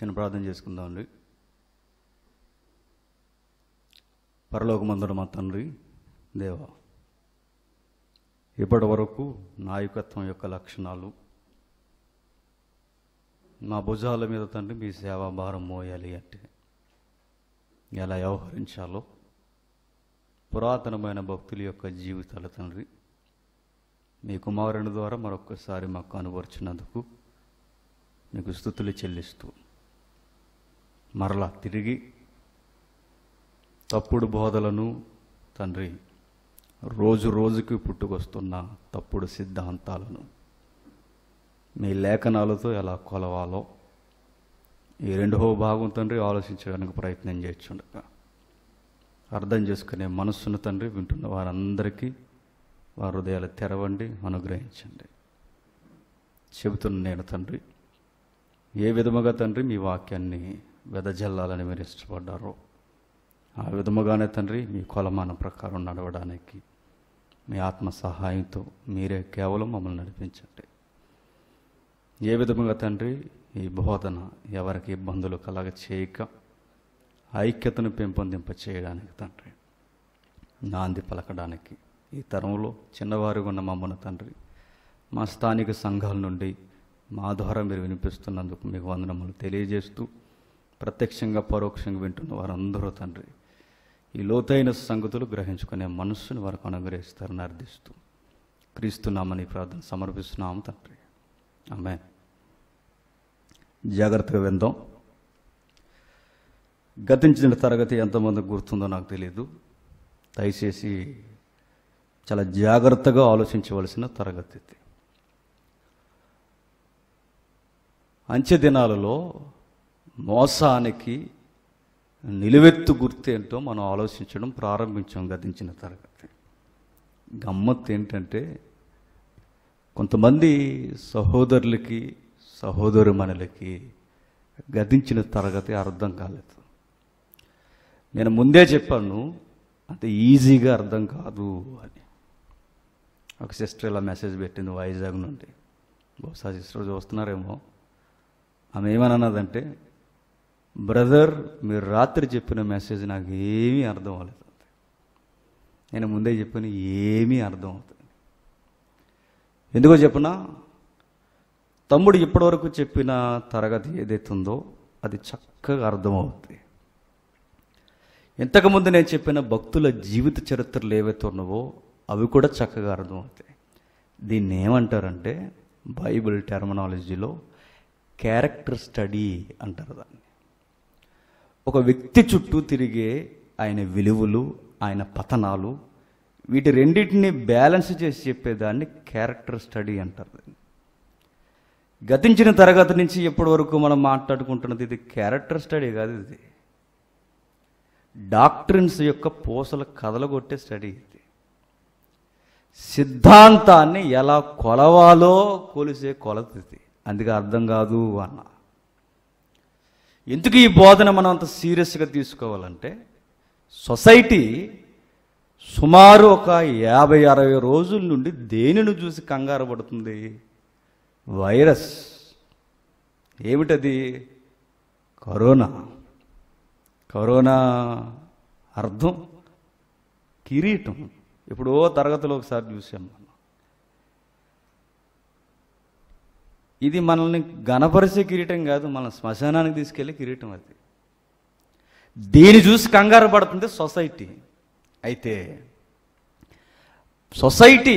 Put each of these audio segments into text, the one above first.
చిన్న ప్రార్థన చేసుకుందామండి పరలోకమందుడు మా తండ్రి దేవ ఇప్పటి వరకు నాయకత్వం యొక్క లక్షణాలు మా భుజాల మీద తండ్రి మీ సేవా భారం మోయాలి అంటే ఎలా వ్యవహరించాలో పురాతనమైన భక్తుల యొక్క జీవితాల తండ్రి మీ కుమారుని ద్వారా మరొక్కసారి మాకు అనుభవించినందుకు మీకు స్థుతులు చెల్లిస్తూ మరలా తిరిగి తప్పుడు బోధలను తండ్రి రోజు రోజుకి పుట్టుకొస్తున్న తప్పుడు సిద్ధాంతాలను మీ లేఖనాలతో ఎలా కొలవాలో ఈ రెండో భాగం తండ్రి ఆలోచించడానికి ప్రయత్నం చేయొచ్చుండక అర్థం చేసుకునే మనస్సును తండ్రి వింటున్న వారందరికీ వారి హృదయాలు తెరవండి అనుగ్రహించండి చెబుతున్న నేను తండ్రి ఏ విధముగా తండ్రి మీ వాక్యాన్ని వెదజల్లాలని మీరు ఇష్టపడ్డారు ఆ విధముగానే తండ్రి మీ కొలమాన ప్రకారం నడవడానికి మీ ఆత్మ సహాయంతో మీరే కేవలం మమ్మల్ని నడిపించండి ఏ విధముగా తండ్రి ఈ బోధన ఎవరికి ఇబ్బందులు కలగ చేయక ఐక్యతను పెంపొందింప చేయడానికి తండ్రి నాంది పలకడానికి ఈ తరంలో చిన్నవారు ఉన్న మమ్మల్ని తండ్రి మా స్థానిక సంఘాల నుండి మా ద్వారా మీరు వినిపిస్తున్నందుకు మీకు వందనములు తెలియజేస్తూ ప్రత్యక్షంగా పరోక్షంగా వింటున్న వారందరూ తండ్రి ఈ లోతైన సంగతులు గ్రహించుకునే మనస్సును వారికి అనుగ్రహిస్తారని అర్థిస్తూ క్రీస్తున్నామని ప్రార్థన సమర్పిస్తున్నాము తండ్రి ఆమె జాగ్రత్తగా విందాం గతించిన తరగతి ఎంతమంది గుర్తుందో నాకు తెలియదు దయచేసి చాలా జాగ్రత్తగా ఆలోచించవలసిన తరగతి అంచె దినాలలో మోసానికి నిలువెత్తు గుర్తేంటో మనం ఆలోచించడం ప్రారంభించాం గదించిన తరగతి గమ్మత్ ఏంటంటే కొంతమంది సహోదరులకి సహోదరుమణులకి గదించిన తరగతి అర్థం కాలేదు నేను ముందే చెప్పాను అంత ఈజీగా అర్థం కాదు అని ఒక సిస్టర్ ఇలా మెసేజ్ పెట్టింది వైజాగ్ నుండి బహుశా సిస్టర్ చూస్తున్నారేమో ఆమె ఏమన్నదంటే బ్రదర్ మీరు రాత్రి చెప్పిన మెసేజ్ నాకు ఏమీ అర్థం అవ్వలేదు నేను ముందే చెప్పిన ఏమీ అర్థం అవుతుంది ఎందుకో చెప్పినా తమ్ముడు ఇప్పటివరకు చెప్పిన తరగతి ఏదైతే ఉందో అది చక్కగా అర్థమవుతుంది ఇంతకుముందు నేను చెప్పిన భక్తుల జీవిత చరిత్రలు ఏవైతే ఉన్నావో అవి కూడా చక్కగా అర్థమవుతాయి దీన్ని ఏమంటారంటే బైబిల్ టెర్మినాలజీలో క్యారెక్టర్ స్టడీ అంటారు దాన్ని ఒక వ్యక్తి చుట్టూ తిరిగే ఆయన విలువలు ఆయన పతనాలు వీటి రెండింటిని బ్యాలెన్స్ చేసి చెప్పేదాన్ని క్యారెక్టర్ స్టడీ అంటారు గతించిన తరగతి నుంచి ఎప్పటి వరకు మనం మాట్లాడుకుంటున్నది ఇది క్యారెక్టర్ స్టడీ కాదు ఇది డాక్ట్రిన్స్ యొక్క పూసలు కదలగొట్టే స్టడీ ఇది సిద్ధాంతాన్ని ఎలా కొలవాలో కొలిసే కొలత ఇది అందుకే అర్థం కాదు అన్నా ఎందుకు ఈ బోధన మనం అంత సీరియస్గా తీసుకోవాలంటే సొసైటీ సుమారు ఒక యాభై అరవై రోజుల నుండి దేనిని చూసి కంగారు పడుతుంది వైరస్ ఏమిటది కరోనా కరోనా అర్థం కిరీటం ఎప్పుడో తరగతిలో ఒకసారి చూసాము ఇది మనల్ని గణపరిచే కిరీటం కాదు మన శ్మశానానికి తీసుకెళ్లి కిరీటం అది దీన్ని చూసి కంగారు పడుతుంది సొసైటీ అయితే సొసైటీ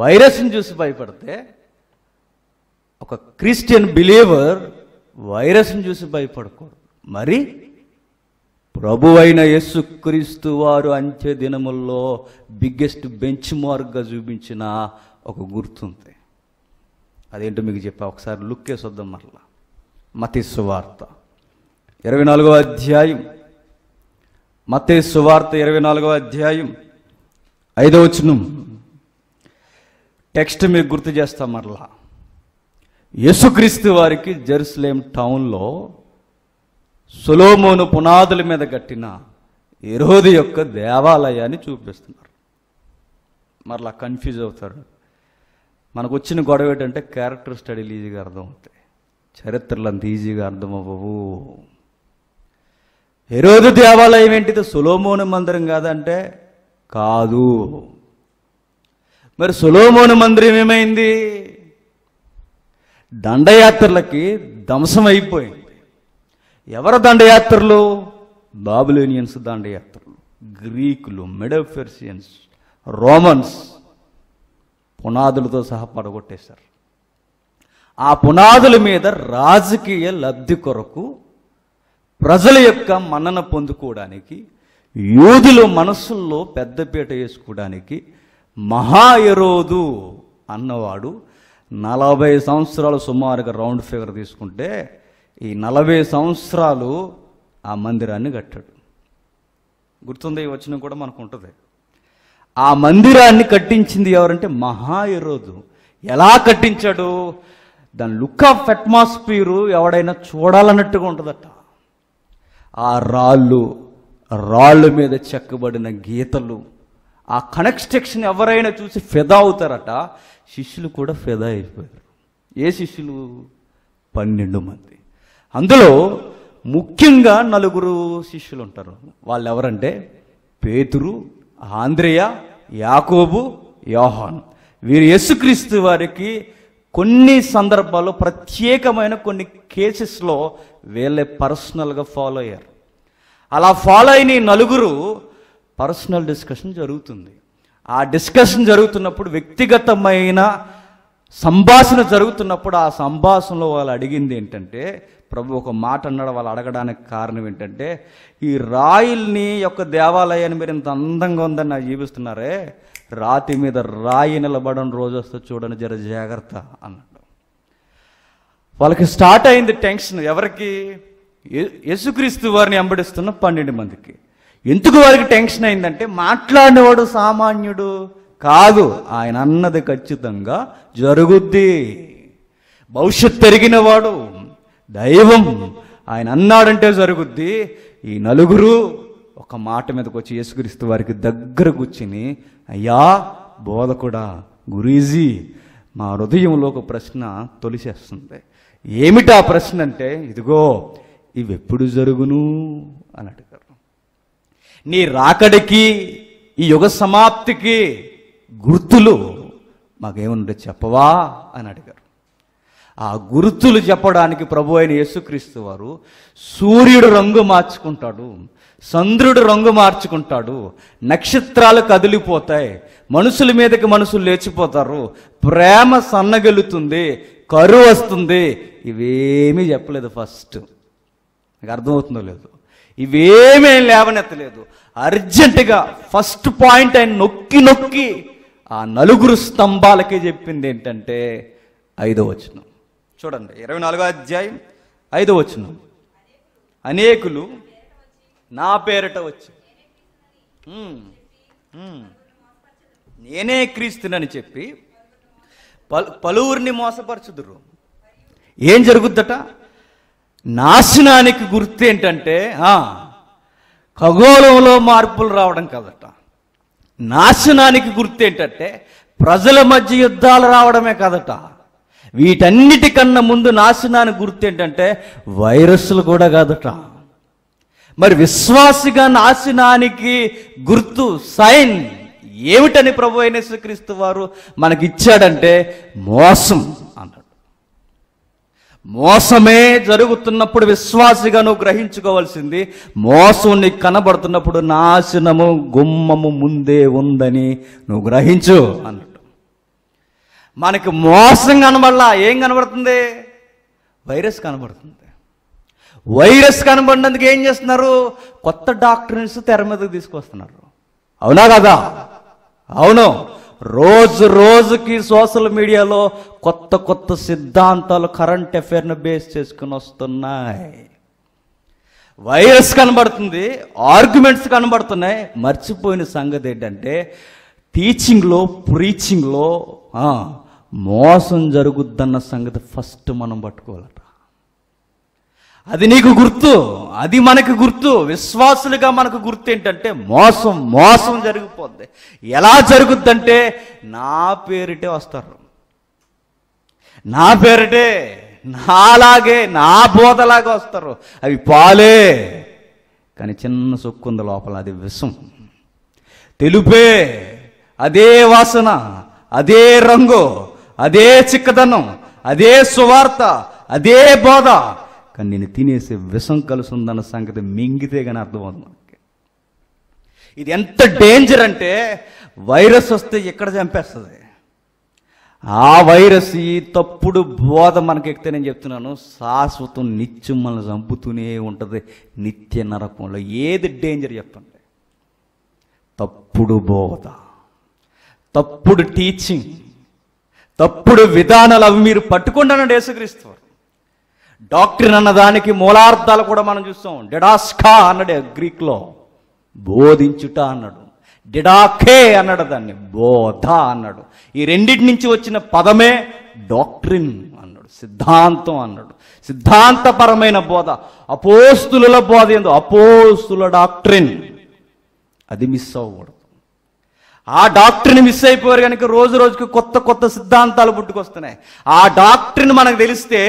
వైరస్ని చూసి భయపడితే ఒక క్రిస్టియన్ బిలీవర్ వైరస్ని చూసి భయపడకూడదు మరి ప్రభు అయిన క్రీస్తు వారు అంత్య దినముల్లో బిగ్గెస్ట్ బెంచ్ మార్క్గా చూపించిన ఒక గుర్తుంది అదేంటో మీకు చెప్పా ఒకసారి లుక్కే చూద్దాం మరలా మతి సువార్త ఇరవై నాలుగవ అధ్యాయం మతేశ్వార్త సువార్త ఇరవై నాలుగవ అధ్యాయం ఐదవ వచనం టెక్స్ట్ మీకు గుర్తు చేస్తాం మరలా యేసుక్రీస్తు వారికి జెరూసలేం టౌన్లో సులోమోను పునాదుల మీద కట్టిన ఎరోది యొక్క దేవాలయాన్ని చూపిస్తున్నారు మరలా కన్ఫ్యూజ్ అవుతారు మనకు వచ్చిన గొడవ ఏంటంటే క్యారెక్టర్ స్టడీలు ఈజీగా అర్థమవుతాయి చరిత్రలు అంత ఈజీగా అర్థమవ్వవు హెరోదు దేవాలయం ఏంటిది సులోమోని మందిరం కాదంటే కాదు మరి సులోమోని మందిరం ఏమైంది దండయాత్రలకి అయిపోయింది ఎవరు దండయాత్రలు బాబులోనియన్స్ దండయాత్రలు గ్రీకులు మెడోఫెర్సియన్స్ రోమన్స్ పునాదులతో సహా పడగొట్టేశారు ఆ పునాదుల మీద రాజకీయ లబ్ధి కొరకు ప్రజల యొక్క మన్నన పొందుకోవడానికి యూదుల మనస్సుల్లో పెద్దపీట వేసుకోవడానికి మహాయరోదు అన్నవాడు నలభై సంవత్సరాలు సుమారుగా రౌండ్ ఫిగర్ తీసుకుంటే ఈ నలభై సంవత్సరాలు ఆ మందిరాన్ని కట్టాడు గుర్తుంది వచ్చినా కూడా మనకు ఉంటుంది ఆ మందిరాన్ని కట్టించింది ఎవరంటే మహాయరోదు ఎలా కట్టించాడు దాని లుక్ ఆఫ్ అట్మాస్ఫియరు ఎవడైనా చూడాలన్నట్టుగా ఉంటుందట ఆ రాళ్ళు రాళ్ళు మీద చెక్కబడిన గీతలు ఆ కనెక్స్ట్రక్షన్ ఎవరైనా చూసి ఫెదా అవుతారట శిష్యులు కూడా ఫెదా అయిపోయారు ఏ శిష్యులు పన్నెండు మంది అందులో ముఖ్యంగా నలుగురు శిష్యులు ఉంటారు వాళ్ళు ఎవరంటే పేతురు ఆంధ్రేయ యాకోబు యోహాన్ వీరు యేసుక్రీస్తు వారికి కొన్ని సందర్భాల్లో ప్రత్యేకమైన కొన్ని కేసెస్లో వీళ్ళే పర్సనల్గా ఫాలో అయ్యారు అలా ఫాలో అయిన నలుగురు పర్సనల్ డిస్కషన్ జరుగుతుంది ఆ డిస్కషన్ జరుగుతున్నప్పుడు వ్యక్తిగతమైన సంభాషణ జరుగుతున్నప్పుడు ఆ సంభాషణలో వాళ్ళు అడిగింది ఏంటంటే ప్రభు ఒక మాట అన్నాడు వాళ్ళు అడగడానికి కారణం ఏంటంటే ఈ రాయిల్ని యొక్క దేవాలయాన్ని మీరు ఇంత అందంగా ఉందని నాకు జీవిస్తున్నారే రాతి మీద రాయి నిలబడని రోజు వస్తే చూడండి జర జాగ్రత్త అన్నాడు వాళ్ళకి స్టార్ట్ అయింది టెన్షన్ ఎవరికి యేసుక్రీస్తు వారిని ఎంబడిస్తున్న పన్నెండు మందికి ఎందుకు వారికి టెన్షన్ అయిందంటే మాట్లాడినవాడు సామాన్యుడు కాదు ఆయన అన్నది ఖచ్చితంగా జరుగుద్ది భవిష్యత్ పెరిగినవాడు దైవం ఆయన అన్నాడంటే జరుగుద్ది ఈ నలుగురు ఒక మాట మీదకి వచ్చి యేసుక్రీస్తు వారికి దగ్గర కూర్చుని అయ్యా బోధకుడా గురీజీ మా హృదయంలో ఒక ప్రశ్న తొలిసేస్తుంది ఏమిటి ఆ ప్రశ్న అంటే ఇదిగో ఇవి ఎప్పుడు జరుగును అని అడిగారు నీ రాకడికి ఈ యుగ సమాప్తికి గుర్తులు మాకేమన్నా చెప్పవా అని అడిగారు ఆ గుర్తులు చెప్పడానికి ప్రభు అయిన యేసుక్రీస్తు వారు సూర్యుడు రంగు మార్చుకుంటాడు చంద్రుడు రంగు మార్చుకుంటాడు నక్షత్రాలు కదిలిపోతాయి మనుషుల మీదకి మనుషులు లేచిపోతారు ప్రేమ సన్నగలుతుంది కరువు వస్తుంది ఇవేమీ చెప్పలేదు ఫస్ట్ నాకు అర్థమవుతుందో లేదు ఇవేమేం లేవనెత్తలేదు అర్జెంటుగా ఫస్ట్ పాయింట్ ఆయన నొక్కి నొక్కి ఆ నలుగురు స్తంభాలకే చెప్పింది ఏంటంటే ఐదో వచనం చూడండి ఇరవై నాలుగో అధ్యాయం ఐదో వచ్చిన అనేకులు నా పేరిట వచ్చి నేనే క్రీస్తునని చెప్పి పలు పలువురిని మోసపరచుదురు ఏం జరుగుద్దట నాశనానికి గుర్తు ఏంటంటే ఖగోళంలో మార్పులు రావడం కదట నాశనానికి గుర్తు ఏంటంటే ప్రజల మధ్య యుద్ధాలు రావడమే కదట వీటన్నిటికన్నా ముందు నాశనానికి గుర్తు ఏంటంటే వైరస్లు కూడా కాదట మరి విశ్వాసిగా నాశనానికి గుర్తు సైన్ ఏమిటని ప్రభు అయిన యేసుక్రీస్తు వారు మనకిచ్చాడంటే మోసం అన్నాడు మోసమే జరుగుతున్నప్పుడు విశ్వాసిగా నువ్వు గ్రహించుకోవాల్సింది మోసం నీకు కనబడుతున్నప్పుడు నాశనము గుమ్మము ముందే ఉందని నువ్వు గ్రహించు అన్నాడు మనకి మోసం కనబడలా ఏం కనబడుతుంది వైరస్ కనబడుతుంది వైరస్ కనబడినందుకు ఏం చేస్తున్నారు కొత్త డాక్టర్స్ తెర మీదకి తీసుకొస్తున్నారు అవునా కదా అవును రోజు రోజుకి సోషల్ మీడియాలో కొత్త కొత్త సిద్ధాంతాలు కరెంట్ అఫేర్ను బేస్ చేసుకుని వస్తున్నాయి వైరస్ కనబడుతుంది ఆర్గ్యుమెంట్స్ కనబడుతున్నాయి మర్చిపోయిన సంగతి ఏంటంటే టీచింగ్లో ప్రీచింగ్లో మోసం జరుగుద్దన్న సంగతి ఫస్ట్ మనం పట్టుకోవాలట అది నీకు గుర్తు అది మనకు గుర్తు విశ్వాసులుగా మనకు గుర్తు ఏంటంటే మోసం మోసం జరిగిపోద్ది ఎలా జరుగుద్దంటే నా పేరిటే వస్తారు నా పేరిటే నాలాగే నా బోధలాగా వస్తారు అవి పాలే కానీ చిన్న సొక్కుంది లోపల అది విషం తెలుపే అదే వాసన అదే రంగు అదే చిక్కదనం అదే సువార్త అదే బోధ కానీ నేను తినేసే విషం కలిసి ఉందన్న సంగతి మింగితే కానీ అర్థమవుతుంది మనకి ఇది ఎంత డేంజర్ అంటే వైరస్ వస్తే ఎక్కడ చంపేస్తుంది ఆ వైరస్ ఈ తప్పుడు బోధ మనకి ఎక్కితే నేను చెప్తున్నాను శాశ్వతం నిత్యం మనల్ని చంపుతూనే ఉంటుంది నిత్య నరకంలో ఏది డేంజర్ చెప్పండి తప్పుడు బోధ తప్పుడు టీచింగ్ తప్పుడు విధానాలు అవి మీరు పట్టుకుంటానండి యేసుక్రీస్తు డాక్టర్ అన్న దానికి మూలార్థాలు కూడా మనం చూస్తాం డిడాస్కా అన్నాడు గ్రీక్లో బోధించుట అన్నాడు డిడాకే అన్నాడు దాన్ని బోధ అన్నాడు ఈ రెండింటి నుంచి వచ్చిన పదమే డాక్ట్రిన్ అన్నాడు సిద్ధాంతం అన్నాడు సిద్ధాంతపరమైన బోధ అపోస్తుల బోధ ఏందో అపోస్తుల డాక్ట్రిన్ అది మిస్ అవ్వకూడదు ఆ డాక్టర్ని మిస్ అయిపోయారు కనుక రోజు రోజుకి కొత్త కొత్త సిద్ధాంతాలు పుట్టుకొస్తున్నాయి ఆ డాక్టర్ని మనకు తెలిస్తే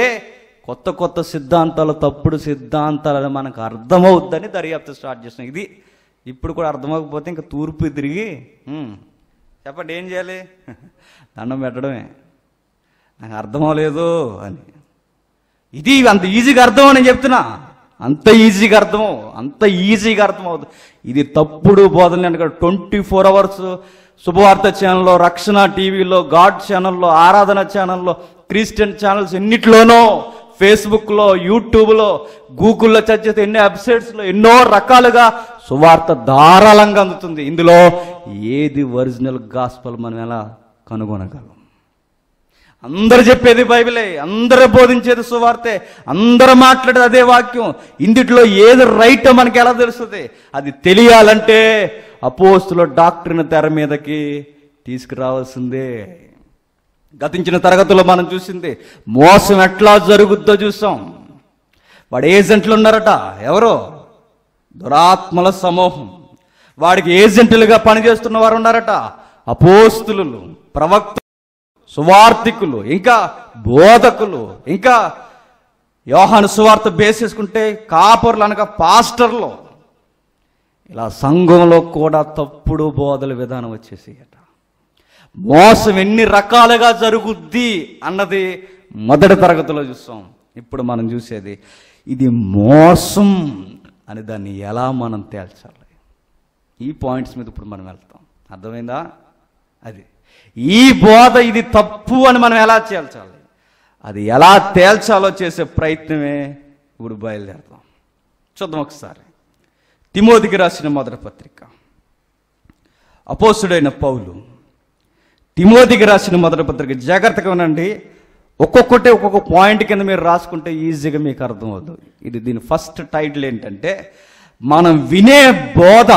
కొత్త కొత్త సిద్ధాంతాలు తప్పుడు సిద్ధాంతాలు మనకు అర్థమవుద్దని దర్యాప్తు స్టార్ట్ చేసిన ఇది ఇప్పుడు కూడా అర్థమవకపోతే ఇంకా తూర్పు తిరిగి చెప్పండి ఏం చేయాలి దండం పెట్టడమే నాకు అర్థమవలేదు అని ఇది అంత ఈజీగా అర్థం అని చెప్తున్నా అంత ఈజీగా అర్థం అంత ఈజీగా అర్థం అవుతుంది ఇది తప్పుడు బోధనలు అనగా ట్వంటీ ఫోర్ అవర్స్ శుభవార్త ఛానల్లో రక్షణ టీవీలో గాడ్ ఛానల్లో ఆరాధన ఛానల్లో క్రిస్టియన్ ఛానల్స్ ఎన్నిట్లోనో ఫేస్బుక్లో యూట్యూబ్లో గూగుల్లో చర్చిత ఎన్నో వెబ్సైట్స్లో ఎన్నో రకాలుగా సువార్త ధారాళంగా అందుతుంది ఇందులో ఏది ఒరిజినల్ గాస్పల్ మనం ఎలా కనుగొనగలం అందరు చెప్పేది బైబిలే అందరు బోధించేది సువార్తే అందరు మాట్లాడేది అదే వాక్యం ఇందిట్లో ఏది రైట్ మనకి ఎలా తెలుస్తుంది అది తెలియాలంటే అపోస్తుల డాక్టర్ని తెర మీదకి తీసుకురావాల్సిందే గతించిన తరగతుల్లో మనం చూసింది మోసం ఎట్లా జరుగుద్దో చూసాం వాడు ఏజెంట్లు ఉన్నారట ఎవరో దురాత్మల సమూహం వాడికి ఏజెంట్లుగా పనిచేస్తున్న వారు ఉన్నారట అపోస్తులు ప్రవక్త సువార్థికులు ఇంకా బోధకులు ఇంకా యోహాను సువార్త బేస్ చేసుకుంటే కాపర్లు అనగా పాస్టర్లు ఇలా సంఘంలో కూడా తప్పుడు బోధల విధానం వచ్చేసేయట మోసం ఎన్ని రకాలుగా జరుగుద్ది అన్నది మొదటి తరగతిలో చూస్తాం ఇప్పుడు మనం చూసేది ఇది మోసం అని దాన్ని ఎలా మనం తేల్చాలి ఈ పాయింట్స్ మీద ఇప్పుడు మనం వెళ్తాం అర్థమైందా అది ఈ బోధ ఇది తప్పు అని మనం ఎలా తేల్చాలి అది ఎలా తేల్చాలో చేసే ప్రయత్నమే ఇప్పుడు బయలుదేరదాం చూద్దాం ఒకసారి తిమోదికి రాసిన మొదటి పత్రిక అపోసుడైన పౌలు తిమోదికి రాసిన మొదటి పత్రిక జాగ్రత్తగా ఉండండి ఒక్కొక్కటి ఒక్కొక్క పాయింట్ కింద మీరు రాసుకుంటే ఈజీగా మీకు అర్థం అవుతుంది ఇది దీని ఫస్ట్ టైటిల్ ఏంటంటే మనం వినే బోధ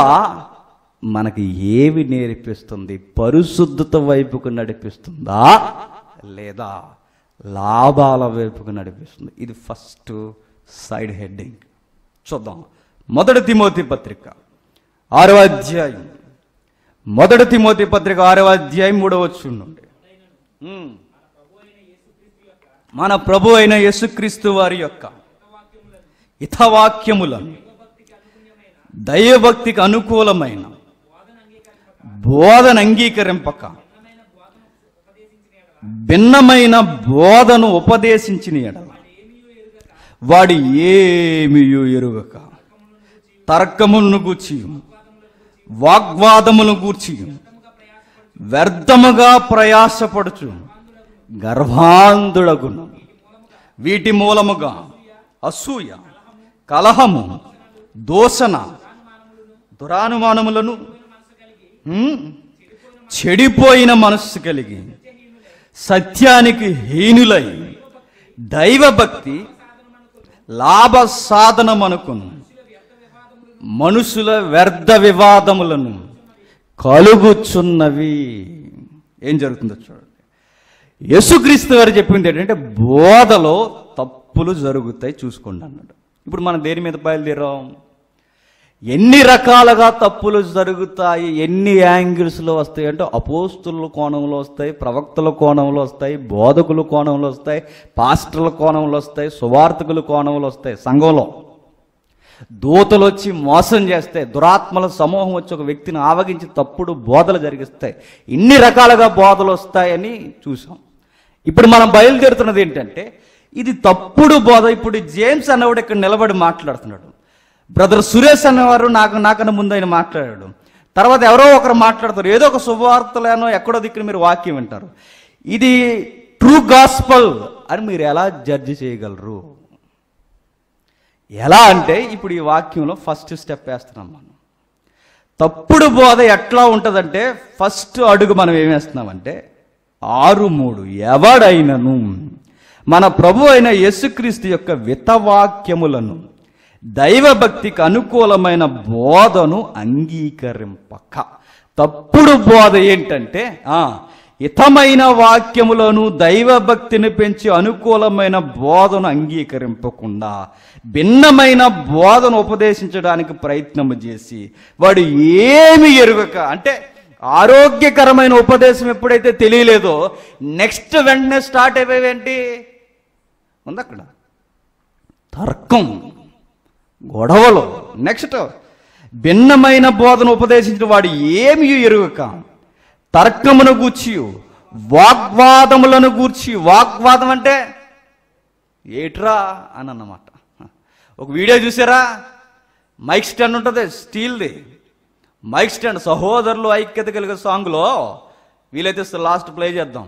మనకి ఏవి నేర్పిస్తుంది పరిశుద్ధత వైపుకు నడిపిస్తుందా లేదా లాభాల వైపుకు నడిపిస్తుంది ఇది ఫస్ట్ సైడ్ హెడ్డింగ్ చూద్దాం మొదటి తిమోతి పత్రిక ఆరవ అధ్యాయం మొదటి తిమోతి పత్రిక ఆరవ అధ్యాయం మూడవ నుండి మన ప్రభు అయిన యేసుక్రీస్తు వారి యొక్క హితవాక్యములను దైవభక్తికి అనుకూలమైన బోధన అంగీకరింపక భిన్నమైన బోధను ఉపదేశించిన ఎడల వాడు ఏమియో ఎరుగక తర్కములను గూర్చి వాగ్వాదములను గూర్చి వ్యర్థముగా ప్రయాసపడుచు గర్భాంధుడగును వీటి మూలముగా అసూయ కలహము దోషణ దురానుమానములను చెడిపోయిన మనస్సు కలిగి సత్యానికి హీనులై దైవభక్తి లాభ సాధనమనుకును మనుషుల వ్యర్థ వివాదములను కలుగుచున్నవి ఏం జరుగుతుందో చూడండి యేసుక్రీస్తు గారు చెప్పింది ఏంటంటే బోధలో తప్పులు జరుగుతాయి చూసుకోండి అన్నాడు ఇప్పుడు మనం దేని మీద బయలుదేరాం ఎన్ని రకాలుగా తప్పులు జరుగుతాయి ఎన్ని యాంగిల్స్లో వస్తాయి అంటే అపోస్తుల కోణంలో వస్తాయి ప్రవక్తల కోణంలో వస్తాయి బోధకుల కోణంలో వస్తాయి పాస్టర్ల కోణంలో వస్తాయి సువార్థకుల కోణంలో వస్తాయి సంఘంలో దూతలు వచ్చి మోసం చేస్తాయి దురాత్మల సమూహం వచ్చి ఒక వ్యక్తిని ఆవగించి తప్పుడు బోధలు జరిగిస్తాయి ఇన్ని రకాలుగా బోధలు వస్తాయని చూసాం ఇప్పుడు మనం బయలుదేరుతున్నది ఏంటంటే ఇది తప్పుడు బోధ ఇప్పుడు జేమ్స్ అన్నవాడు ఇక్కడ నిలబడి మాట్లాడుతున్నాడు బ్రదర్ సురేష్ అనేవారు నాకు నాకన్నా ముందు ఆయన మాట్లాడాడు తర్వాత ఎవరో ఒకరు మాట్లాడతారు ఏదో ఒక శుభవార్తలేనో ఎక్కడో దిక్కున మీరు వాక్యం వింటారు ఇది ట్రూ గాస్పల్ అని మీరు ఎలా జడ్జి చేయగలరు ఎలా అంటే ఇప్పుడు ఈ వాక్యంలో ఫస్ట్ స్టెప్ వేస్తున్నాం మనం తప్పుడు బోధ ఎట్లా ఉంటుందంటే ఫస్ట్ అడుగు మనం ఏమేస్తున్నామంటే ఆరు మూడు ఎవడైనను మన ప్రభు అయిన యేసుక్రీస్తు యొక్క వితవాక్యములను దైవభక్తికి అనుకూలమైన బోధను అంగీకరింపక తప్పుడు బోధ ఏంటంటే హితమైన వాక్యములను దైవభక్తిని పెంచి అనుకూలమైన బోధను అంగీకరింపకుండా భిన్నమైన బోధను ఉపదేశించడానికి ప్రయత్నం చేసి వాడు ఏమి ఎరుగక అంటే ఆరోగ్యకరమైన ఉపదేశం ఎప్పుడైతే తెలియలేదో నెక్స్ట్ వెంటనే స్టార్ట్ అయిపోయేవేంటి ఉంది అక్కడ తర్కం గొడవలు నెక్స్ట్ భిన్నమైన బోధను ఉపదేశించిన వాడు ఏమి ఎరుగక తర్కమును గూర్చి వాగ్వాదములను గూర్చి వాగ్వాదం అంటే ఏట్రా అని అన్నమాట ఒక వీడియో చూసారా మైక్ స్టాండ్ ఉంటుంది స్టీల్ది మైక్ స్టాండ్ సహోదరులు ఐక్యత కలిగే సాంగ్లో వీలైతే లాస్ట్ ప్లే చేద్దాం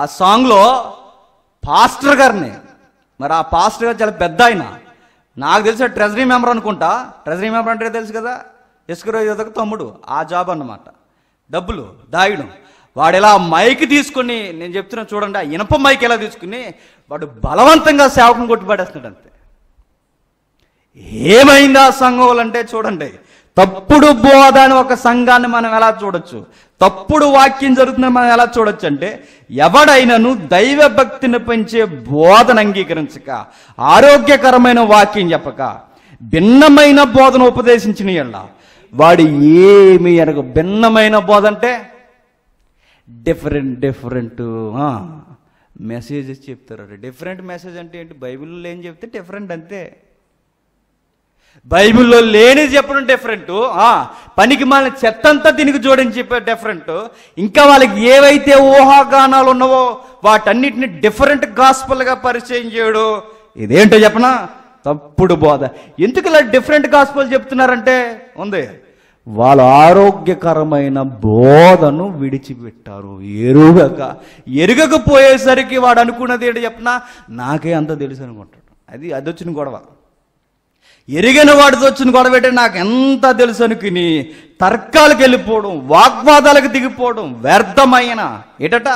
ఆ సాంగ్లో పాస్టర్ గారిని మరి ఆ పాస్టర్ గారు చాలా పెద్ద ఆయన నాకు తెలిసిన ట్రెజరీ మెంబర్ అనుకుంటా ట్రెజరీ మెంబర్ అంటే తెలుసు కదా ఇసుక యువతకు తమ్ముడు ఆ జాబ్ అన్నమాట డబ్బులు దాగడం వాడు ఇలా మైక్ తీసుకుని నేను చెప్తున్నా చూడండి ఆ ఇనప మైక్ ఎలా తీసుకుని వాడు బలవంతంగా సేవకుని కొట్టిపడేస్తున్నాడు అంతే ఏమైంది ఆ సంఘం అంటే చూడండి తప్పుడు బోధ అని ఒక సంఘాన్ని మనం ఎలా చూడొచ్చు తప్పుడు వాక్యం జరుగుతుందని మనం ఎలా చూడొచ్చు అంటే ఎవడైనను భక్తిని పెంచే బోధన అంగీకరించక ఆరోగ్యకరమైన వాక్యం చెప్పక భిన్నమైన బోధన ఉపదేశించిన ఎళ్ళ వాడు ఏమి ఎనక భిన్నమైన బోధ అంటే డిఫరెంట్ డిఫరెంట్ మెసేజెస్ చెప్తారు డిఫరెంట్ మెసేజ్ అంటే ఏంటి బైబిల్లో ఏం చెప్తే డిఫరెంట్ అంతే బైబిల్లో లేనిది చెప్పడం డిఫరెంట్ పనికి మన చెత్తంతా దీనికి జోడించి డిఫరెంట్ ఇంకా వాళ్ళకి ఏవైతే ఊహాగానాలు ఉన్నావో వాటన్నిటిని డిఫరెంట్ గాస్పల్గా పరిచయం చేయడు ఇదేంటో చెప్పనా తప్పుడు బోధ ఎందుకు ఇలా డిఫరెంట్ గాస్పల్ చెప్తున్నారంటే ఉంది వాళ్ళు ఆరోగ్యకరమైన బోధను విడిచిపెట్టారు ఎరుగక ఎరుగకపోయేసరికి వాడు అనుకున్నది ఏంటి చెప్పనా నాకే అంత తెలుసు అనుకుంటాడు అది అది వచ్చిన గొడవ ఎరిగిన వాడితో వచ్చిన గొడవ ఏంటంటే నాకు ఎంత తెలుసు అనుకుని తర్కాలకు వెళ్ళిపోవడం వాగ్వాదాలకు దిగిపోవడం వ్యర్థమైన ఏటట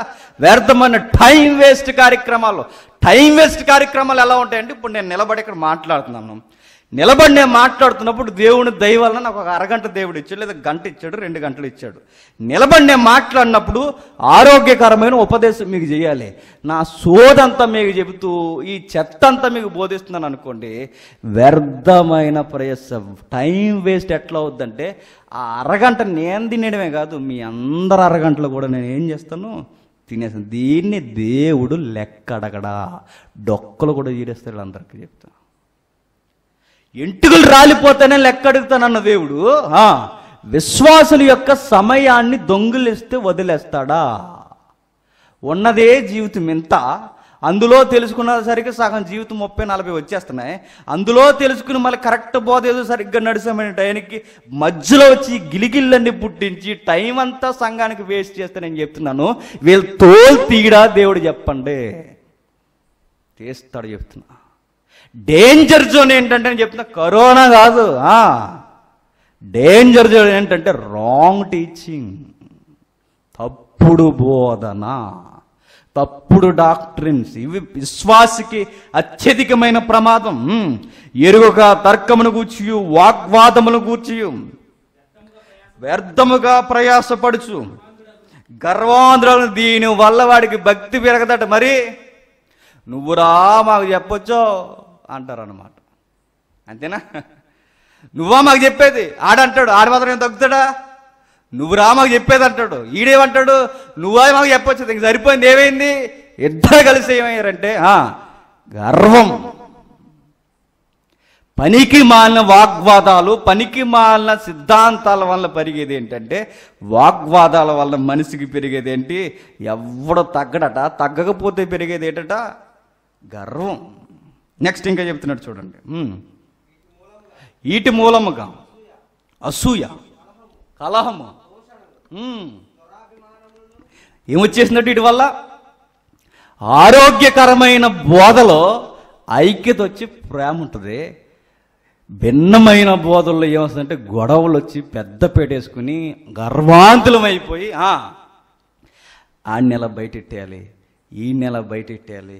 వ్యర్థమైన టైం వేస్ట్ కార్యక్రమాలు టైం వేస్ట్ కార్యక్రమాలు ఎలా ఉంటాయంటే ఇప్పుడు నేను నిలబడి ఇక్కడ మాట్లాడుతున్నాను నిలబడి నేను మాట్లాడుతున్నప్పుడు దేవుని దయ వలన నాకు ఒక అరగంట దేవుడు ఇచ్చాడు లేదా గంట ఇచ్చాడు రెండు గంటలు ఇచ్చాడు నిలబడి నేను మాట్లాడినప్పుడు ఆరోగ్యకరమైన ఉపదేశం మీకు చేయాలి నా సోదంతా మీకు చెబుతూ ఈ చెత్త అంతా మీకు బోధిస్తున్నాను అనుకోండి వ్యర్థమైన ప్రయత్నం టైం వేస్ట్ ఎట్లా అవుద్దంటే ఆ అరగంట నేను తినడమే కాదు మీ అందరు అరగంటలో కూడా నేను ఏం చేస్తాను తినేస్తాను దీన్ని దేవుడు లెక్కడగడా డొక్కలు కూడా తీరేస్తాడు అందరికీ చెప్తాను ఎంటుకలు రాలిపోతేనే లెక్క అడుగుతానన్న దేవుడు విశ్వాసుల యొక్క సమయాన్ని దొంగిలిస్తే వదిలేస్తాడా ఉన్నదే జీవితం ఇంత అందులో తెలుసుకున్నసరికి సగం జీవితం ముప్పై నలభై వచ్చేస్తున్నాయి అందులో తెలుసుకుని మళ్ళీ కరెక్ట్ పోదేదో సరిగ్గా నడిచామని టైంకి మధ్యలో వచ్చి గిలిగిళ్ళన్ని పుట్టించి టైం అంతా సంఘానికి వేస్ట్ చేస్తే నేను చెప్తున్నాను వీళ్ళు తోలు తీయడా దేవుడు చెప్పండి తీస్తాడు చెప్తున్నా డేంజర్ జోన్ ఏంటంటే నేను చెప్తున్నా కరోనా కాదు డేంజర్ జోన్ ఏంటంటే రాంగ్ టీచింగ్ తప్పుడు బోధన తప్పుడు డాక్ట్రిన్స్ ఇవి విశ్వాసికి అత్యధికమైన ప్రమాదం ఎరుగక తర్కమును కూర్చియు వాగ్వాదమును కూర్చియు వ్యర్థముగా ప్రయాసపడుచు గర్వాంధ్రులు దీని వల్ల వాడికి భక్తి పెరగదట మరి నువ్వురా మాకు చెప్పొచ్చో అంటారు అనమాట అంతేనా నువ్వా మాకు చెప్పేది ఆడంటాడు ఆడ మాత్రం ఏం తగ్గుతాడా నువ్వురా మాకు చెప్పేది అంటాడు ఈడేమంటాడు నువ్వా మాకు చెప్పొచ్చు ఇంక సరిపోయింది ఏమైంది ఇద్దరు కలిసి ఏమయ్యారంటే గర్వం పనికి మాలిన వాగ్వాదాలు పనికి మాలిన సిద్ధాంతాల వల్ల పెరిగేది ఏంటంటే వాగ్వాదాల వల్ల మనిషికి పెరిగేది ఏంటి ఎవడో తగ్గడట తగ్గకపోతే పెరిగేది ఏంటట గర్వం నెక్స్ట్ ఇంకా చెప్తున్నాడు చూడండి ఈటి మూలముగా అసూయ కలహము ఏమొచ్చేసినట్టు వీటి వల్ల ఆరోగ్యకరమైన బోధలో ఐక్యత వచ్చి ప్రేమ ఉంటుంది భిన్నమైన బోధల్లో ఏమొస్తుందంటే గొడవలు వచ్చి పెద్ద పెట్టేసుకుని గర్వాంతులమైపోయి ఆ నెల బయటెట్టేయాలి ఈ నెల బయటెట్టేయాలి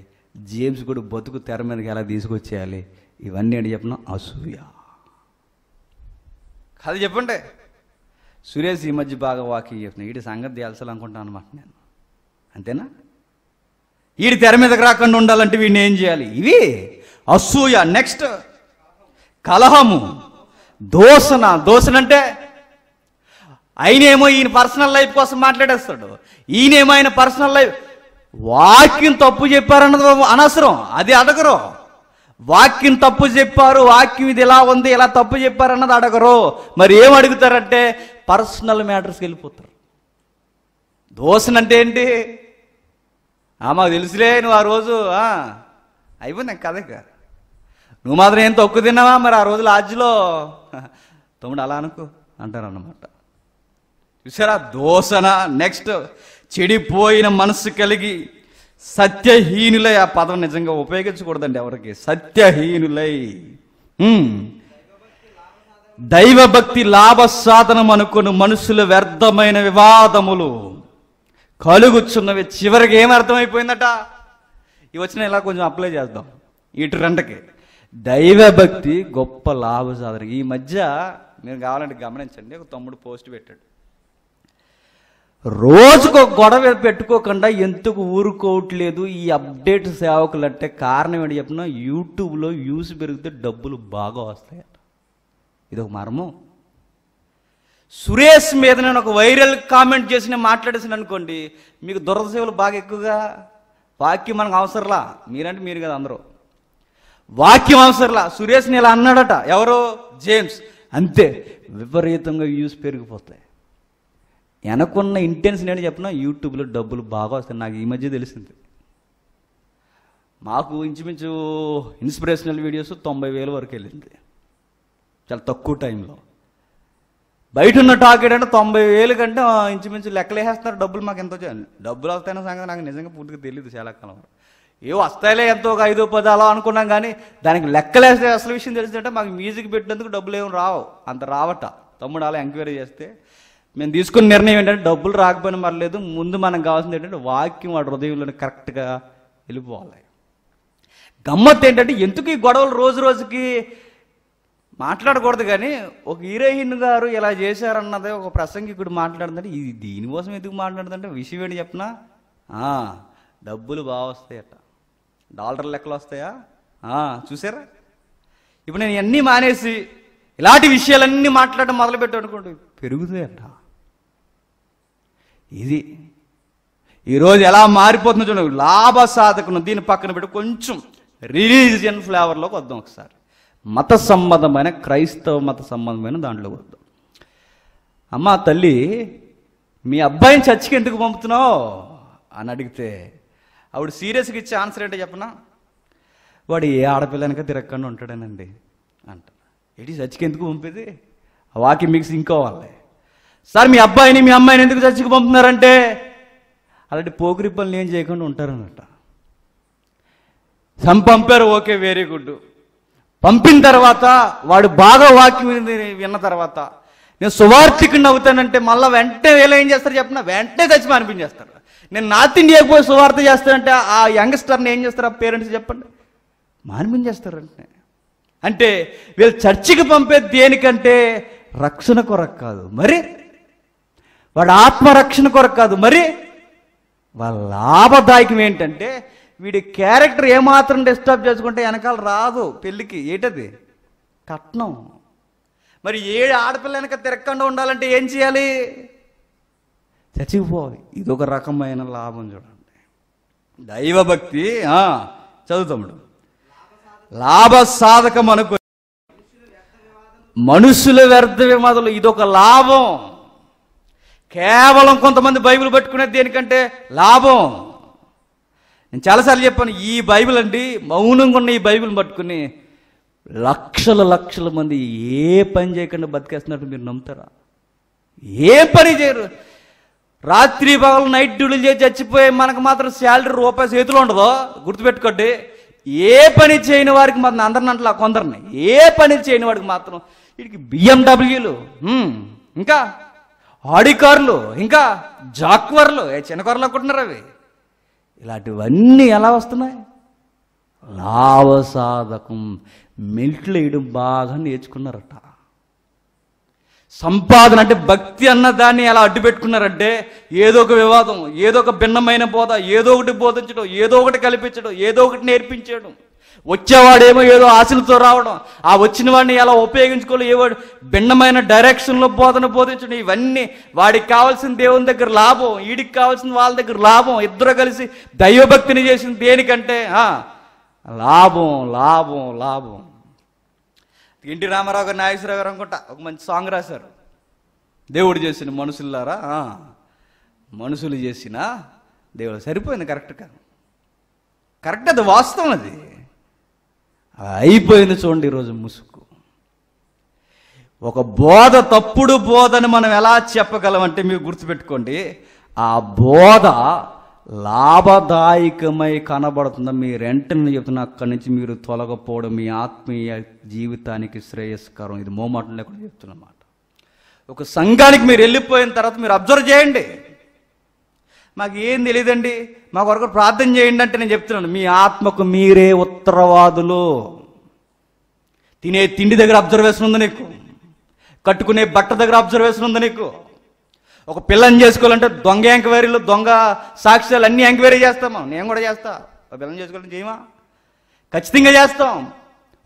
జేమ్స్ కూడా బతుకు తెర మీదకి ఎలా తీసుకొచ్చేయాలి ఇవన్నీ అంటే చెప్పిన అసూయ కాదు చెప్పండి సురేష్ ఈ మధ్య బాగా వాకింగ్ చెప్పిన వీడి సంగతి తేల్చాలనుకుంటాను అనమాట నేను అంతేనా వీడి తెర మీదకి రాకుండా ఉండాలంటే వీడిని ఏం చేయాలి ఇవి అసూయ నెక్స్ట్ కలహము దోషణ దోషణ అంటే ఆయనేమో ఈయన పర్సనల్ లైఫ్ కోసం మాట్లాడేస్తాడు ఈయనేమో ఆయన పర్సనల్ లైఫ్ వాక్యం తప్పు చెప్పారన్నది అనవసరం అది అడగరు వాక్యం తప్పు చెప్పారు వాక్యం ఇది ఇలా ఉంది ఇలా తప్పు చెప్పారన్నది అడగరు మరి ఏం అడుగుతారంటే పర్సనల్ మ్యాటర్స్కి వెళ్ళిపోతారు దోషణ అంటే ఏంటి మాకు తెలుసులే నువ్వు ఆ రోజు అయిపోయింది ఇంకా నువ్వు మాత్రం ఏం తక్కువ తిన్నావా మరి ఆ రోజు లాజ్లో తమ్ముడు అలా అనుకో అంటారు అన్నమాట చూసారా దోసన నెక్స్ట్ చెడిపోయిన మనసు కలిగి సత్యహీనులై ఆ పదం నిజంగా ఉపయోగించకూడదండి ఎవరికి సత్యహీనులై దైవభక్తి లాభ సాధనం అనుకుని మనుషులు వ్యర్థమైన వివాదములు కలుగుచున్నవి చివరికి ఏమర్థమైపోయిందట ఇవి వచ్చిన ఇలా కొంచెం అప్లై చేద్దాం ఇటు రెండకి దైవభక్తి గొప్ప లాభ సాధన ఈ మధ్య మీరు కావాలంటే గమనించండి ఒక తమ్ముడు పోస్ట్ పెట్టాడు రోజుకో గొడవ పెట్టుకోకుండా ఎందుకు ఊరుకోవట్లేదు ఈ అప్డేట్ సేవకులు అంటే కారణం ఏంటి చెప్పిన యూట్యూబ్లో యూస్ పెరిగితే డబ్బులు బాగా వస్తాయి ఇది ఒక మర్మం సురేష్ మీద నేను ఒక వైరల్ కామెంట్ చేసి నేను మాట్లాడేసాను అనుకోండి మీకు దురదసేవలు బాగా ఎక్కువగా వాక్యం మనకు అవసరంలా మీరంటే మీరు కదా అందరూ వాక్యం అవసరంలా సురేష్ని ఇలా అన్నాడట ఎవరో జేమ్స్ అంతే విపరీతంగా వ్యూస్ పెరిగిపోతాయి వెనకున్న ఇంటెన్షన్ ఏంటి చెప్పిన యూట్యూబ్లో డబ్బులు బాగా వస్తాయి నాకు ఈ మధ్య తెలిసింది మాకు ఇంచుమించు ఇన్స్పిరేషనల్ వీడియోస్ తొంభై వేల వరకు వెళ్ళింది చాలా తక్కువ టైంలో బయట ఉన్న టాక్ ఏంటంటే తొంభై వేలు కంటే ఇంచుమించు లెక్కలేసేస్తారు డబ్బులు మాకు ఎంతో డబ్బులు వస్తాయన్న సంగతి నాకు నిజంగా పూర్తిగా తెలియదు చాలా కాలం ఏవో వస్తాయిలే ఎంతో ఒక ఐదు పది అలా అనుకున్నాం కానీ దానికి లెక్కలేస్తే అసలు విషయం తెలిసిందంటే మాకు మ్యూజిక్ పెట్టినందుకు డబ్బులు ఏమి రావు అంత రావట తమ్ముడు అలా ఎంక్వైరీ చేస్తే మేము తీసుకున్న నిర్ణయం ఏంటంటే డబ్బులు రాకపోయినా మరలేదు ముందు మనకు కావాల్సింది ఏంటంటే వాక్యం వాడి హృదయంలో కరెక్ట్గా వెళ్ళిపోవాలి గమ్మత్ ఏంటంటే ఎందుకు ఈ గొడవలు రోజు రోజుకి మాట్లాడకూడదు కానీ ఒక హీరోయిన్ గారు ఇలా చేశారన్నది ఒక ప్రసంగికుడు మాట్లాడుతుంటే ఇది దీనికోసం ఎందుకు మాట్లాడుతుంటే విషయం ఏంటి చెప్పినా డబ్బులు బాగా వస్తాయట డాలర్ లెక్కలు వస్తాయా చూసారా ఇప్పుడు నేను ఇవన్నీ మానేసి ఇలాంటి విషయాలన్నీ మాట్లాడడం అనుకోండి పెరుగుతాయట ఇది ఈరోజు ఎలా మారిపోతుందో చూడండి లాభ సాధకును దీని పక్కన పెట్టి కొంచెం రిలీజియన్ ఫ్లేవర్లోకి వద్దాం ఒకసారి మత సంబంధమైన క్రైస్తవ మత సంబంధమైన దాంట్లో వద్దాం అమ్మ తల్లి మీ అబ్బాయిని చచ్చికి ఎందుకు పంపుతున్నావు అని అడిగితే ఆవిడ సీరియస్గా ఇచ్చే ఆన్సర్ ఏంటో చెప్పనా వాడు ఏ ఆడపిల్లనిక తిరగకుండా ఉంటాడనండి అంట ఏంటి చచ్చికి ఎందుకు పంపేది వాకి మిక్స్ ఇంకోవాలి సార్ మీ అబ్బాయిని మీ అమ్మాయిని ఎందుకు చర్చికి పంపుతున్నారంటే అలాంటి పోకిరి పనులు ఏం చేయకుండా సం పంపారు ఓకే వెరీ గుడ్ పంపిన తర్వాత వాడు బాగా వాక్యం విన్న తర్వాత నేను సువార్థికుని అవుతానంటే మళ్ళీ వెంటనే వీళ్ళు ఏం చేస్తారు చెప్పిన వెంటనే చచ్చి అనిపించేస్తారు నేను నార్త్ ఇండియాకి పోయి సువార్త చేస్తానంటే ఆ యంగ్స్టర్ని ఏం చేస్తారు ఆ పేరెంట్స్ చెప్పండి మానిపించేస్తారంటే అంటే వీళ్ళు చర్చికి పంపే దేనికంటే రక్షణ కొరకు కాదు మరి వాడు ఆత్మరక్షణ కొరకు కాదు మరి వాళ్ళ లాభదాయకం ఏంటంటే వీడి క్యారెక్టర్ ఏమాత్రం డిస్టర్బ్ చేసుకుంటే వెనకాల రాదు పెళ్ళికి ఏంటది కట్నం మరి ఏడు ఆడపిల్ల వెనక తిరగకుండా ఉండాలంటే ఏం చేయాలి చచ్చిపోవాలి ఇది ఒక రకమైన లాభం చూడండి దైవభక్తి చదువుతాముడు లాభ సాధకం అనుకో మనుషుల వ్యర్థ విమాదలు ఇదొక లాభం కేవలం కొంతమంది బైబిల్ పట్టుకునేది దేనికంటే లాభం నేను చాలాసార్లు చెప్పాను ఈ బైబిల్ అండి మౌనంగా ఉన్న ఈ బైబిల్ పట్టుకుని లక్షల లక్షల మంది ఏ పని చేయకుండా బతికేస్తున్నట్టు మీరు నమ్ముతారా ఏ పని చేయరు రాత్రి పగలు నైట్ డ్యూటీలు చేసి చచ్చిపోయి మనకు మాత్రం శాలరీ రూపాయి చేతిలో ఉండదు గుర్తుపెట్టుకోండి ఏ పని చేయని వారికి మాత్రం అందరిని అంటే కొందరిని ఏ పని చేయని వాడికి మాత్రం వీడికి బిఎండబ్ల్యూలు ఇంకా ఆడికారులు ఇంకా జాక్వర్లు ఏ చిన్న అనుకుంటున్నారు అవి ఇలాంటివన్నీ ఎలా వస్తున్నాయి లాభసాధకం మెల్ట్లు బాగా నేర్చుకున్నారట సంపాదన అంటే భక్తి అన్న దాన్ని ఎలా అడ్డు పెట్టుకున్నారంటే ఏదో ఒక వివాదం ఏదో ఒక భిన్నమైన బోధ ఏదో ఒకటి బోధించడం ఏదో ఒకటి కల్పించడం ఏదో ఒకటి నేర్పించడం వచ్చేవాడేమో ఏదో ఆశలతో రావడం ఆ వచ్చిన వాడిని ఎలా ఉపయోగించుకోవాలి ఏవాడు భిన్నమైన డైరెక్షన్లో బోధన బోధించడం ఇవన్నీ వాడికి కావాల్సిన దేవుని దగ్గర లాభం వీడికి కావాల్సిన వాళ్ళ దగ్గర లాభం ఇద్దరు కలిసి దైవభక్తిని చేసిన దేనికంటే లాభం లాభం లాభం ఎన్టీ రామారావు గారు నాగేశ్వరరావు గారు అనుకుంటా ఒక మంచి సాంగ్ రాశారు దేవుడు చేసిన మనుషులారా మనుషులు చేసిన దేవుడు సరిపోయింది కరెక్ట్గా కరెక్ట్ అది వాస్తవం అది అయిపోయింది చూడండి ఈరోజు ముసుగు ఒక బోధ తప్పుడు బోధని మనం ఎలా చెప్పగలమంటే మీరు గుర్తుపెట్టుకోండి ఆ బోధ లాభదాయకమై కనబడుతుందా మీ రెంటని చెప్తున్నా అక్కడి నుంచి మీరు తొలగపోవడం మీ ఆత్మీయ జీవితానికి శ్రేయస్కరం ఇది మోమాటం లేకుండా చెప్తున్నమాట ఒక సంఘానికి మీరు వెళ్ళిపోయిన తర్వాత మీరు అబ్జర్వ్ చేయండి మాకు ఏం తెలియదండి మా కొరకు ప్రార్థన చేయండి అంటే నేను చెప్తున్నాను మీ ఆత్మకు మీరే ఉత్తరవాదులు తినే తిండి దగ్గర అబ్జర్వేషన్ ఉంది నీకు కట్టుకునే బట్ట దగ్గర అబ్జర్వేషన్ ఉంది నీకు ఒక పిల్లని చేసుకోవాలంటే దొంగ ఎంక్వైరీలు దొంగ సాక్ష్యాలు అన్నీ ఎంక్వైరీ చేస్తాం మనం నేను కూడా చేస్తా ఒక పిల్లని చేసుకోవాలంటే చేయమా ఖచ్చితంగా చేస్తాం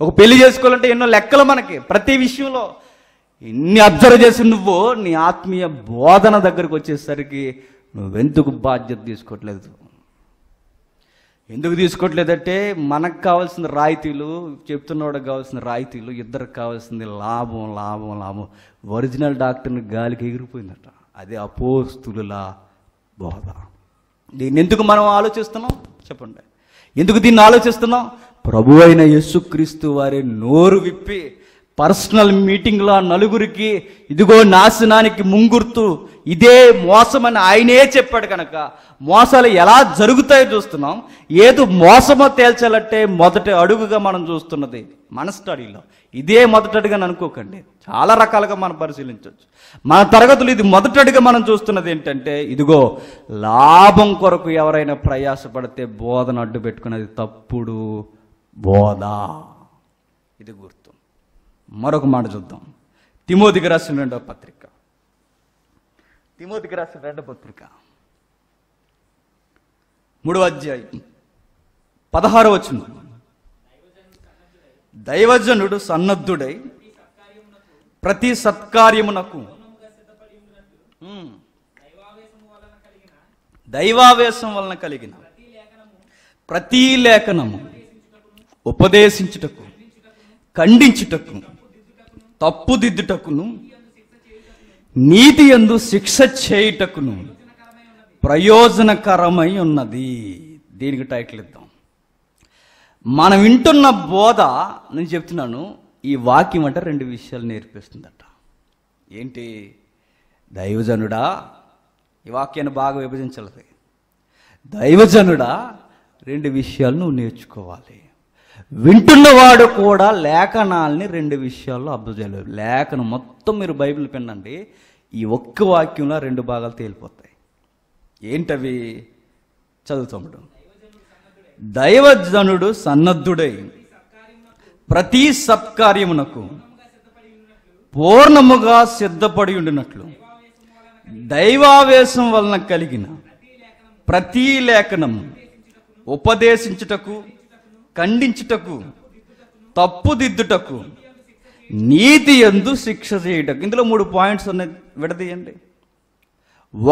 ఒక పెళ్లి చేసుకోవాలంటే ఎన్నో లెక్కలు మనకి ప్రతి విషయంలో ఎన్ని అబ్జర్వ్ చేసి నువ్వు నీ ఆత్మీయ బోధన దగ్గరకు వచ్చేసరికి నువ్వెందుకు బాధ్యత తీసుకోవట్లేదు ఎందుకు తీసుకోవట్లేదంటే మనకు కావాల్సిన రాయితీలు చెప్తున్నవాడికి కావాల్సిన రాయితీలు ఇద్దరికి కావాల్సింది లాభం లాభం లాభం ఒరిజినల్ డాక్టర్ని గాలికి ఎగిరిపోయిందట అదే అపోస్తుల బోధ దీన్ని ఎందుకు మనం ఆలోచిస్తున్నాం చెప్పండి ఎందుకు దీన్ని ఆలోచిస్తున్నాం ప్రభు అయిన యేసుక్రీస్తు వారి నోరు విప్పి పర్సనల్ మీటింగ్లో నలుగురికి ఇదిగో నాశనానికి ముంగుర్తు ఇదే మోసమని ఆయనే చెప్పాడు కనుక మోసాలు ఎలా జరుగుతాయో చూస్తున్నాం ఏదో మోసమో తేల్చాలంటే మొదటి అడుగుగా మనం చూస్తున్నది మన స్టడీలో ఇదే అని అనుకోకండి చాలా రకాలుగా మనం పరిశీలించవచ్చు మన తరగతులు ఇది మొదటడిగా మనం చూస్తున్నది ఏంటంటే ఇదిగో లాభం కొరకు ఎవరైనా ప్రయాసపడితే బోధన అడ్డు పెట్టుకున్నది తప్పుడు బోధ ఇది గుర్తు మరొక మాట చూద్దాం తిమోదికి రాసిన రెండవ పత్రిక తిమోదికి రాసిన రెండవ పత్రిక మూడవ అధ్యాయం పదహారు వచ్చిన దైవజనుడు సన్నద్ధుడై ప్రతి సత్కార్యమునకు దైవావేశం వలన కలిగిన ప్రతి లేఖనము ఉపదేశించుటకు ఖండించుటకు తప్పుదిద్దుటకును నీతి ఎందు శిక్ష చేయుటకును ప్రయోజనకరమై ఉన్నది దీనికి టైటిల్ ఇద్దాం మనం వింటున్న బోధ నేను చెప్తున్నాను ఈ వాక్యం అంటే రెండు విషయాలు నేర్పిస్తుందట ఏంటి దైవజనుడా ఈ వాక్యాన్ని బాగా విభజించలేదు దైవజనుడా రెండు విషయాలు నువ్వు నేర్చుకోవాలి వింటున్నవాడు కూడా లేఖనాలని రెండు విషయాల్లో అబ్జర్వ్ చేయలేదు లేఖనం మొత్తం మీరు బైబిల్ పెనండి ఈ ఒక్క వాక్యంలో రెండు భాగాలు తేలిపోతాయి ఏంటవి చదువుతాముడు దైవజనుడు సన్నద్ధుడై ప్రతి సత్కార్యమునకు పూర్ణముగా సిద్ధపడి ఉండినట్లు దైవావేశం వలన కలిగిన ప్రతి లేఖనం ఉపదేశించుటకు ఖండించుటకు తప్పుదిద్దుటకు నీతి ఎందు శిక్ష చేయుటకు ఇందులో మూడు పాయింట్స్ ఉన్నాయి విడదీయండి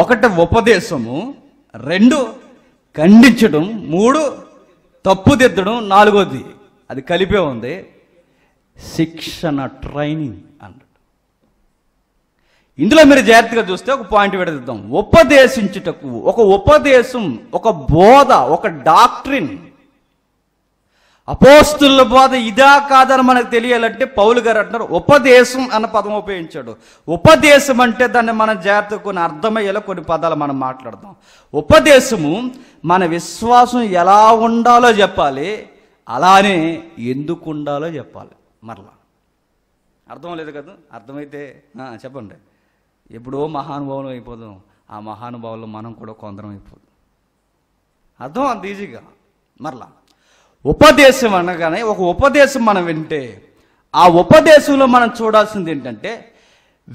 ఒకటి ఉపదేశము రెండు ఖండించడం మూడు తప్పుదిద్దడం నాలుగోది అది కలిపే ఉంది శిక్షణ ట్రైనింగ్ అన్నాడు ఇందులో మీరు జాగ్రత్తగా చూస్తే ఒక పాయింట్ విడదిద్దాం ఉపదేశించుటకు ఒక ఉపదేశం ఒక బోధ ఒక డాక్ట్రిన్ అపోస్తుల బాధ ఇదా కాదని మనకు తెలియాలంటే పౌలు గారు అంటున్నారు ఉపదేశం అన్న పదం ఉపయోగించాడు ఉపదేశం అంటే దాన్ని మనం జాగ్రత్త కొన్ని అర్థమయ్యేలా కొన్ని పదాలు మనం మాట్లాడదాం ఉపదేశము మన విశ్వాసం ఎలా ఉండాలో చెప్పాలి అలానే ఎందుకు ఉండాలో చెప్పాలి మరలా అర్థం లేదు కదా అర్థమైతే చెప్పండి ఎప్పుడో మహానుభావులు అయిపోదాం ఆ మహానుభావులు మనం కూడా కొందరం అయిపోదు అర్థం అంత ఈజీగా మరలా ఉపదేశం అనగానే ఒక ఉపదేశం మనం వింటే ఆ ఉపదేశంలో మనం చూడాల్సింది ఏంటంటే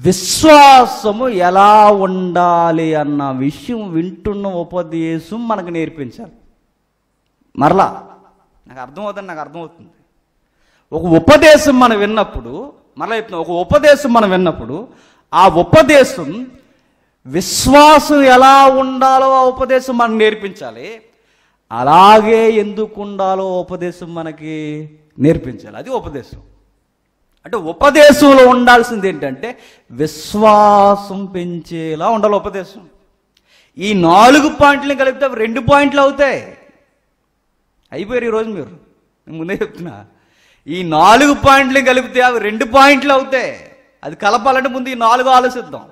విశ్వాసము ఎలా ఉండాలి అన్న విషయం వింటున్న ఉపదేశం మనకు నేర్పించాలి మరలా నాకు అర్థమవుతుంది నాకు అర్థమవుతుంది ఒక ఉపదేశం మనం విన్నప్పుడు మరలా చెప్తున్నా ఒక ఉపదేశం మనం విన్నప్పుడు ఆ ఉపదేశం విశ్వాసం ఎలా ఉండాలో ఆ ఉపదేశం మనం నేర్పించాలి అలాగే ఎందుకు ఉండాలో ఉపదేశం మనకి నేర్పించాలి అది ఉపదేశం అంటే ఉపదేశంలో ఉండాల్సింది ఏంటంటే విశ్వాసం పెంచేలా ఉండాలి ఉపదేశం ఈ నాలుగు పాయింట్లని కలిపితే రెండు పాయింట్లు అవుతాయి అయిపోయారు ఈరోజు మీరు ముందే చెప్తున్నా ఈ నాలుగు పాయింట్లు కలిపితే అవి రెండు పాయింట్లు అవుతాయి అది కలపాలంటే ముందు ఈ నాలుగు ఆలోచిద్దాం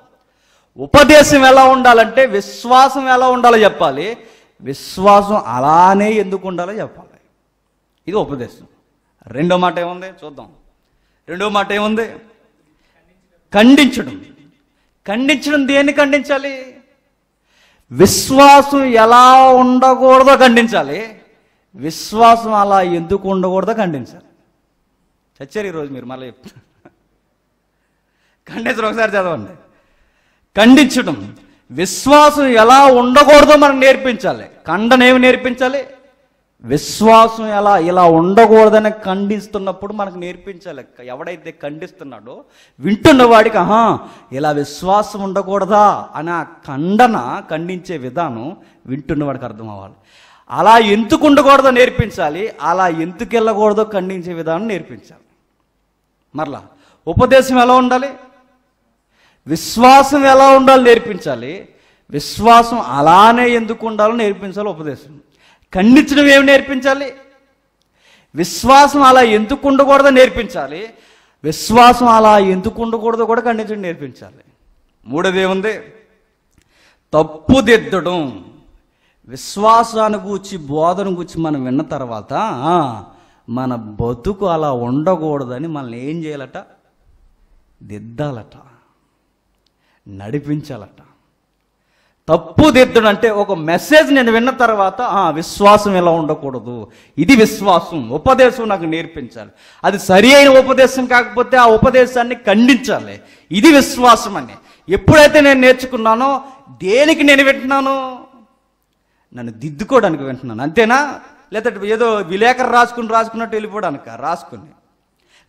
ఉపదేశం ఎలా ఉండాలంటే విశ్వాసం ఎలా ఉండాలో చెప్పాలి విశ్వాసం అలానే ఎందుకు ఉండాలో చెప్పాలి ఇది ఉపదేశం రెండో మాట ఏముంది చూద్దాం రెండో మాట ఏముంది ఖండించడం ఖండించడం దేన్ని ఖండించాలి విశ్వాసం ఎలా ఉండకూడదో ఖండించాలి విశ్వాసం అలా ఎందుకు ఉండకూడదో ఖండించాలి చచ్చారు ఈరోజు మీరు మళ్ళీ చెప్తారు ఖండించడం ఒకసారి చదవండి ఖండించడం విశ్వాసం ఎలా ఉండకూడదో మనం నేర్పించాలి ఖండనేమి నేర్పించాలి విశ్వాసం ఎలా ఇలా ఉండకూడదని ఖండిస్తున్నప్పుడు మనకు నేర్పించాలి ఎవడైతే ఖండిస్తున్నాడో వింటున్న వాడికి ఆహా ఇలా విశ్వాసం ఉండకూడదా అని ఆ ఖండన ఖండించే విధానం వింటున్నవాడికి అర్థం అవ్వాలి అలా ఎందుకు ఉండకూడదో నేర్పించాలి అలా ఎందుకు వెళ్ళకూడదో ఖండించే విధానం నేర్పించాలి మరలా ఉపదేశం ఎలా ఉండాలి విశ్వాసం ఎలా ఉండాలో నేర్పించాలి విశ్వాసం అలానే ఎందుకు ఉండాలో నేర్పించాలి ఉపదేశం ఖండించడం ఏమి నేర్పించాలి విశ్వాసం అలా ఎందుకు ఉండకూడదో నేర్పించాలి విశ్వాసం అలా ఎందుకు ఉండకూడదో కూడా ఖండించడం నేర్పించాలి మూడోది ఏముంది తప్పుదిద్దడం విశ్వాసాన్ని గూర్చి బోధన గురించి మనం విన్న తర్వాత మన బతుకు అలా ఉండకూడదని మనల్ని ఏం చేయాలట దిద్దాలట నడిపించాలట తప్పు దిద్దుడు అంటే ఒక మెసేజ్ నేను విన్న తర్వాత ఆ విశ్వాసం ఎలా ఉండకూడదు ఇది విశ్వాసం ఉపదేశం నాకు నేర్పించాలి అది సరి అయిన ఉపదేశం కాకపోతే ఆ ఉపదేశాన్ని ఖండించాలి ఇది విశ్వాసం అని ఎప్పుడైతే నేను నేర్చుకున్నానో దేనికి నేను వింటున్నాను నన్ను దిద్దుకోవడానికి వింటున్నాను అంతేనా లేదా ఏదో విలేకరు రాసుకుని రాసుకున్నట్టు వెళ్ళిపోవడానిక రాసుకుని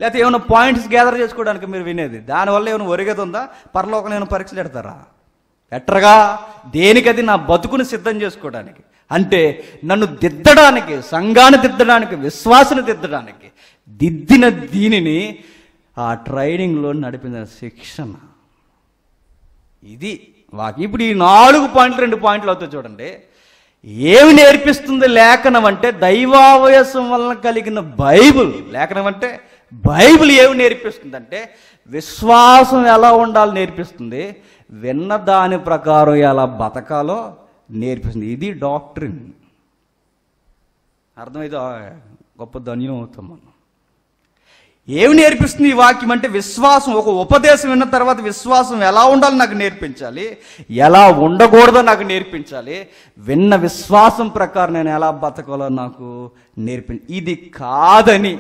లేకపోతే ఏమైనా పాయింట్స్ గ్యాదర్ చేసుకోవడానికి మీరు వినేది దానివల్ల ఏమైనా ఒరిగేది ఉందా పరలోకం ఏమైనా పరీక్షలు పెడతారా ఎట్రగా దేనికది నా బతుకును సిద్ధం చేసుకోవడానికి అంటే నన్ను దిద్దడానికి సంఘాన్ని దిద్దడానికి విశ్వాసను దిద్దడానికి దిద్దిన దీనిని ఆ ట్రైనింగ్లో నడిపిన శిక్షణ ఇది వాకి ఇప్పుడు ఈ నాలుగు పాయింట్లు రెండు పాయింట్లు అవుతాయి చూడండి ఏమి నేర్పిస్తుంది లేఖనం అంటే దైవావయసం వలన కలిగిన బైబుల్ లేఖనం అంటే బైబిల్ ఏమి నేర్పిస్తుందంటే విశ్వాసం ఎలా ఉండాలో నేర్పిస్తుంది విన్న దాని ప్రకారం ఎలా బతకాలో నేర్పిస్తుంది ఇది డాక్టరిన్ అర్థమైతే గొప్ప ధన్యం అవుతాం మనం ఏమి నేర్పిస్తుంది ఈ వాక్యం అంటే విశ్వాసం ఒక ఉపదేశం విన్న తర్వాత విశ్వాసం ఎలా ఉండాలో నాకు నేర్పించాలి ఎలా ఉండకూడదో నాకు నేర్పించాలి విన్న విశ్వాసం ప్రకారం నేను ఎలా బతకాలో నాకు నేర్పి ఇది కాదని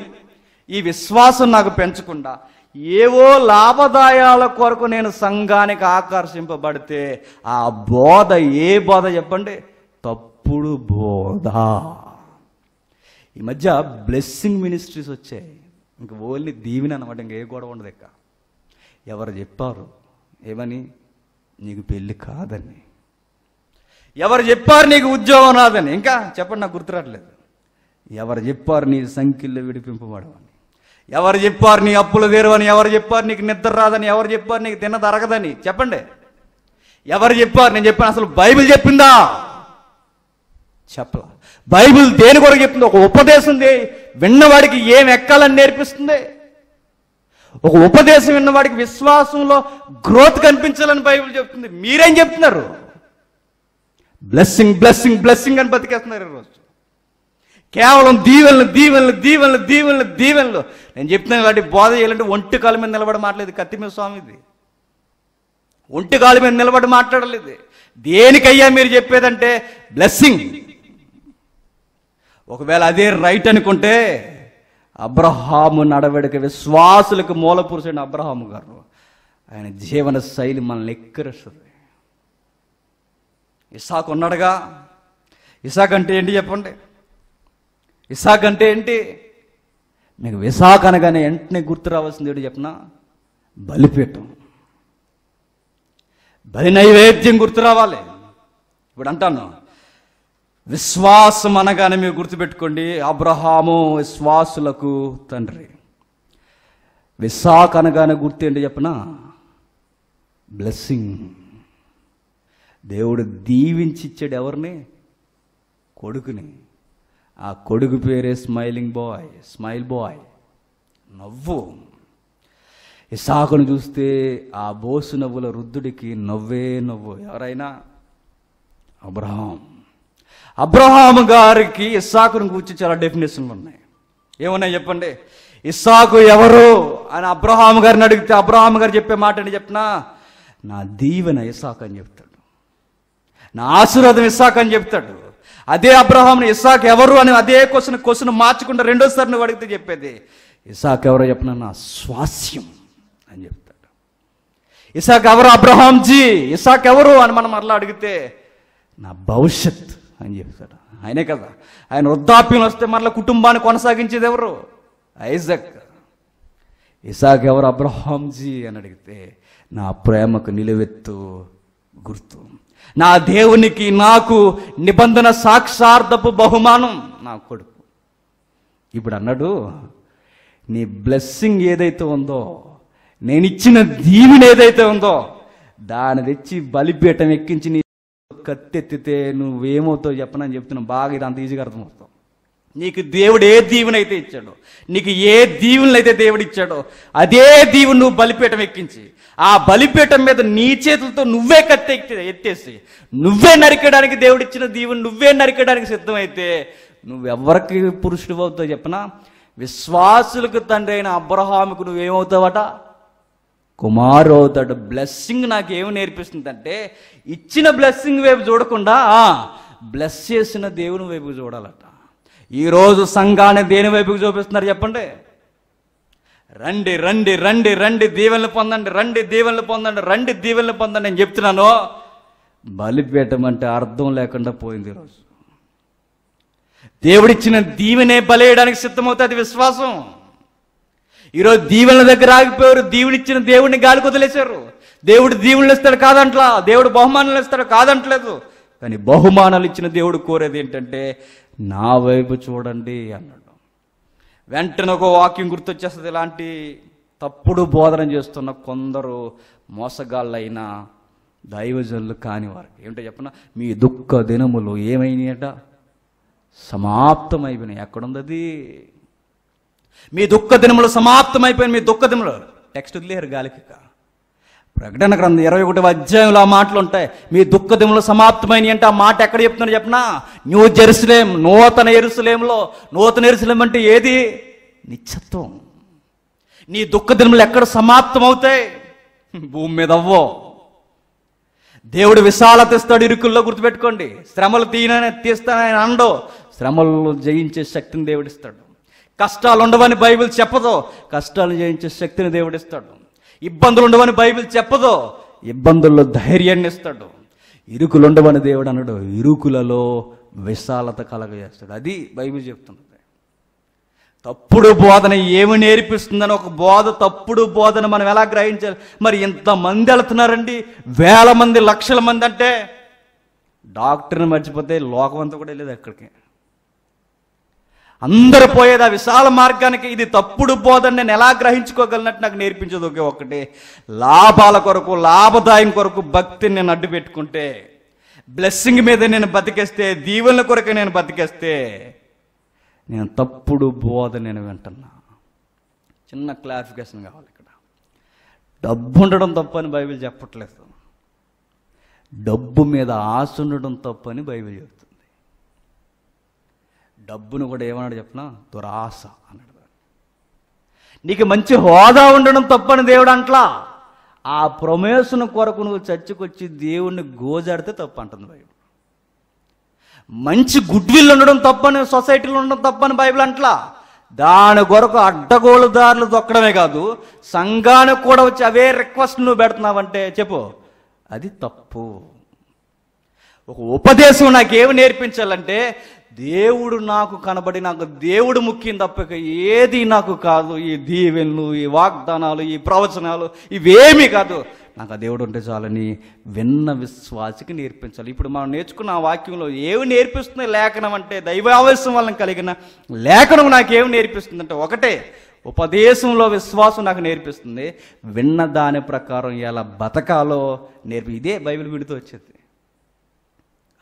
ఈ విశ్వాసం నాకు పెంచకుండా ఏవో లాభదాయాల కొరకు నేను సంఘానికి ఆకర్షింపబడితే ఆ బోధ ఏ బోధ చెప్పండి తప్పుడు బోధ ఈ మధ్య బ్లెస్సింగ్ మినిస్ట్రీస్ వచ్చాయి ఇంక ఓన్లీ దీవిని అనమాట ఇంక ఏ గొడవ ఉండదు ఇక్కడ ఎవరు చెప్పారు ఏమని నీకు పెళ్ళి కాదని ఎవరు చెప్పారు నీకు ఉద్యోగం రాదని ఇంకా చెప్పండి నాకు గుర్తురాట్లేదు ఎవరు చెప్పారు నీ సంఖ్యలో విడిపింపబడవని ఎవరు చెప్పారు నీ అప్పులు అని ఎవరు చెప్పారు నీకు నిద్ర రాదని ఎవరు చెప్పారు నీకు తిన్న తరగదని చెప్పండి ఎవరు చెప్పారు నేను చెప్పాను అసలు బైబిల్ చెప్పిందా చెప్పలా బైబిల్ దేని కొరకు చెప్తుంది ఒక ఉపదేశం విన్నవాడికి ఏం ఎక్కాలని నేర్పిస్తుంది ఒక ఉపదేశం విన్నవాడికి విశ్వాసంలో గ్రోత్ కనిపించాలని బైబిల్ చెప్తుంది మీరేం చెప్తున్నారు బ్లెస్సింగ్ బ్లెస్సింగ్ బ్లెస్సింగ్ అని బతికేస్తున్నారు ఈరోజు కేవలం దీవెనలు దీవెనలు దీవెనలు దీవెనలు దీవెనలు నేను చెప్తున్నాను కాబట్టి బోధ చేయాలంటే ఒంటి కాలు మీద నిలబడి మాట్లాడదు కత్తిమీర స్వామిది ఒంటి కాలు మీద నిలబడి మాట్లాడలేదు దేనికయ్యా మీరు చెప్పేదంటే బ్లెస్సింగ్ ఒకవేళ అదే రైట్ అనుకుంటే అబ్రహాము నడవడిక విశ్వాసులకు మూల పురుషుడు అబ్రహాము గారు ఆయన జీవన శైలి మనల్ని ఎక్కిరిస్తుంది ఇసాక్ ఉన్నాడుగా ఇసాక్ అంటే ఏంటి చెప్పండి ఇసాక్ అంటే ఏంటి మీకు విశాఖ అనగానే వెంటనే గుర్తు రావాల్సింది ఏడు చెప్పిన బలిపీఠం బలి నైవేద్యం గుర్తు రావాలి ఇప్పుడు అంటాను విశ్వాసం అనగానే మీరు గుర్తుపెట్టుకోండి అబ్రహాము విశ్వాసులకు తండ్రి విశాఖ అనగానే గుర్తు ఏంటి చెప్పిన బ్లెస్సింగ్ దేవుడు దీవించిచ్చాడు ఎవరిని కొడుకుని ఆ కొడుకు పేరే స్మైలింగ్ బాయ్ స్మైల్ బాయ్ నవ్వు ఇసాకును చూస్తే ఆ బోసు నవ్వుల వృద్ధుడికి నవ్వే నవ్వు ఎవరైనా అబ్రహాం అబ్రహాం గారికి ఇస్సాకును కూర్చి చాలా డెఫినేషన్లు ఉన్నాయి ఏమన్నాయి చెప్పండి ఇస్సాకు ఎవరు అని అబ్రహాం గారిని అడిగితే అబ్రహాం గారు చెప్పే మాట అని చెప్పినా నా దీవెన ఇసాక్ అని చెప్తాడు నా ఆశీర్వాదం ఇస్సాక్ అని చెప్తాడు అదే అబ్రహాం ఇసాక్ ఎవరు అని అదే క్వశ్చన్ క్వశ్చన్ మార్చకుండా రెండోసారి నువ్వు అడిగితే చెప్పేది ఇసాక్ ఎవరు చెప్పిన నా స్వాస్యం అని చెప్తాడు ఇసాక్ ఎవరు అబ్రహాంజీ ఇసాక్ ఎవరు అని మనం మరలా అడిగితే నా భవిష్యత్ అని చెప్తాడు ఆయనే కదా ఆయన వృద్ధాప్యం వస్తే మరలా కుటుంబాన్ని కొనసాగించేది ఎవరు ఐజక్ ఇసాక్ ఎవరు అబ్రహాంజీ అని అడిగితే నా ప్రేమకు నిలువెత్తు గుర్తు నా దేవునికి నాకు నిబంధన సాక్షార్థపు బహుమానం నా కొడుకు ఇప్పుడు అన్నాడు నీ బ్లెస్సింగ్ ఏదైతే ఉందో నేను ఇచ్చిన దీవిని ఏదైతే ఉందో దాని తెచ్చి బలిపీఠం ఎక్కించి నీ కత్తెత్తితే నువ్వేమవుతావు చెప్పనని చెప్తున్నావు బాగా ఇది అంత ఈజీగా అర్థమవుతావు నీకు దేవుడు ఏ అయితే ఇచ్చాడో నీకు ఏ అయితే దేవుడు ఇచ్చాడో అదే దీవుని నువ్వు బలిపీఠం ఎక్కించి ఆ బలిపీఠం మీద నీ చేతులతో నువ్వే కత్తి ఎత్తేసి నువ్వే నరికడానికి దేవుడిచ్చిన దీవుని నువ్వే నరికడానికి సిద్ధమైతే నువ్వెవరికి పురుషుడు అవుతావు చెప్పనా విశ్వాసులకు తండ్రి అయిన అబ్రహాముకు నువ్వేమవుతావట కుమారు అవుతాడు బ్లెస్సింగ్ నాకు ఏమి నేర్పిస్తుంది అంటే ఇచ్చిన బ్లెస్సింగ్ వైపు చూడకుండా బ్లెస్ చేసిన దేవుని వైపు చూడాలట ఈరోజు సంఘాన్ని దేని వైపుకి చూపిస్తున్నారు చెప్పండి రండి రండి రండి రండి దీవెనలు పొందండి రండి దీవెనలు పొందండి రండి దీవెనలు పొందండి నేను చెప్తున్నాను బలిపేటం అంటే అర్థం లేకుండా పోయింది ఈరోజు దేవుడిచ్చిన దీవెనే బలేయడానికి సిద్ధమవుతుంది విశ్వాసం ఈరోజు దీవెనల దగ్గర ఆగిపోయారు దీవునిచ్చిన దేవుడిని గాలి కుదిలేశారు దేవుడు దీవులు ఇస్తాడు కాదంట్లా దేవుడు బహుమానాలు ఇస్తాడు కాదంటలేదు కానీ బహుమానాలు ఇచ్చిన దేవుడు కోరేది ఏంటంటే నా వైపు చూడండి అన్నాడు వెంటనే ఒక వాక్యం గుర్తొచ్చేస్తుంది ఇలాంటి తప్పుడు బోధన చేస్తున్న కొందరు మోసగాళ్ళైన దైవజనులు కానివారు ఏమిటో చెప్పిన మీ దుఃఖ దినములు ఏమైనాయట సమాప్తమైపోయినాయి ఎక్కడుంది అది మీ దుఃఖ దినములు సమాప్తమైపోయిన మీ దుఃఖ దినములు టెక్స్ట్ వదిలేరు గాలికి ప్రకటన గ్రంథం ఇరవై ఒకటి అధ్యాయంలో ఆ మాటలు ఉంటాయి మీ దుఃఖదములు సమాప్తమైన అంటే ఆ మాట ఎక్కడ చెప్తున్నారు చెప్పనా న్యూ జెరుసలేం నూతన ఎరుసలేంలో నూతన ఎరుసలేం అంటే ఏది నిత్యత్వం నీ దుఃఖదినములు ఎక్కడ సమాప్తం అవుతాయి భూమి మీద అవ్వో దేవుడు విశాలత ఇస్తాడు ఇరుకుల్లో గుర్తుపెట్టుకోండి శ్రమలు తీయనని తీస్తానని అండో శ్రమలు జయించే శక్తిని దేవుడిస్తాడు కష్టాలు ఉండవని బైబిల్ చెప్పదు కష్టాలు జయించే శక్తిని దేవుడిస్తాడు ఇబ్బందులు ఉండవని బైబిల్ చెప్పదు ఇబ్బందుల్లో ధైర్యాన్ని ఇస్తాడు ఇరుకులు ఉండవని దేవుడు అన్నాడు ఇరుకులలో విశాలత కలగజేస్తాడు అది బైబిల్ చెప్తున్నది తప్పుడు బోధన ఏమి నేర్పిస్తుందని ఒక బోధ తప్పుడు బోధన మనం ఎలా గ్రహించాలి మరి ఇంతమంది వెళుతున్నారండి వేల మంది లక్షల మంది అంటే డాక్టర్ని మర్చిపోతే లోకం అంతా కూడా వెళ్ళేది అక్కడికి అందరు పోయేది ఆ విశాల మార్గానికి ఇది తప్పుడు బోధని నేను ఎలా గ్రహించుకోగలనట్టు నాకు నేర్పించదు ఒకే ఒకటి లాభాల కొరకు లాభదాయం కొరకు భక్తిని నేను అడ్డు పెట్టుకుంటే బ్లెస్సింగ్ మీద నేను బతికేస్తే దీవెనల కొరకు నేను బతికేస్తే నేను తప్పుడు బోధ నేను వింటున్నా చిన్న క్లారిఫికేషన్ కావాలి ఇక్కడ డబ్బు ఉండడం తప్పని బైబిల్ చెప్పట్లేదు డబ్బు మీద ఆశ ఉండడం తప్పని బైబిల్ చెప్తుంది డబ్బును కూడా ఏమన్నాడు చెప్పిన దురాశ అన్నాడు నీకు మంచి హోదా ఉండడం తప్పని దేవుడు అంట్లా ఆ ప్రమేశన కొరకు నువ్వు చర్చకొచ్చి దేవుణ్ణి గోజాడితే తప్పు అంటుంది బైబుల్ మంచి గుడ్ విల్ ఉండడం తప్పని సొసైటీలో ఉండడం తప్పని బైబిల్ అంట్లా దాని కొరకు అడ్డగోలుదారులు దొక్కడమే కాదు సంఘానికి కూడా వచ్చి అవే రిక్వెస్ట్ నువ్వు పెడుతున్నావంటే చెప్పు అది తప్పు ఒక ఉపదేశం నాకేమి నేర్పించాలంటే దేవుడు నాకు కనబడి నాకు దేవుడు ముఖ్యం తప్పక ఏది నాకు కాదు ఈ దీవెన్లు ఈ వాగ్దానాలు ఈ ప్రవచనాలు ఇవేమీ కాదు నాకు ఆ దేవుడు ఉంటే చాలని విన్న విశ్వాసకి నేర్పించాలి ఇప్పుడు మనం నేర్చుకున్న ఆ వాక్యంలో ఏమి నేర్పిస్తుంది లేఖనం అంటే దైవావేశం వలన కలిగిన లేఖనం ఏమి నేర్పిస్తుంది అంటే ఒకటే ఉపదేశంలో విశ్వాసం నాకు నేర్పిస్తుంది విన్న దాని ప్రకారం ఎలా బతకాలో నేర్పి ఇదే బైబిల్ విడితో వచ్చేది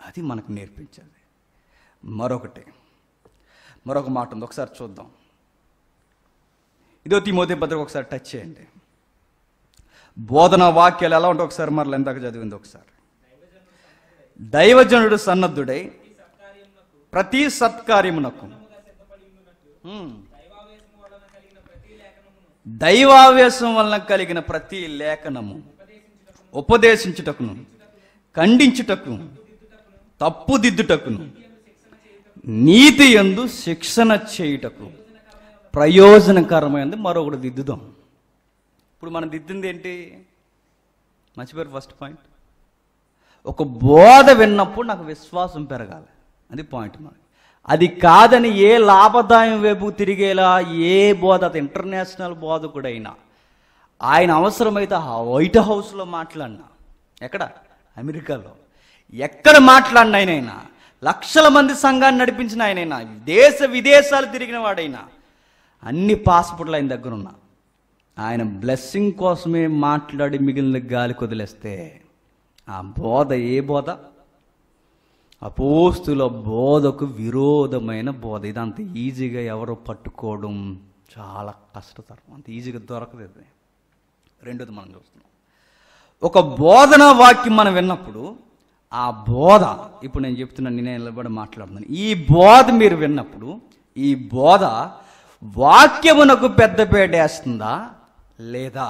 అది మనకు నేర్పించాలి మరొకటి మరొక మాట ఉంది ఒకసారి చూద్దాం ఇదో తిమోతి పత్రిక ఒకసారి టచ్ చేయండి బోధన వాక్యాలు ఎలా ఉంటాయి ఒకసారి మరలా ఎందాక చదివింది ఒకసారి దైవజనుడు సన్నద్ధుడై ప్రతి సత్కార్యమునకు దైవావేశం వలన కలిగిన ప్రతి లేఖనము ఉపదేశించుటకును ఖండించుటకును తప్పుదిద్దుటకును నీతి ఎందు శిక్షణ చేయుటకు ప్రయోజనకరమైనది మరొకటి దిద్దుదాం ఇప్పుడు మనం దిద్దింది ఏంటి మర్చిపోయారు ఫస్ట్ పాయింట్ ఒక బోధ విన్నప్పుడు నాకు విశ్వాసం పెరగాలి అది పాయింట్ మనకి అది కాదని ఏ లాభదాయం వైపు తిరిగేలా ఏ బోధ అది ఇంటర్నేషనల్ బోధకుడైనా ఆయన అవసరమైతే ఆ వైట్ హౌస్లో మాట్లాడినా ఎక్కడ అమెరికాలో ఎక్కడ మాట్లాడినాయనైనా లక్షల మంది సంఘాన్ని నడిపించిన ఆయనైనా దేశ విదేశాలు తిరిగిన వాడైనా అన్ని పాస్పోర్ట్లు ఆయన దగ్గర ఉన్నా ఆయన బ్లెస్సింగ్ కోసమే మాట్లాడి మిగిలిన గాలి కుదిలేస్తే ఆ బోధ ఏ బోధ అపోస్తుల బోధకు విరోధమైన బోధ ఇది అంత ఈజీగా ఎవరు పట్టుకోవడం చాలా కష్టతరం అంత ఈజీగా దొరకదు రెండోది మనం చూస్తున్నాం ఒక బోధనా వాక్యం మనం విన్నప్పుడు ఆ బోధ ఇప్పుడు నేను చెప్తున్నాను నేను నిలబడి మాట్లాడుతున్నాను ఈ బోధ మీరు విన్నప్పుడు ఈ బోధ వాక్యమునకు పెద్ద పేటేస్తుందా లేదా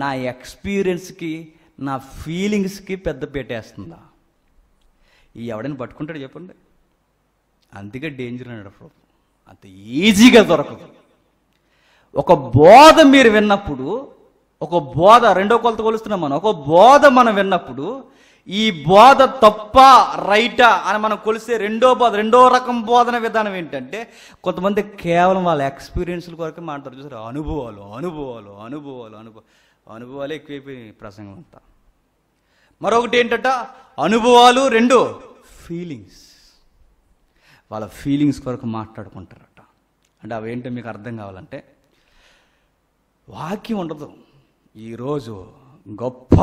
నా ఎక్స్పీరియన్స్కి నా ఫీలింగ్స్కి పెద్ద పేటేస్తుందా ఈ ఎవడని పట్టుకుంటాడు చెప్పండి అందుకే డేంజర్ అన్నాడు ప్రభు అంత ఈజీగా దొరకదు ఒక బోధ మీరు విన్నప్పుడు ఒక బోధ రెండో కొలత కొలుస్తున్నాం మనం ఒక బోధ మనం విన్నప్పుడు ఈ బోధ తప్ప రైటా అని మనం కొలిసే రెండో బోధ రెండో రకం బోధన విధానం ఏంటంటే కొంతమంది కేవలం వాళ్ళ ఎక్స్పీరియన్స్ల కొరకు మాట్లాడు చూసారు అనుభవాలు అనుభవాలు అనుభవాలు అనుభవ అనుభవాలే ఎక్కువైపోయి ప్రసంగం అంతా మరొకటి ఏంటట అనుభవాలు రెండు ఫీలింగ్స్ వాళ్ళ ఫీలింగ్స్ కొరకు మాట్లాడుకుంటారట అంటే అవేంటో మీకు అర్థం కావాలంటే వాక్యం ఉండదు ఈరోజు గొప్ప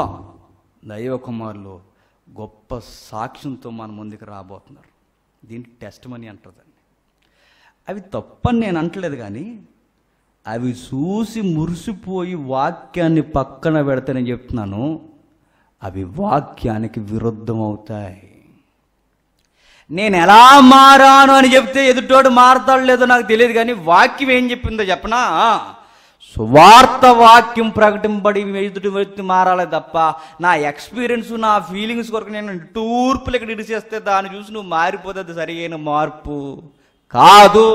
దైవ కుమారులు గొప్ప సాక్ష్యంతో మన ముందుకు రాబోతున్నారు దీనికి టెస్ట్ మనీ అంటుందండి అవి తప్పని నేను అంటలేదు కానీ అవి చూసి మురిసిపోయి వాక్యాన్ని పక్కన పెడతానని చెప్తున్నాను అవి వాక్యానికి విరుద్ధం అవుతాయి నేను ఎలా మారాను అని చెప్తే ఎదుటోడు మారతాడు లేదో నాకు తెలియదు కానీ వాక్యం ఏం చెప్పిందో చెప్పనా సువార్త వాక్యం ప్రకటింపడి ఎదుటి వ్యక్తి మారాలి తప్ప నా ఎక్స్పీరియన్స్ నా ఫీలింగ్స్ కొరకు నేను టూర్పులు ఇక్కడ ఇడిచేస్తే దాన్ని చూసి నువ్వు మారిపోతుంది సరియైన మార్పు కాదు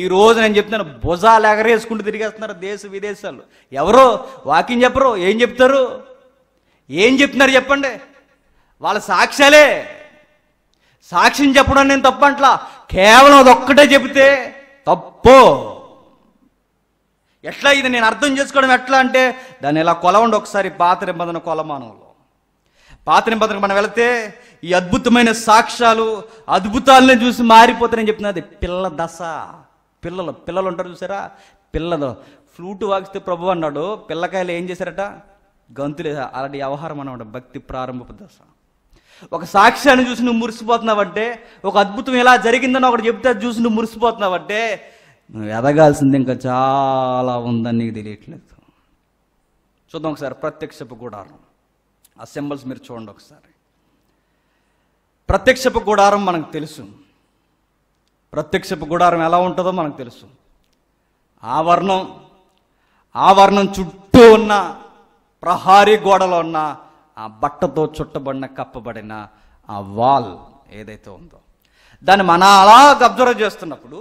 ఈ రోజు నేను చెప్తున్నాను భుజాలు ఎగరేసుకుంటూ తిరిగేస్తున్నారు దేశ విదేశాలు ఎవరో వాక్యం చెప్పరు ఏం చెప్తారు ఏం చెప్తున్నారు చెప్పండి వాళ్ళ సాక్ష్యాలే సాక్ష్యం చెప్పడం నేను తప్పంట్లా కేవలం అదొక్కటే చెబితే తప్పు ఎట్లా ఇది నేను అర్థం చేసుకోవడం ఎట్లా అంటే దాన్ని ఇలా కొలవండి ఒకసారి పాత నిబంధన కొలమానంలో పాత నిబంధనకు మనం వెళితే ఈ అద్భుతమైన సాక్ష్యాలు అద్భుతాలను చూసి మారిపోతానని అది పిల్ల దశ పిల్లలు పిల్లలు ఉంటారు చూసారా పిల్లలు ఫ్లూట్ వాగిస్తే ప్రభు అన్నాడు పిల్లకాయలు ఏం చేశారట గంతులే అలాంటి వ్యవహారం అనమాట భక్తి ప్రారంభ దశ ఒక సాక్ష్యాన్ని చూసి నువ్వు మురిసిపోతున్నావంటే ఒక అద్భుతం ఎలా జరిగిందని ఒకటి చెప్తే చూసి నువ్వు మురిసిపోతున్నావంటే నువ్వు ఎదగాల్సింది ఇంకా చాలా ఉందని నీకు తెలియట్లేదు చూద్దాం ఒకసారి ప్రత్యక్షపు గుడారం ఆ సింబల్స్ మీరు చూడండి ఒకసారి ప్రత్యక్షపు గుడారం మనకు తెలుసు ప్రత్యక్షపు గుడారం ఎలా ఉంటుందో మనకు తెలుసు ఆవరణం ఆవరణం చుట్టూ ఉన్న ప్రహారీ గోడలో ఉన్న ఆ బట్టతో చుట్టబడిన కప్పబడిన ఆ వాల్ ఏదైతే ఉందో దాన్ని మనం అలా అబ్జర్వ్ చేస్తున్నప్పుడు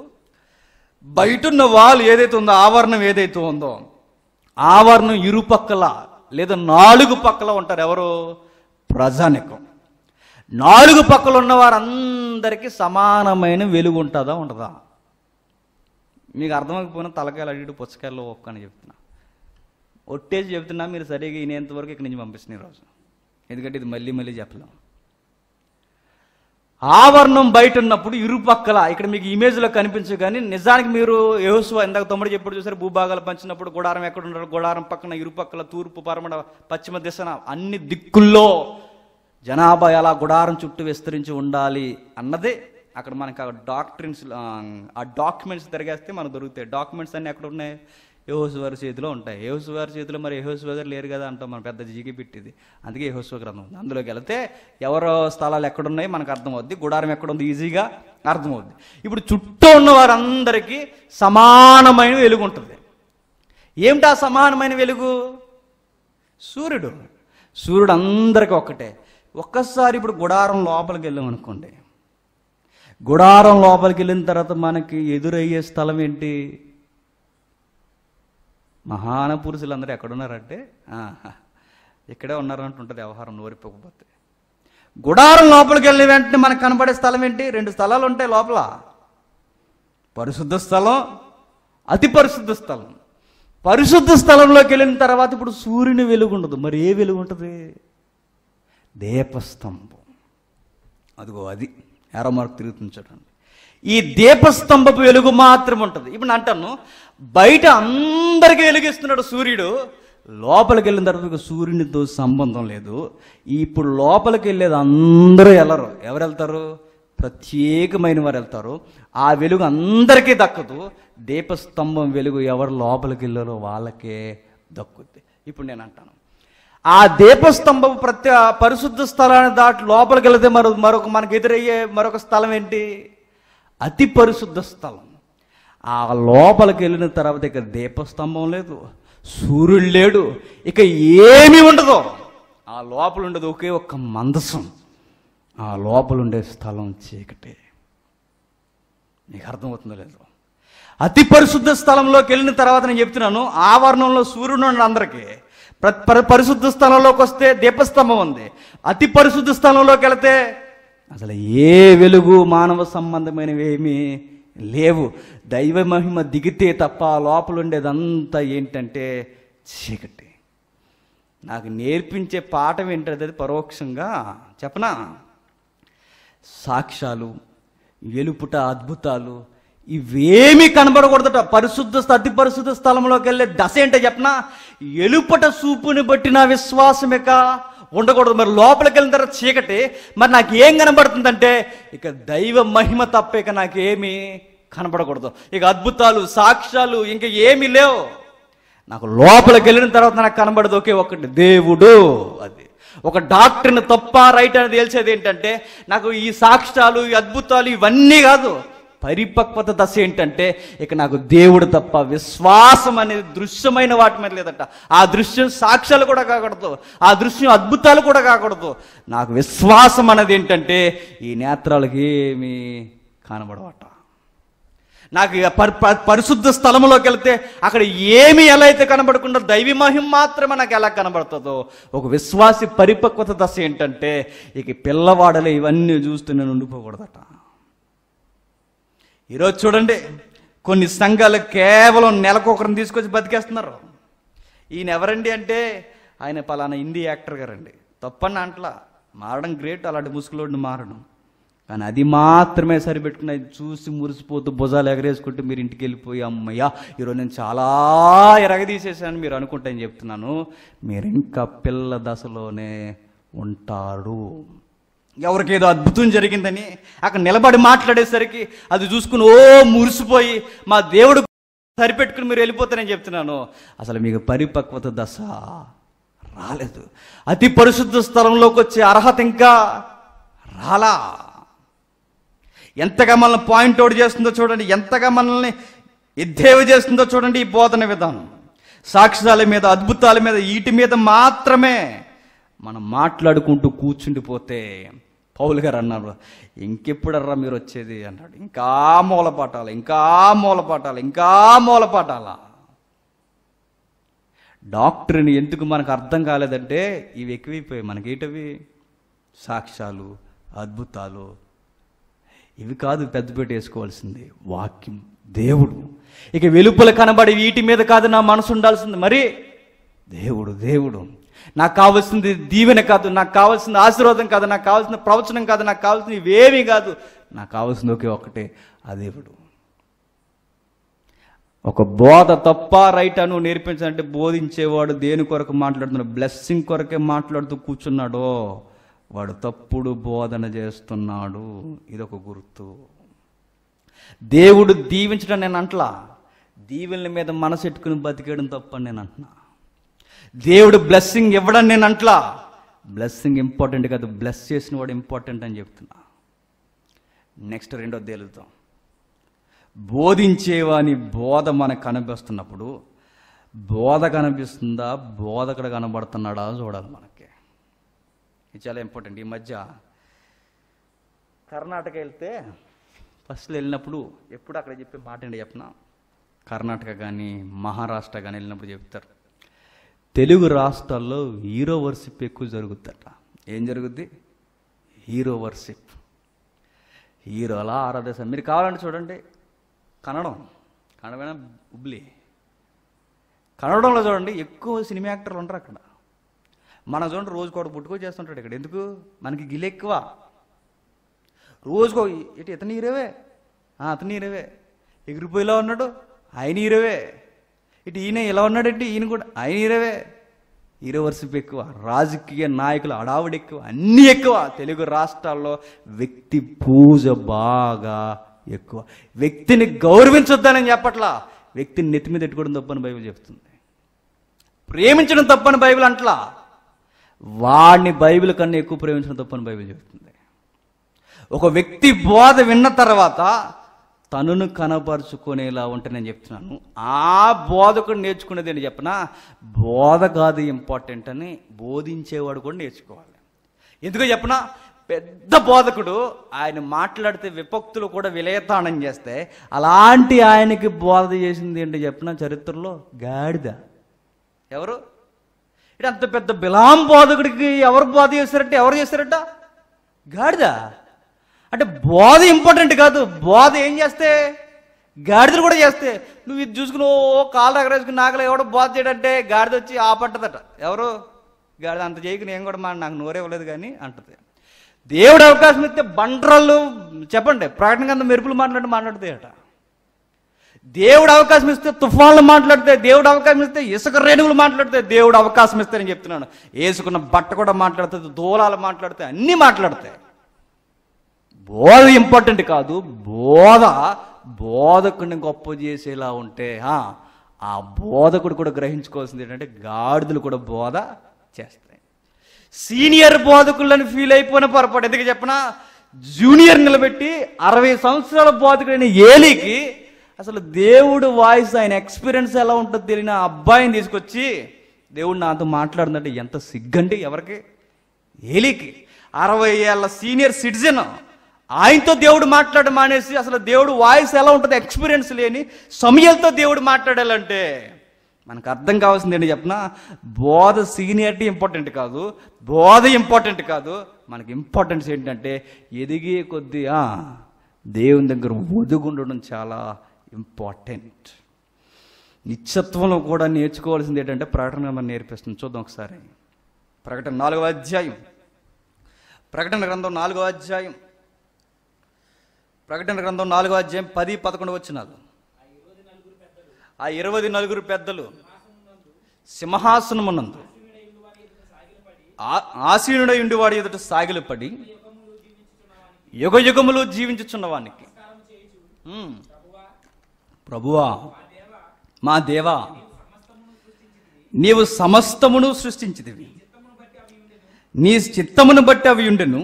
బయటున్న వాల్ ఏదైతే ఉందో ఆవరణం ఏదైతే ఉందో ఆవరణం ఇరుపక్కల లేదా నాలుగు పక్కల ఉంటారు ఎవరు ప్రజానికం నాలుగు పక్కలు ఉన్న వారందరికీ సమానమైన వెలుగు ఉంటుందా ఉండదా మీకు అర్థమైపోయినా తలకాయలు అడిగి పుచ్చకాయలు ఒక్కని చెప్తున్నా ఒట్టేసి చెప్తున్నా మీరు సరిగా ఇనేంతవరకు ఇక్కడి నుంచి పంపిస్తున్నారు రోజు ఎందుకంటే ఇది మళ్ళీ మళ్ళీ చెప్పలేము ఆవరణం బయట ఉన్నప్పుడు ఇరుపక్కల ఇక్కడ మీకు ఇమేజ్లో కనిపించు కానీ నిజానికి మీరు యహోసువ ఇందాక తమ్ముడు ఎప్పుడు చూసారు భూభాగాలు పంచినప్పుడు గుడారం ఎక్కడ ఉన్నాడు గుడారం పక్కన ఇరుపక్కల తూర్పు పరమడ పశ్చిమ దిశన అన్ని దిక్కుల్లో జనాభా ఎలా గుడారం చుట్టూ విస్తరించి ఉండాలి అన్నదే అక్కడ మనకు ఆ డాక్టరీన్స్ ఆ డాక్యుమెంట్స్ తిరిగేస్తే మనకు దొరుకుతాయి డాక్యుమెంట్స్ అన్నీ ఎక్కడ ఉన్నాయి వారి చేతిలో ఉంటాయి వారి చేతిలో మరి యహోస్వ గారు లేరు కదా అంటాం మనం పెద్ద జీకి పెట్టింది అందుకే యహోస్వ గ్రంథం ఉంది అందులోకి వెళితే ఎవరో స్థలాలు ఎక్కడున్నాయి మనకు అర్థమవుద్ది గుడారం ఎక్కడుంది ఈజీగా అర్థమవుద్ది ఇప్పుడు చుట్టూ ఉన్న వారందరికీ సమానమైన వెలుగు ఉంటుంది ఏమిటి ఆ సమానమైన వెలుగు సూర్యుడు సూర్యుడు అందరికీ ఒక్కటే ఒక్కసారి ఇప్పుడు గుడారం లోపలికి వెళ్ళాం అనుకోండి గుడారం లోపలికి వెళ్ళిన తర్వాత మనకి ఎదురయ్యే స్థలం ఏంటి మహాన పురుషులు అందరూ ఎక్కడున్నారంటే ఇక్కడే ఉన్నారంటుంటుంది వ్యవహారం నోరిపోకపోతే గుడారం లోపలికి వెళ్ళిన వెంటనే మనకు కనబడే స్థలం ఏంటి రెండు స్థలాలు ఉంటాయి లోపల పరిశుద్ధ స్థలం అతి పరిశుద్ధ స్థలం పరిశుద్ధ స్థలంలోకి వెళ్ళిన తర్వాత ఇప్పుడు సూర్యుని వెలుగు ఉండదు మరి ఏ వెలుగు ఉంటుంది దీపస్తంభం అదిగో అది ఎరమార్క్ తిరుగుతుంది చూడండి ఈ దీపస్తంభపు వెలుగు మాత్రం ఉంటుంది ఇప్పుడు అంటాను బయట అందరికీ వెలుగిస్తున్నాడు సూర్యుడు లోపలికి వెళ్ళిన తర్వాత సూర్యునితో సంబంధం లేదు ఇప్పుడు లోపలికి వెళ్ళేది అందరూ వెళ్ళరు ఎవరు వెళ్తారు ప్రత్యేకమైన వారు వెళ్తారు ఆ వెలుగు అందరికీ దక్కదు దీపస్తంభం వెలుగు ఎవరు లోపలికి వెళ్ళారో వాళ్ళకే దక్కుద్ది ఇప్పుడు నేను అంటాను ఆ దీపస్తంభం ప్రత్యే పరిశుద్ధ స్థలాన్ని దాటి లోపలికి వెళితే మరో మరొక మనకు ఎదురయ్యే మరొక స్థలం ఏంటి అతి పరిశుద్ధ స్థలం ఆ లోపలికి వెళ్ళిన తర్వాత ఇక దీపస్తంభం లేదు సూర్యుడు లేడు ఇక ఏమీ ఉండదు ఆ లోపల ఉండదు ఒకే ఒక్క మందసం ఆ లోపల ఉండే స్థలం చీకటి నీకు అర్థమవుతుందో లేదు అతి పరిశుద్ధ స్థలంలోకి వెళ్ళిన తర్వాత నేను చెప్తున్నాను ఆవరణంలో సూర్యుడు ఉండే అందరికీ పరిశుద్ధ స్థలంలోకి వస్తే దీపస్తంభం ఉంది అతి పరిశుద్ధ స్థలంలోకి వెళితే అసలు ఏ వెలుగు మానవ సంబంధమైనవేమీ లేవు దైవ మహిమ దిగితే తప్ప లోపల ఉండేదంతా ఏంటంటే చీకటి నాకు నేర్పించే పాఠం ఏంటంటే అది పరోక్షంగా చెప్పనా సాక్ష్యాలు వెలుపుట అద్భుతాలు ఇవేమీ కనబడకూడదట పరిశుద్ధ అతి పరిశుద్ధ స్థలంలోకి వెళ్ళే దశ ఏంటో చెప్పనా ఎలుపట చూపుని బట్టి నా విశ్వాసమేకా ఉండకూడదు మరి లోపలికి వెళ్ళిన తర్వాత చీకటి మరి నాకు ఏం కనబడుతుందంటే ఇక దైవ మహిమ తప్ప ఇక నాకేమి కనపడకూడదు ఇక అద్భుతాలు సాక్ష్యాలు ఇంకా ఏమీ లేవు నాకు లోపలికి వెళ్ళిన తర్వాత నాకు కనబడదు ఓకే ఒకటి దేవుడు అది ఒక డాక్టర్ని తప్ప రైట్ అనేది తెలిసేది ఏంటంటే నాకు ఈ సాక్ష్యాలు ఈ అద్భుతాలు ఇవన్నీ కాదు పరిపక్వత దశ ఏంటంటే ఇక నాకు దేవుడు తప్ప విశ్వాసం అనేది దృశ్యమైన వాటి మీద లేదట ఆ దృశ్యం సాక్ష్యాలు కూడా కాకూడదు ఆ దృశ్యం అద్భుతాలు కూడా కాకూడదు నాకు విశ్వాసం అనేది ఏంటంటే ఈ నేత్రాలకి ఏమీ కనబడవట నాకు పరిశుద్ధ స్థలంలోకి వెళ్తే అక్కడ ఏమి ఎలా అయితే కనబడకుండా దైవి మాత్రమే నాకు ఎలా కనబడుతుందో ఒక విశ్వాసి పరిపక్వత దశ ఏంటంటే ఇక పిల్లవాడలే ఇవన్నీ చూస్తూ నేను ఉండిపోకూడదట ఈరోజు చూడండి కొన్ని సంఘాలు కేవలం నెలకొకరిని తీసుకొచ్చి బతికేస్తున్నారు ఈయన ఎవరండి అంటే ఆయన పలానా హిందీ యాక్టర్ గారండి తప్పన్న అంట్లా మారడం గ్రేట్ అలాంటి ముసుగులోడిని మారడం కానీ అది మాత్రమే సరిపెట్టుకుని అది చూసి మురిసిపోతూ భుజాలు ఎగరేసుకుంటూ మీరు ఇంటికి వెళ్ళిపోయి అమ్మయ్యా ఈరోజు నేను చాలా ఎరగదీసేసాను మీరు అని చెప్తున్నాను మీరు ఇంకా పిల్ల దశలోనే ఉంటారు ఎవరికేదో అద్భుతం జరిగిందని అక్కడ నిలబడి మాట్లాడేసరికి అది చూసుకుని ఓ మురిసిపోయి మా దేవుడు సరిపెట్టుకుని మీరు వెళ్ళిపోతారని చెప్తున్నాను అసలు మీకు పరిపక్వత దశ రాలేదు అతి పరిశుద్ధ స్థలంలోకి వచ్చే అర్హత ఇంకా రాలా ఎంతగా మనల్ని పాయింట్ అవుట్ చేస్తుందో చూడండి ఎంతగా మనల్ని ఎద్దేవ చేస్తుందో చూడండి ఈ బోధన విధానం సాక్ష్యాల మీద అద్భుతాల మీద వీటి మీద మాత్రమే మనం మాట్లాడుకుంటూ కూర్చుండిపోతే పౌలు గారు అన్నారు ఇంకెప్పుడర్రా మీరు వచ్చేది అన్నాడు ఇంకా మూలపాటాలు ఇంకా మూలపాటాలు ఇంకా మూలపాటాలా డాక్టర్ని ఎందుకు మనకు అర్థం కాలేదంటే ఇవి ఎక్కువైపోయాయి మనకేటవి సాక్ష్యాలు అద్భుతాలు ఇవి కాదు పెద్దపేట వేసుకోవాల్సింది వాక్యం దేవుడు ఇక వెలుపల కనబడి వీటి మీద కాదు నా మనసు ఉండాల్సింది మరి దేవుడు దేవుడు నాకు కావాల్సింది దీవెన కాదు నాకు కావాల్సింది ఆశీర్వాదం కాదు నాకు కావాల్సిన ప్రవచనం కాదు నాకు కావాల్సింది ఇవేమీ కాదు నాకు కావాల్సింది ఒకే ఒకటే ఆ దేవుడు ఒక బోధ తప్ప రైట్ అను నేర్పించాలంటే బోధించేవాడు దేని కొరకు మాట్లాడుతున్నాడు బ్లెస్సింగ్ కొరకే మాట్లాడుతూ కూర్చున్నాడో వాడు తప్పుడు బోధన చేస్తున్నాడు ఇది ఒక గుర్తు దేవుడు దీవించడం నేను అంట్లా దీవుల మీద మనసు ఎట్టుకుని బతికేయడం తప్పని నేను అంటున్నా దేవుడు బ్లెస్సింగ్ ఇవ్వడం నేను అంట్లా బ్లెస్సింగ్ ఇంపార్టెంట్ కాదు బ్లెస్ చేసిన వాడు ఇంపార్టెంట్ అని చెప్తున్నా నెక్స్ట్ రెండో తేలుతాం బోధించేవాని బోధ మనకు కనిపిస్తున్నప్పుడు బోధ కనిపిస్తుందా బోధకడ కనబడుతున్నాడా చూడాలి మనకి ఇది చాలా ఇంపార్టెంట్ ఈ మధ్య కర్ణాటక వెళ్తే ఫస్ట్లో వెళ్ళినప్పుడు ఎప్పుడు అక్కడ చెప్పే మాట ఏంటి చెప్పిన కర్ణాటక కానీ మహారాష్ట్ర కానీ వెళ్ళినప్పుడు చెప్తారు తెలుగు రాష్ట్రాల్లో హీరో వర్షిప్ ఎక్కువ జరుగుతుందట ఏం జరుగుద్ది హీరో వర్షిప్ హీరో అలా ఆరాధిస్తారు మీరు కావాలంటే చూడండి కన్నడం కన్నడమైన ఉబ్లి కన్నడంలో చూడండి ఎక్కువ సినిమా యాక్టర్లు ఉంటారు అక్కడ మన చూడండి రోజుకోట పుట్టుకో చేస్తుంటాడు ఇక్కడ ఎందుకు మనకి గిలి ఎక్కువ రోజుకో ఇటు ఇతని ఇరవే అతని ఇరవే ఎగిరిపోయేలా ఉన్నాడు ఆయన ఇరవే ఇటు ఈయన ఇలా ఉన్నాడంటే ఈయన కూడా ఆయన ఇరవే హీరో ఎక్కువ రాజకీయ నాయకులు అడావుడు ఎక్కువ అన్నీ ఎక్కువ తెలుగు రాష్ట్రాల్లో వ్యక్తి పూజ బాగా ఎక్కువ వ్యక్తిని గౌరవించొద్దానని చెప్పట్లా వ్యక్తిని నెత్తి మీద పెట్టుకోవడం తప్పని బైబిల్ చెప్తుంది ప్రేమించడం తప్పని బైబిల్ అంటలా వాడిని బైబిల్ కన్నా ఎక్కువ ప్రేమించడం తప్పని బైబిల్ చెప్తుంది ఒక వ్యక్తి బోధ విన్న తర్వాత తనను కనపరుచుకునేలా ఉంటే నేను చెప్తున్నాను ఆ బోధకుడు నేర్చుకునేది అని చెప్పిన బోధ కాదు ఇంపార్టెంట్ అని బోధించేవాడు కూడా నేర్చుకోవాలి ఎందుకు చెప్పిన పెద్ద బోధకుడు ఆయన మాట్లాడితే విపక్తులు కూడా విలయతానం చేస్తే అలాంటి ఆయనకి బోధ చేసింది ఏంటి చెప్పిన చరిత్రలో గాడిద ఎవరు అంత పెద్ద బిలాం బోధకుడికి ఎవరు బోధ చేశారంటే ఎవరు చేశారట గాడిదా అంటే బోధ ఇంపార్టెంట్ కాదు బోధ ఏం చేస్తే గాడిదలు కూడా చేస్తే నువ్వు ఇది చూసుకుని ఓ కాలు ఎగరేసుకుని నాకలే ఎవడో బోధ చేయడంటే గాడిద వచ్చి ఆపట్టదట ఎవరు గాడిద అంత చేయకు నేను కూడా మా నాకు ఇవ్వలేదు కానీ అంటది దేవుడు అవకాశం ఇస్తే బండ్రలు చెప్పండి ప్రకటన కింద మెరుపులు మాట్లాడి మాట్లాడతాయట దేవుడు అవకాశం ఇస్తే తుఫాన్లు మాట్లాడితే దేవుడు అవకాశం ఇస్తే ఇసుక రేణువులు మాట్లాడితే దేవుడు అవకాశం ఇస్తే నేను చెప్తున్నాను వేసుకున్న బట్ట కూడా మాట్లాడుతుంది దూలాలు మాట్లాడితే అన్నీ మాట్లాడతాయి బోధ ఇంపార్టెంట్ కాదు బోధ బోధకుడిని గొప్ప చేసేలా ఉంటే ఆ బోధకుడు కూడా గ్రహించుకోవాల్సింది ఏంటంటే గాడిదలు కూడా బోధ చేస్తాయి సీనియర్ బోధకులను ఫీల్ అయిపోయిన పొరపాటు ఎందుకు చెప్పనా జూనియర్ నిలబెట్టి అరవై సంవత్సరాల బోధకుడైన ఏలికి అసలు దేవుడు వాయిస్ ఆయన ఎక్స్పీరియన్స్ ఎలా ఉంటుందో తెలియని అబ్బాయిని తీసుకొచ్చి దేవుడు నాతో మాట్లాడుతుందంటే ఎంత సిగ్గండి ఎవరికి ఏలికి అరవై ఏళ్ళ సీనియర్ సిటిజన్ ఆయనతో దేవుడు మాట్లాడడం మానేసి అసలు దేవుడు వాయిస్ ఎలా ఉంటుంది ఎక్స్పీరియన్స్ లేని సమయాలతో దేవుడు మాట్లాడాలంటే మనకు అర్థం కావాల్సింది ఏంటి చెప్పిన బోధ సీనియారిటీ ఇంపార్టెంట్ కాదు బోధ ఇంపార్టెంట్ కాదు మనకి ఇంపార్టెన్స్ ఏంటంటే ఎదిగే కొద్దిగా దేవుని దగ్గర ఒదుగుండడం చాలా ఇంపార్టెంట్ నిత్యత్వంలో కూడా నేర్చుకోవాల్సింది ఏంటంటే ప్రకటన మనం నేర్పిస్తుంది చూద్దాం ఒకసారి ప్రకటన నాలుగవ అధ్యాయం ప్రకటన గ్రంథం నాలుగవ అధ్యాయం ప్రకటన గ్రంథం నాలుగో అధ్యాయం పది పదకొండు వచ్చినాలు ఆ ఇరవై నలుగురు పెద్దలు సింహాసనమునందు ఆసీనుడై ఉండివాడి ఎదుట సాగిలపడి యుగ యుగములు జీవించుచున్న వానికి ప్రభువా మా దేవా నీవు సమస్తమును సృష్టించిదివి నీ చిత్తమును బట్టి అవి ఉండెను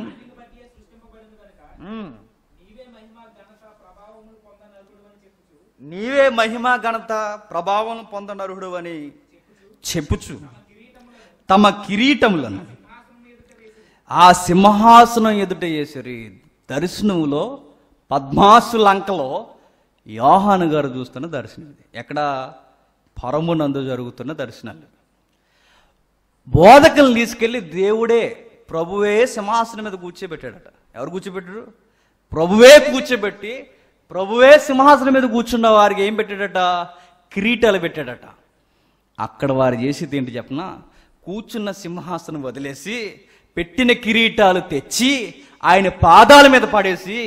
నీవే మహిమా ఘనత ప్రభావం పొందనర్హుడు అని చెప్పుచు తమ కిరీటములను ఆ సింహాసనం ఎదుట చేసరి దర్శనంలో పద్మాసు లంకలో యోహాను గారు చూస్తున్న దర్శనం ఇది ఎక్కడ పరమునందు జరుగుతున్న దర్శనాలు బోధకులు తీసుకెళ్ళి దేవుడే ప్రభువే సింహాసనం మీద కూర్చోబెట్టాడట ఎవరు కూర్చోబెట్టారు ప్రభువే కూర్చోబెట్టి ప్రభువే సింహాసనం మీద కూర్చున్న వారికి ఏం పెట్టాడట కిరీటాలు పెట్టాడట అక్కడ వారు చేసేది ఏంటి చెప్పిన కూర్చున్న సింహాసనం వదిలేసి పెట్టిన కిరీటాలు తెచ్చి ఆయన పాదాల మీద పడేసి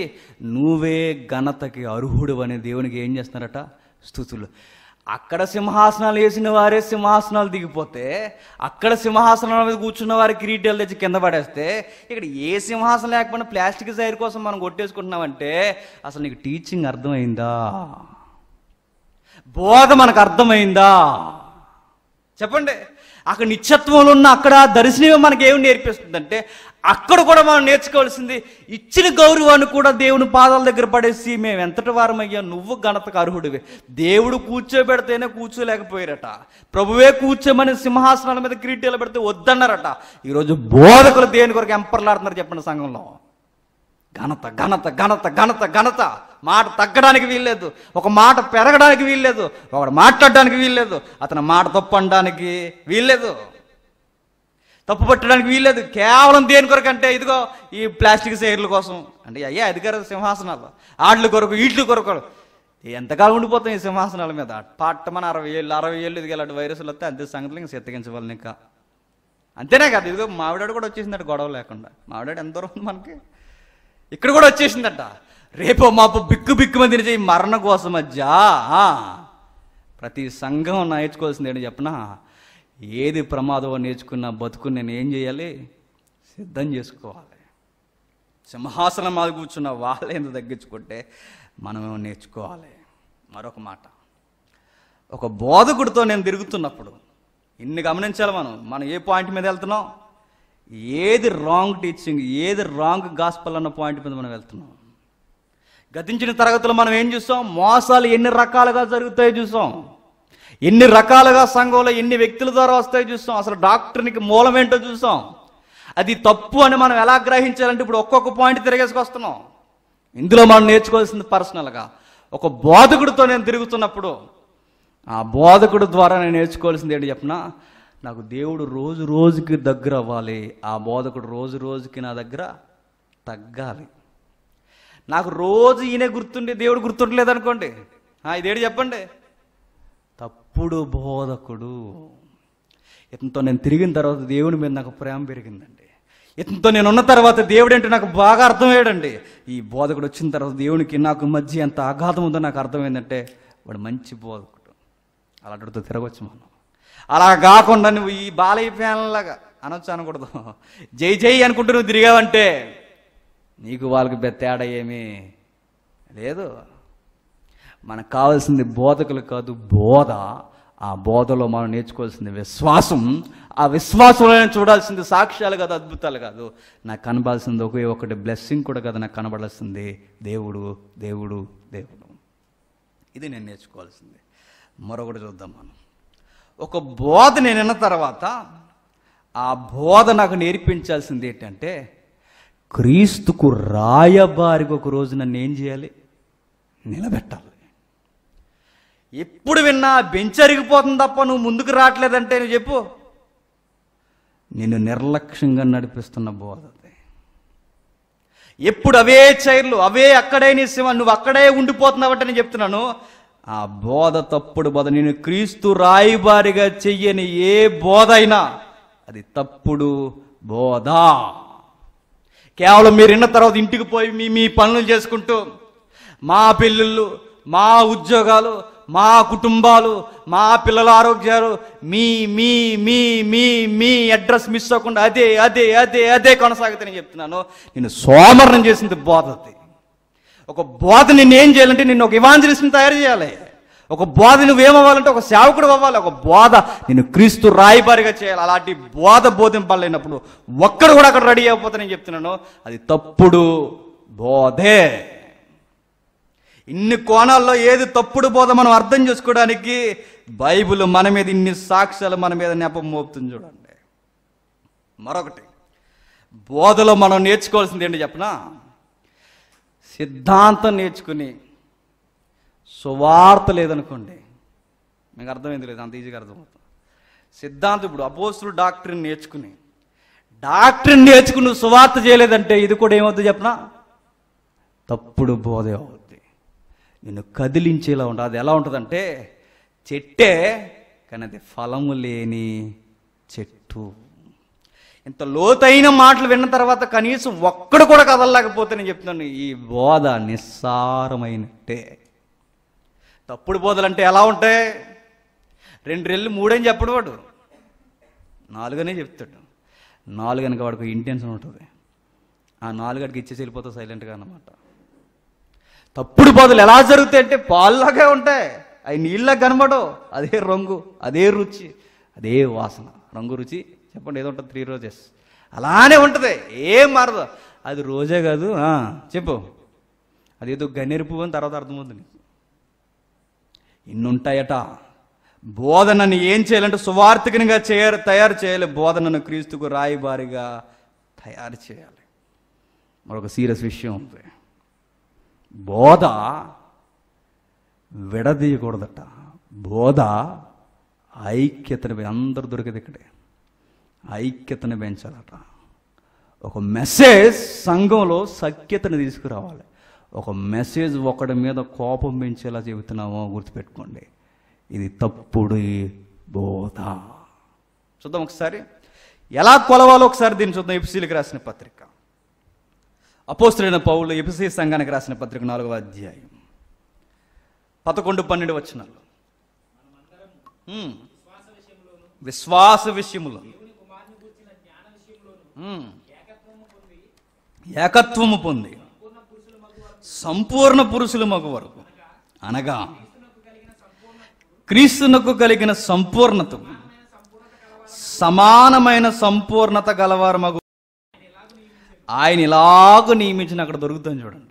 నువ్వే ఘనతకి అర్హుడు అనే దేవునికి ఏం చేస్తున్నారట స్థుతులు అక్కడ సింహాసనాలు వేసిన వారే సింహాసనాలు దిగిపోతే అక్కడ సింహాసనాల మీద కూర్చున్న వారి కిరీటాలు తెచ్చి కింద పడేస్తే ఇక్కడ ఏ సింహాసనం లేకపోయినా ప్లాస్టిక్ సైర్ కోసం మనం కొట్టేసుకుంటున్నామంటే అసలు నీకు టీచింగ్ అర్థమైందా బోధ మనకు అర్థమైందా చెప్పండి అక్కడ నిత్యత్వంలో ఉన్న అక్కడ దర్శనమే మనకేం నేర్పిస్తుందంటే అక్కడ కూడా మనం నేర్చుకోవాల్సింది ఇచ్చిన గౌరవాన్ని కూడా దేవుని పాదాల దగ్గర పడేసి మేము ఎంతటి వారమయ్యా నువ్వు ఘనతకు అర్హుడివే దేవుడు కూర్చోబెడితేనే కూర్చోలేకపోయారట ప్రభువే కూర్చోమని సింహాసనాల మీద క్రీటీలు పెడితే వద్దన్నారట ఈరోజు బోధకులు దేని కొరకు ఎంపర్లాడుతున్నారు చెప్పండి సంఘంలో ఘనత ఘనత ఘనత ఘనత ఘనత మాట తగ్గడానికి వీల్లేదు ఒక మాట పెరగడానికి వీల్లేదు ఒకడు మాట్లాడడానికి వీల్లేదు అతని మాట తప్పు అనడానికి వీల్లేదు తప్పు పట్టడానికి వీల్లేదు కేవలం దేని కొరకు అంటే ఇదిగో ఈ ప్లాస్టిక్ సేర్ల కోసం అంటే అయ్యా అధికార సింహాసనాలు ఆటల కొరకు ఈట్ల కొరకు ఎంతకాలం ఉండిపోతాం ఈ సింహాసనాల మీద పట్టమని అరవై ఏళ్ళు అరవై ఏళ్ళు ఇదిగా అలాంటి వైరస్లు వస్తే అంతే సంగతులు ఇంకా సిద్ధగించవాలని ఇంకా అంతేనే కాదు ఇదిగో మావిడాడు కూడా వచ్చేసిందట గొడవ లేకుండా మావిడాడు ఎంత దూరం ఉంది మనకి ఇక్కడ కూడా వచ్చేసిందట రేపో మాపు బిక్కు బిక్కు మంది చేయి మరణ కోసం మధ్య ప్రతి సంఘం నేర్చుకోవాల్సింది ఏంటి చెప్పనా ఏది ప్రమాదం నేర్చుకున్న బతుకు నేను ఏం చేయాలి సిద్ధం చేసుకోవాలి సింహాసనం మాది కూర్చున్న ఎంత తగ్గించుకుంటే మనం నేర్చుకోవాలి మరొక మాట ఒక బోధకుడితో నేను తిరుగుతున్నప్పుడు ఇన్ని గమనించాలి మనం మనం ఏ పాయింట్ మీద వెళ్తున్నాం ఏది రాంగ్ టీచింగ్ ఏది రాంగ్ గాస్పల్ అన్న పాయింట్ మీద మనం వెళ్తున్నాం గతించిన తరగతులు మనం ఏం చూసాం మోసాలు ఎన్ని రకాలుగా జరుగుతాయో చూసాం ఎన్ని రకాలుగా సంఘంలో ఎన్ని వ్యక్తుల ద్వారా వస్తాయో చూస్తాం అసలు డాక్టర్నికి మూలం ఏంటో చూస్తాం అది తప్పు అని మనం ఎలా గ్రహించాలంటే ఇప్పుడు ఒక్కొక్క పాయింట్ తిరగేసుకొస్తున్నాం ఇందులో మనం నేర్చుకోవాల్సింది పర్సనల్గా ఒక బోధకుడితో నేను తిరుగుతున్నప్పుడు ఆ బోధకుడు ద్వారా నేను నేర్చుకోవాల్సింది ఏంటి చెప్పిన నాకు దేవుడు రోజు రోజుకి దగ్గర అవ్వాలి ఆ బోధకుడు రోజు రోజుకి నా దగ్గర తగ్గాలి నాకు రోజు ఈయనే గుర్తుండి దేవుడు గుర్తుండలేదనుకోండి ఇదేడు చెప్పండి తప్పుడు బోధకుడు ఇతనితో నేను తిరిగిన తర్వాత దేవుని మీద నాకు ప్రేమ పెరిగిందండి ఇతనితో నేను ఉన్న తర్వాత దేవుడు అంటే నాకు బాగా అర్థమయ్యాడండి ఈ బోధకుడు వచ్చిన తర్వాత దేవునికి నాకు మధ్య ఎంత ఆఘాతం ఉందో నాకు అర్థమైందంటే వాడు మంచి బోధకుడు అలాంటితో తిరగవచ్చు మనం అలా కాకుండా నువ్వు ఈ బాలయ్య ఫ్యాన్లాగా అనొచ్చు అనకూడదు జై జై అనుకుంటూ నువ్వు తిరిగావంటే నీకు వాళ్ళకి తేడా ఏమీ లేదు మనకు కావాల్సింది బోధకులు కాదు బోధ ఆ బోధలో మనం నేర్చుకోవాల్సింది విశ్వాసం ఆ విశ్వాసంలో చూడాల్సింది సాక్ష్యాలు కాదు అద్భుతాలు కాదు నాకు కనబాల్సింది ఒకే ఒకటి బ్లెస్సింగ్ కూడా కదా నాకు కనబడాల్సింది దేవుడు దేవుడు దేవుడు ఇది నేను నేర్చుకోవాల్సింది మరొకటి చూద్దాం మనం ఒక బోధ నేను విన్న తర్వాత ఆ బోధ నాకు నేర్పించాల్సింది ఏంటంటే క్రీస్తుకు రాయబారికి ఒక రోజు నన్ను ఏం చేయాలి నిలబెట్టాలి ఎప్పుడు విన్నా బెంచరిగిపోతుంది తప్ప నువ్వు ముందుకు రావట్లేదంటే నువ్వు చెప్పు నిన్ను నిర్లక్ష్యంగా నడిపిస్తున్న బోధ ఎప్పుడు అవే చైర్లు అవే అక్కడే నీ సినిమా నువ్వు అక్కడే ఉండిపోతున్నావంటే నేను చెప్తున్నాను ఆ బోధ తప్పుడు బోధ నేను క్రీస్తు రాయిబారిగా చెయ్యని ఏ బోధ అయినా అది తప్పుడు బోధ కేవలం మీరు విన్న తర్వాత ఇంటికి పోయి మీ మీ పనులు చేసుకుంటూ మా పెళ్ళిళ్ళు మా ఉద్యోగాలు మా కుటుంబాలు మా పిల్లల ఆరోగ్యాలు మీ మీ మీ మీ మీ అడ్రస్ మిస్ అవ్వకుండా అదే అదే అదే అదే నేను చెప్తున్నాను నేను సోమరణం చేసింది బోధది ఒక బోధ ఏం చేయాలంటే నేను ఒక ఇవాంజలిస్ట్ని తయారు చేయాలి ఒక బోధ నువ్వేమవ్వాలంటే ఒక సేవకుడు అవ్వాలి ఒక బోధ నేను క్రీస్తు రాయిబారిగా చేయాలి అలాంటి బోధ బోధింపలేనప్పుడు ఒక్కడు కూడా అక్కడ రెడీ అయిపోతానని చెప్తున్నాను అది తప్పుడు బోధే ఇన్ని కోణాల్లో ఏది తప్పుడు బోధ మనం అర్థం చేసుకోవడానికి బైబిల్ మన మీద ఇన్ని సాక్ష్యాలు మన మీద నెపం మోపుతుంది చూడండి మరొకటి బోధలో మనం నేర్చుకోవాల్సింది ఏంటి చెప్పనా సిద్ధాంతం నేర్చుకుని సువార్త లేదనుకోండి మీకు అర్థమైంది లేదు అంత ఈజీగా అర్థమవుతుంది సిద్ధాంతం ఇప్పుడు అపోస్తులు డాక్టర్ని నేర్చుకుని డాక్టర్ని నేర్చుకుని సువార్త చేయలేదంటే ఇది కూడా ఏమవుతుంది చెప్పనా తప్పుడు అవుతుంది నిన్ను కదిలించేలా ఉంటుంది అది ఎలా ఉంటుందంటే చెట్టే కానీ అది ఫలము లేని చెట్టు ఇంత లోతైన మాటలు విన్న తర్వాత కనీసం ఒక్కడు కూడా కదలలేకపోతే నేను చెప్తున్నాను ఈ బోధ నిస్సారమైనట్టే తప్పుడు అంటే ఎలా ఉంటాయి రెండు రెళ్ళు మూడని చెప్పడు వాడు నాలుగనే చెప్తాడు నాలుగనక వాడికి ఇంటెన్షన్ ఉంటుంది ఆ నాలుగడికి ఇచ్చేసి వెళ్ళిపోతా సైలెంట్గా అనమాట తప్పుడు బాధలు ఎలా జరుగుతాయి అంటే పాల్లాగే ఉంటాయి అవి నీళ్ళ కనబడవు అదే రంగు అదే రుచి అదే వాసన రంగు రుచి చెప్పండి ఏదో ఉంటుంది త్రీ రోజెస్ అలానే ఉంటుంది ఏం మారదు అది రోజే కాదు చెప్పు అదేదో గనెరుపు పువ్వు అని తర్వాత అర్థమవుతుంది ఇన్నుంటాయట బోధనని ఏం చేయాలంటే సువార్థికంగా చేయ తయారు చేయాలి బోధనను క్రీస్తుకు రాయిబారిగా తయారు చేయాలి మరొక సీరియస్ విషయం ఉంది బోధ విడదీయకూడదట బోధ ఐక్యతను అందరు దొరికేది ఇక్కడే ఐక్యతను పెంచాలట ఒక మెసేజ్ సంఘంలో సఖ్యతను తీసుకురావాలి ఒక మెసేజ్ ఒకటి మీద కోపం పెంచేలా చెబుతున్నామో గుర్తుపెట్టుకోండి ఇది తప్పుడు బోధ చూద్దాం ఒకసారి ఎలా కొలవాలో ఒకసారి దీన్ని చూద్దాం ఎఫ్సీలకు రాసిన పత్రిక అపోస్తులైన పౌలు ఎపిసి సంఘానికి రాసిన పత్రిక నాలుగవ అధ్యాయం పదకొండు పన్నెండు వచ్చినాలు విశ్వాస విషయములో ఏకత్వము పొంది సంపూర్ణ పురుషుల మగు వరకు అనగా క్రీస్తునకు కలిగిన సంపూర్ణత సమానమైన సంపూర్ణత గలవారు మగ ఆయన ఇలాగూ నియమించిన అక్కడ దొరుకుతుంది చూడండి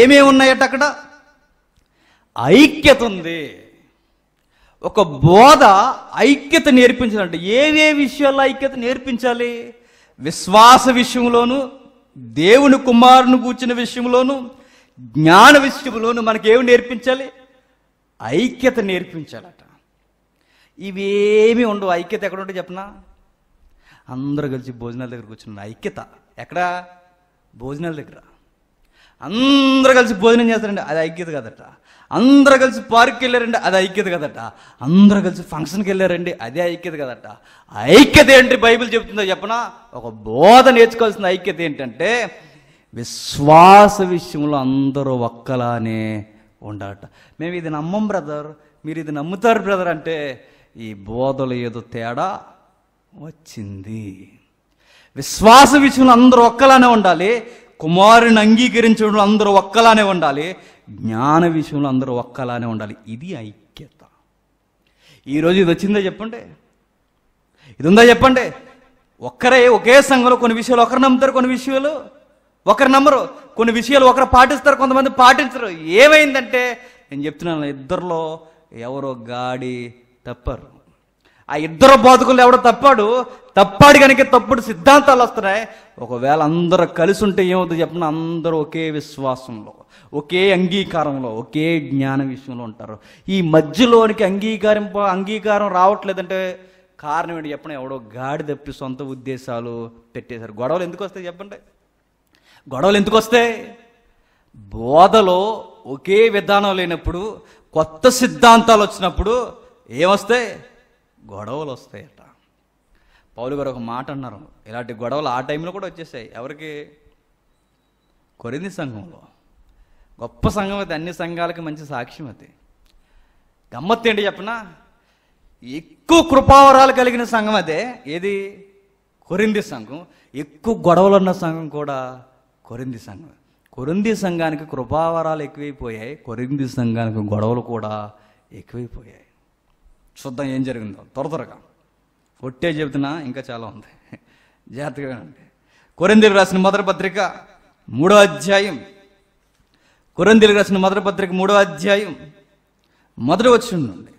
ఏమేమి ఉన్నాయట అక్కడ ఐక్యత ఉంది ఒక బోధ ఐక్యత నేర్పించాలంటే ఏవే విషయాల్లో ఐక్యత నేర్పించాలి విశ్వాస విషయంలోను దేవుని కుమారుని కూర్చిన విషయంలోను జ్ఞాన విషయంలోను మనకేమి నేర్పించాలి ఐక్యత నేర్పించాలట ఇవేమీ ఉండవు ఐక్యత ఎక్కడ ఉంటే చెప్పనా అందరూ కలిసి భోజనాల దగ్గర కూర్చున్న ఐక్యత ఎక్కడ భోజనాల దగ్గర అందరూ కలిసి భోజనం చేస్తారండి అది ఐక్యత కదట అందరూ కలిసి పార్క్కి వెళ్ళారండి అది ఐక్యత కదట అందరూ కలిసి ఫంక్షన్కి వెళ్ళారండి అదే ఐక్యత కదట ఐక్యత ఏంటి బైబిల్ చెప్తుందో చెప్పనా ఒక బోధ నేర్చుకోవాల్సిన ఐక్యత ఏంటంటే విశ్వాస విషయంలో అందరూ ఒక్కలానే ఉండాలట మేము ఇది నమ్మం బ్రదర్ మీరు ఇది నమ్ముతారు బ్రదర్ అంటే ఈ బోధలు ఏదో తేడా వచ్చింది విశ్వాస విషయంలో అందరూ ఒక్కలానే ఉండాలి కుమారుని అంగీకరించడం అందరూ ఒక్కలానే ఉండాలి జ్ఞాన విషయంలో అందరూ ఒక్కలానే ఉండాలి ఇది ఐక్యత ఈరోజు ఇది వచ్చిందా చెప్పండి ఇది ఉందా చెప్పండి ఒక్కరే ఒకే సంఘంలో కొన్ని విషయాలు ఒకరు నమ్ముతారు కొన్ని విషయాలు ఒకరు నమ్మరు కొన్ని విషయాలు ఒకరు పాటిస్తారు కొంతమంది పాటించరు ఏమైందంటే నేను చెప్తున్నాను ఇద్దరిలో ఎవరో గాడి తప్పరు ఆ ఇద్దరు బోధకులు ఎవడో తప్పాడు తప్పాడు కనుక తప్పుడు సిద్ధాంతాలు వస్తున్నాయి ఒకవేళ అందరూ కలిసి ఉంటే ఏమవుతుంది చెప్పిన అందరూ ఒకే విశ్వాసంలో ఒకే అంగీకారంలో ఒకే జ్ఞాన విషయంలో ఉంటారు ఈ మధ్యలోనికి అంగీకారం అంగీకారం రావట్లేదంటే కారణం ఏంటి చెప్పిన ఎవడో గాడి తప్పి సొంత ఉద్దేశాలు పెట్టేశారు గొడవలు ఎందుకు వస్తాయి చెప్పండి గొడవలు ఎందుకు వస్తాయి బోధలో ఒకే విధానం లేనప్పుడు కొత్త సిద్ధాంతాలు వచ్చినప్పుడు ఏమొస్తాయి గొడవలు వస్తాయట పౌలు గారు ఒక మాట అన్నారు ఇలాంటి గొడవలు ఆ టైంలో కూడా వచ్చేసాయి ఎవరికి కొరింది సంఘంలో గొప్ప సంఘం అది అన్ని సంఘాలకి మంచి సాక్ష్యం అది గమ్మత్తు ఏంటి చెప్పనా ఎక్కువ కృపావరాలు కలిగిన సంఘం అదే ఏది కొరింది సంఘం ఎక్కువ గొడవలు ఉన్న సంఘం కూడా కొరింది సంఘం కొరింది సంఘానికి కృపావరాలు ఎక్కువైపోయాయి కొరింది సంఘానికి గొడవలు కూడా ఎక్కువైపోయాయి చూద్దాం ఏం జరిగిందో త్వర త్వరగా ఒట్టే చెబుతున్నా ఇంకా చాలా ఉంది జాగ్రత్తగా అండి కొరందీలు రాసిన మొదటి పత్రిక మూడో అధ్యాయం కొరందీలు రాసిన మొదటి పత్రిక మూడో అధ్యాయం మొదటి వచ్చి నుండి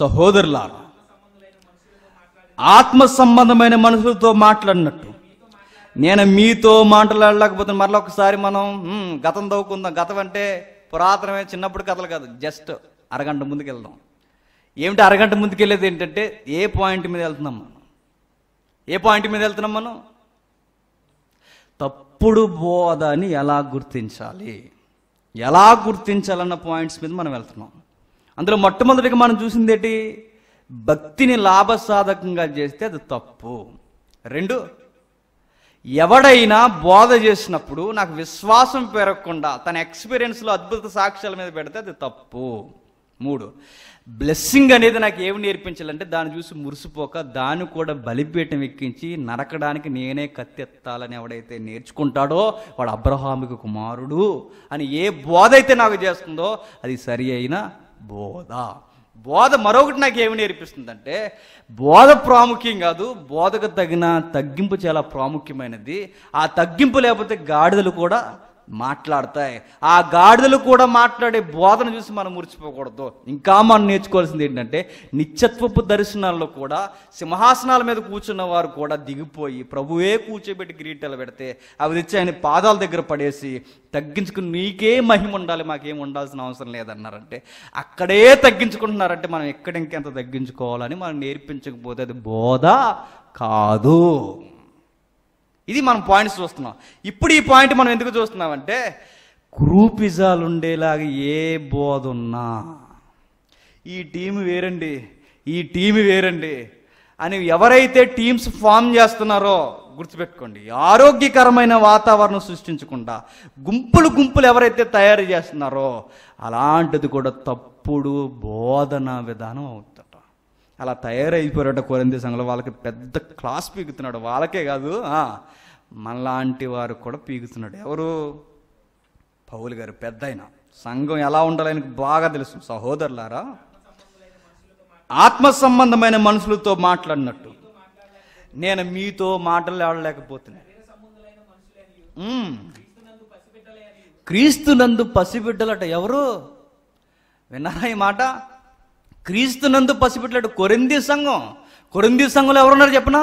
సహోదరులారా ఆత్మ సంబంధమైన మనుషులతో మాట్లాడినట్టు నేను మీతో మాట్లాడలేకపోతే మరలా ఒకసారి మనం గతం తవ్వుకుందాం గతం అంటే పురాతనమే చిన్నప్పుడు కథలు కాదు జస్ట్ అరగంట ముందుకు వెళ్దాం ఏమిటి అరగంట ముందుకెళ్ళేది ఏంటంటే ఏ పాయింట్ మీద వెళ్తున్నాం మనం ఏ పాయింట్ మీద వెళ్తున్నాం మనం తప్పుడు బోధని ఎలా గుర్తించాలి ఎలా గుర్తించాలన్న పాయింట్స్ మీద మనం వెళ్తున్నాం అందులో మొట్టమొదటిగా మనం చూసింది ఏంటి భక్తిని లాభసాధకంగా చేస్తే అది తప్పు రెండు ఎవడైనా బోధ చేసినప్పుడు నాకు విశ్వాసం పెరగకుండా తన ఎక్స్పీరియన్స్లో అద్భుత సాక్ష్యాల మీద పెడితే అది తప్పు మూడు బ్లెస్సింగ్ అనేది నాకు ఏమి నేర్పించాలంటే దాన్ని చూసి మురిసిపోక దాన్ని కూడా బలిపీఠం ఎక్కించి నరకడానికి నేనే కత్తెత్తాలని ఎవడైతే నేర్చుకుంటాడో వాడు అబ్రహాముకి కుమారుడు అని ఏ బోధ అయితే నాకు చేస్తుందో అది సరి అయిన బోధ బోధ మరొకటి నాకు ఏమి నేర్పిస్తుందంటే బోధ ప్రాముఖ్యం కాదు బోధకు తగిన తగ్గింపు చాలా ప్రాముఖ్యమైనది ఆ తగ్గింపు లేకపోతే గాడిదలు కూడా మాట్లాడతాయి ఆ గాడిదలు కూడా మాట్లాడే బోధన చూసి మనం మురిచిపోకూడదు ఇంకా మనం నేర్చుకోవాల్సింది ఏంటంటే నిత్యత్వపు దర్శనాల్లో కూడా సింహాసనాల మీద కూర్చున్న వారు కూడా దిగిపోయి ప్రభువే కూర్చోబెట్టి గ్రీటలు పెడితే అవి తెచ్చి ఆయన పాదాల దగ్గర పడేసి తగ్గించుకుని నీకే మహిమ ఉండాలి మాకేం ఉండాల్సిన అవసరం లేదన్నారంటే అక్కడే తగ్గించుకుంటున్నారంటే మనం ఎక్కడ ఇంకెంత తగ్గించుకోవాలని మనం నేర్పించకపోతే అది బోధ కాదు ఇది మనం పాయింట్స్ చూస్తున్నాం ఇప్పుడు ఈ పాయింట్ మనం ఎందుకు చూస్తున్నామంటే గ్రూపిజాలు ఉండేలాగా ఏ బోధ ఉన్నా ఈ టీం వేరండి ఈ టీం వేరండి అని ఎవరైతే టీమ్స్ ఫామ్ చేస్తున్నారో గుర్తుపెట్టుకోండి ఆరోగ్యకరమైన వాతావరణం సృష్టించకుండా గుంపులు గుంపులు ఎవరైతే తయారు చేస్తున్నారో అలాంటిది కూడా తప్పుడు బోధన విధానం అవుతుంది అలా తయారైపోయారట కొరంది సంఘంలో వాళ్ళకి పెద్ద క్లాస్ పీకుతున్నాడు వాళ్ళకే కాదు మనలాంటి వారు కూడా పీకుతున్నాడు ఎవరు పౌలు గారు పెద్ద సంఘం ఎలా ఉండాలని బాగా తెలుసు సహోదరులారా ఆత్మ సంబంధమైన మనుషులతో మాట్లాడినట్టు నేను మీతో మాట్లాడలేకపోతున్నాను నందు పసిబిడ్డలట ఎవరు విన్నారా ఈ మాట క్రీస్తు నందు పసిపెట్టాడు కొరింది సంఘం కొరింది సంఘంలో ఎవరున్నారు చెప్పనా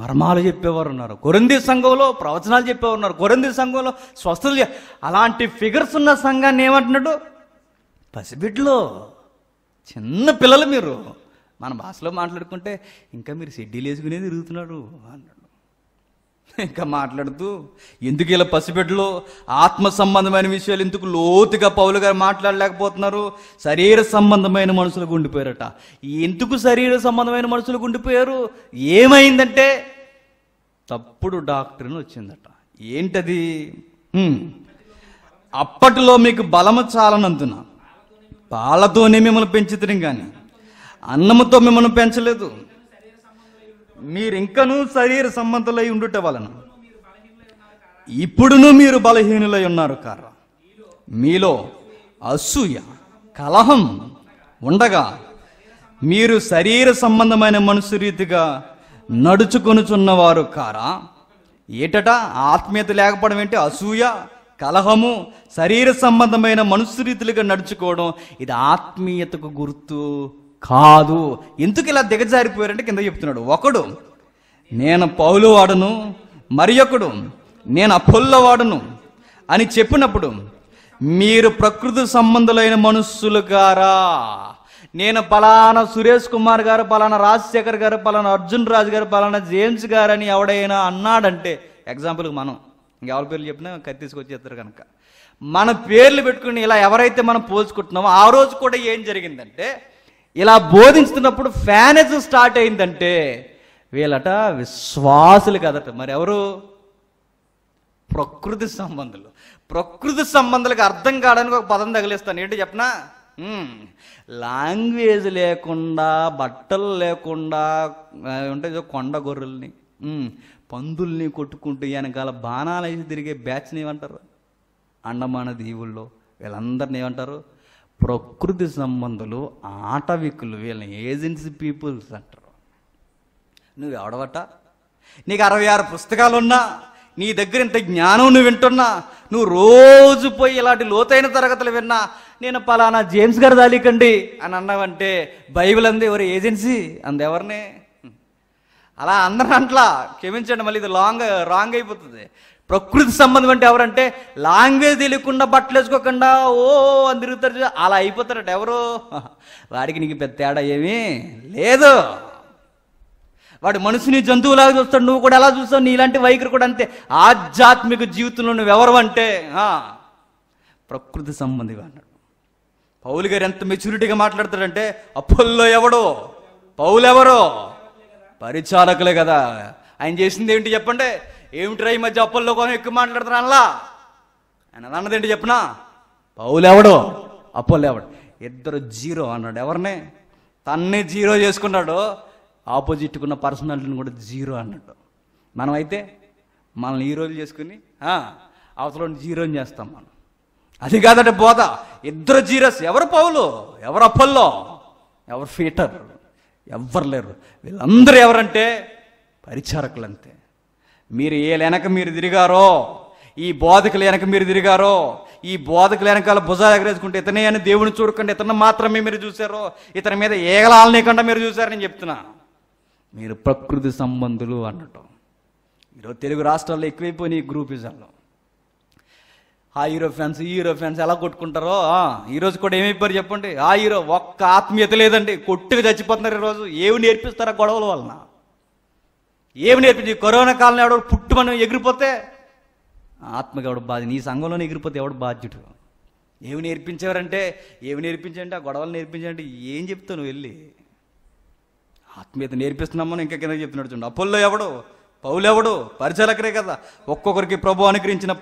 మర్మాలు చెప్పేవారు ఉన్నారు కొరింది సంఘంలో ప్రవచనాలు చెప్పేవారు ఉన్నారు కొరింది సంఘంలో స్వస్థలు అలాంటి ఫిగర్స్ ఉన్న సంఘాన్ని ఏమంటున్నాడు పసిబిడ్లు చిన్న పిల్లలు మీరు మన భాషలో మాట్లాడుకుంటే ఇంకా మీరు సిడ్డీలు వేసుకునేది తిరుగుతున్నారు అన్నాడు ఇంకా మాట్లాడుతూ ఎందుకు ఇలా పసిబిడ్డలు ఆత్మ సంబంధమైన విషయాలు ఎందుకు లోతుగా పౌలు గారు మాట్లాడలేకపోతున్నారు శరీర సంబంధమైన మనుషులు గుండిపోయారట ఎందుకు శరీర సంబంధమైన మనుషులు ఉండిపోయారు ఏమైందంటే తప్పుడు డాక్టర్ని వచ్చిందట ఏంటది అప్పటిలో మీకు బలము చాలనందున పాలతోనే మిమ్మల్ని పెంచుతుంది కానీ అన్నముతో మిమ్మల్ని పెంచలేదు మీరు ఇంకనూ శరీర సంబంధులై ఉండుట వలన ఇప్పుడును మీరు బలహీనులై ఉన్నారు కార మీలో అసూయ కలహం ఉండగా మీరు శరీర సంబంధమైన మనసు రీతిగా నడుచుకొనుచున్నవారు కారా ఏటట ఆత్మీయత లేకపోవడం ఏంటి అసూయ కలహము శరీర సంబంధమైన మనసు రీతిలుగా నడుచుకోవడం ఇది ఆత్మీయతకు గుర్తు కాదు ఎందుకు ఇలా దిగజారిపోయారంటే కింద చెప్తున్నాడు ఒకడు నేను పౌలు వాడను మరి ఒకడు నేను అపోల్లో వాడను అని చెప్పినప్పుడు మీరు ప్రకృతి సంబంధులైన మనుస్సులు గారా నేను పలానా సురేష్ కుమార్ గారు పలానా రాజశేఖర్ గారు పలానా అర్జున్ రాజు గారు పలానా జేమ్స్ గారు అని ఎవడైనా అన్నాడంటే ఎగ్జాంపుల్కి మనం ఇంకెవరి పేర్లు చెప్పినా కత్తి తీసుకొచ్చేస్తారు కనుక మన పేర్లు పెట్టుకుని ఇలా ఎవరైతే మనం పోల్చుకుంటున్నామో ఆ రోజు కూడా ఏం జరిగిందంటే ఇలా బోధించుతున్నప్పుడు ఫ్యానిజం స్టార్ట్ అయిందంటే వీళ్ళట విశ్వాసులు కదట మరెవరు ప్రకృతి సంబంధులు ప్రకృతి సంబంధాలకు అర్థం కావడానికి ఒక పదం తగిలిస్తాను ఏంటి చెప్పనా లాంగ్వేజ్ లేకుండా బట్టలు లేకుండా ఉంటాయి కొండ గొర్రెల్ని పందుల్ని కొట్టుకుంటూ వెనకాల బాణాలు వేసి తిరిగే బ్యాచ్ని ఏమంటారు అండమాన దీవుల్లో వీళ్ళందరిని ఏమంటారు ప్రకృతి సంబంధులు ఆటవికులు వీళ్ళని ఏజెన్సీ పీపుల్స్ అంటారు నువ్వు ఎవడవట నీకు అరవై ఆరు పుస్తకాలున్నా నీ దగ్గర ఇంత జ్ఞానం నువ్వు వింటున్నా నువ్వు రోజు పోయి ఇలాంటి లోతైన తరగతులు విన్నా నేను పలానా జేమ్స్ గారు దాలికండి అని అన్నావంటే బైబిల్ అంది ఎవరు ఏజెన్సీ ఎవరిని అలా అందరూ అంట్లా క్షమించండి మళ్ళీ ఇది లాంగ్ రాంగ్ అయిపోతుంది ప్రకృతి సంబంధం అంటే ఎవరంటే లాంగ్వేజ్ తెలియకుండా బట్టలు వేసుకోకుండా ఓ అని తిరుగుతారు అలా అయిపోతారట ఎవరు వాడికి నీకు పెద్ద తేడా ఏమీ లేదు వాడు మనుషుని జంతువులాగా చూస్తాడు నువ్వు కూడా ఎలా చూస్తావు ఇలాంటి వైఖరి కూడా అంతే ఆధ్యాత్మిక జీవితంలో నువ్వు ఎవరు అంటే ప్రకృతి సంబంధి అన్నాడు పౌలు గారు ఎంత మెచ్యూరిటీగా మాట్లాడతాడంటే అప్పుల్లో ఎవడో పౌలు ఎవరో పరిచారకులే కదా ఆయన చేసింది ఏంటి చెప్పండి ఏమిట్రా ఈ మధ్య అప్పుల్లో కోసం ఎక్కువ మాట్లాడుతున్నానులా ఆయన అన్నదేంటి చెప్పినా అప్పులు ఎవడు ఇద్దరు జీరో అన్నాడు ఎవరిని తన్నే జీరో చేసుకున్నాడు ఆపోజిట్కున్న పర్సనాలిటీని కూడా జీరో అన్నాడు మనమైతే మనల్ని ఈ రోజు చేసుకుని అవతల జీరోని చేస్తాం మనం అది కాదంటే బోధ ఇద్దరు జీరోస్ ఎవరు పౌలు ఎవరు అప్పల్లో ఎవరు ఫీటర్ ఎవరు లేరు వీళ్ళందరూ ఎవరంటే పరిచారకులంతే మీరు ఏ వెనక మీరు తిరిగారో ఈ బోధకులు వెనక మీరు తిరిగారో ఈ బోధకులు వెనకాల భుజాలు ఎగరేసుకుంటే ఇతనే అని దేవుని చూడకుండా ఇతను మాత్రమే మీరు చూశారో ఇతని మీద ఏగలాలనేకుండా మీరు చూశారని చెప్తున్నా మీరు ప్రకృతి సంబంధులు అన్నట్టు ఈరోజు తెలుగు రాష్ట్రాల్లో ఎక్కువైపోయినాయి గ్రూపిజంలో ఆ హీరో ఫ్యాన్స్ హీరో ఫ్యాన్స్ ఎలా కొట్టుకుంటారో ఈరోజు కూడా ఏమైపోయారు చెప్పండి ఆ హీరో ఒక్క ఆత్మీయత లేదండి కొట్టుగా చచ్చిపోతున్నారు ఈరోజు ఏమి నేర్పిస్తారా గొడవల వలన ఏమి నేర్పించి కరోనా కాలంలో ఎవడో పుట్టుమని ఎగిరిపోతే ఆత్మకి ఎవడు బాధ నీ సంఘంలోనే ఎగిరిపోతే ఎవడు బాధ్యుడు ఏమి నేర్పించేవారంటే ఏమి నేర్పించండి ఆ గొడవలు నేర్పించండి ఏం చెప్తావు నువ్వు వెళ్ళి ఆత్మీయత నేర్పిస్తున్నామని ఇంకా కింద చెప్తున్నాడు చూడండి అప్పుల్లో ఎవడు పౌలెవడు పరిచలకరే కదా ఒక్కొక్కరికి ప్రభు అనుగ్రహించిన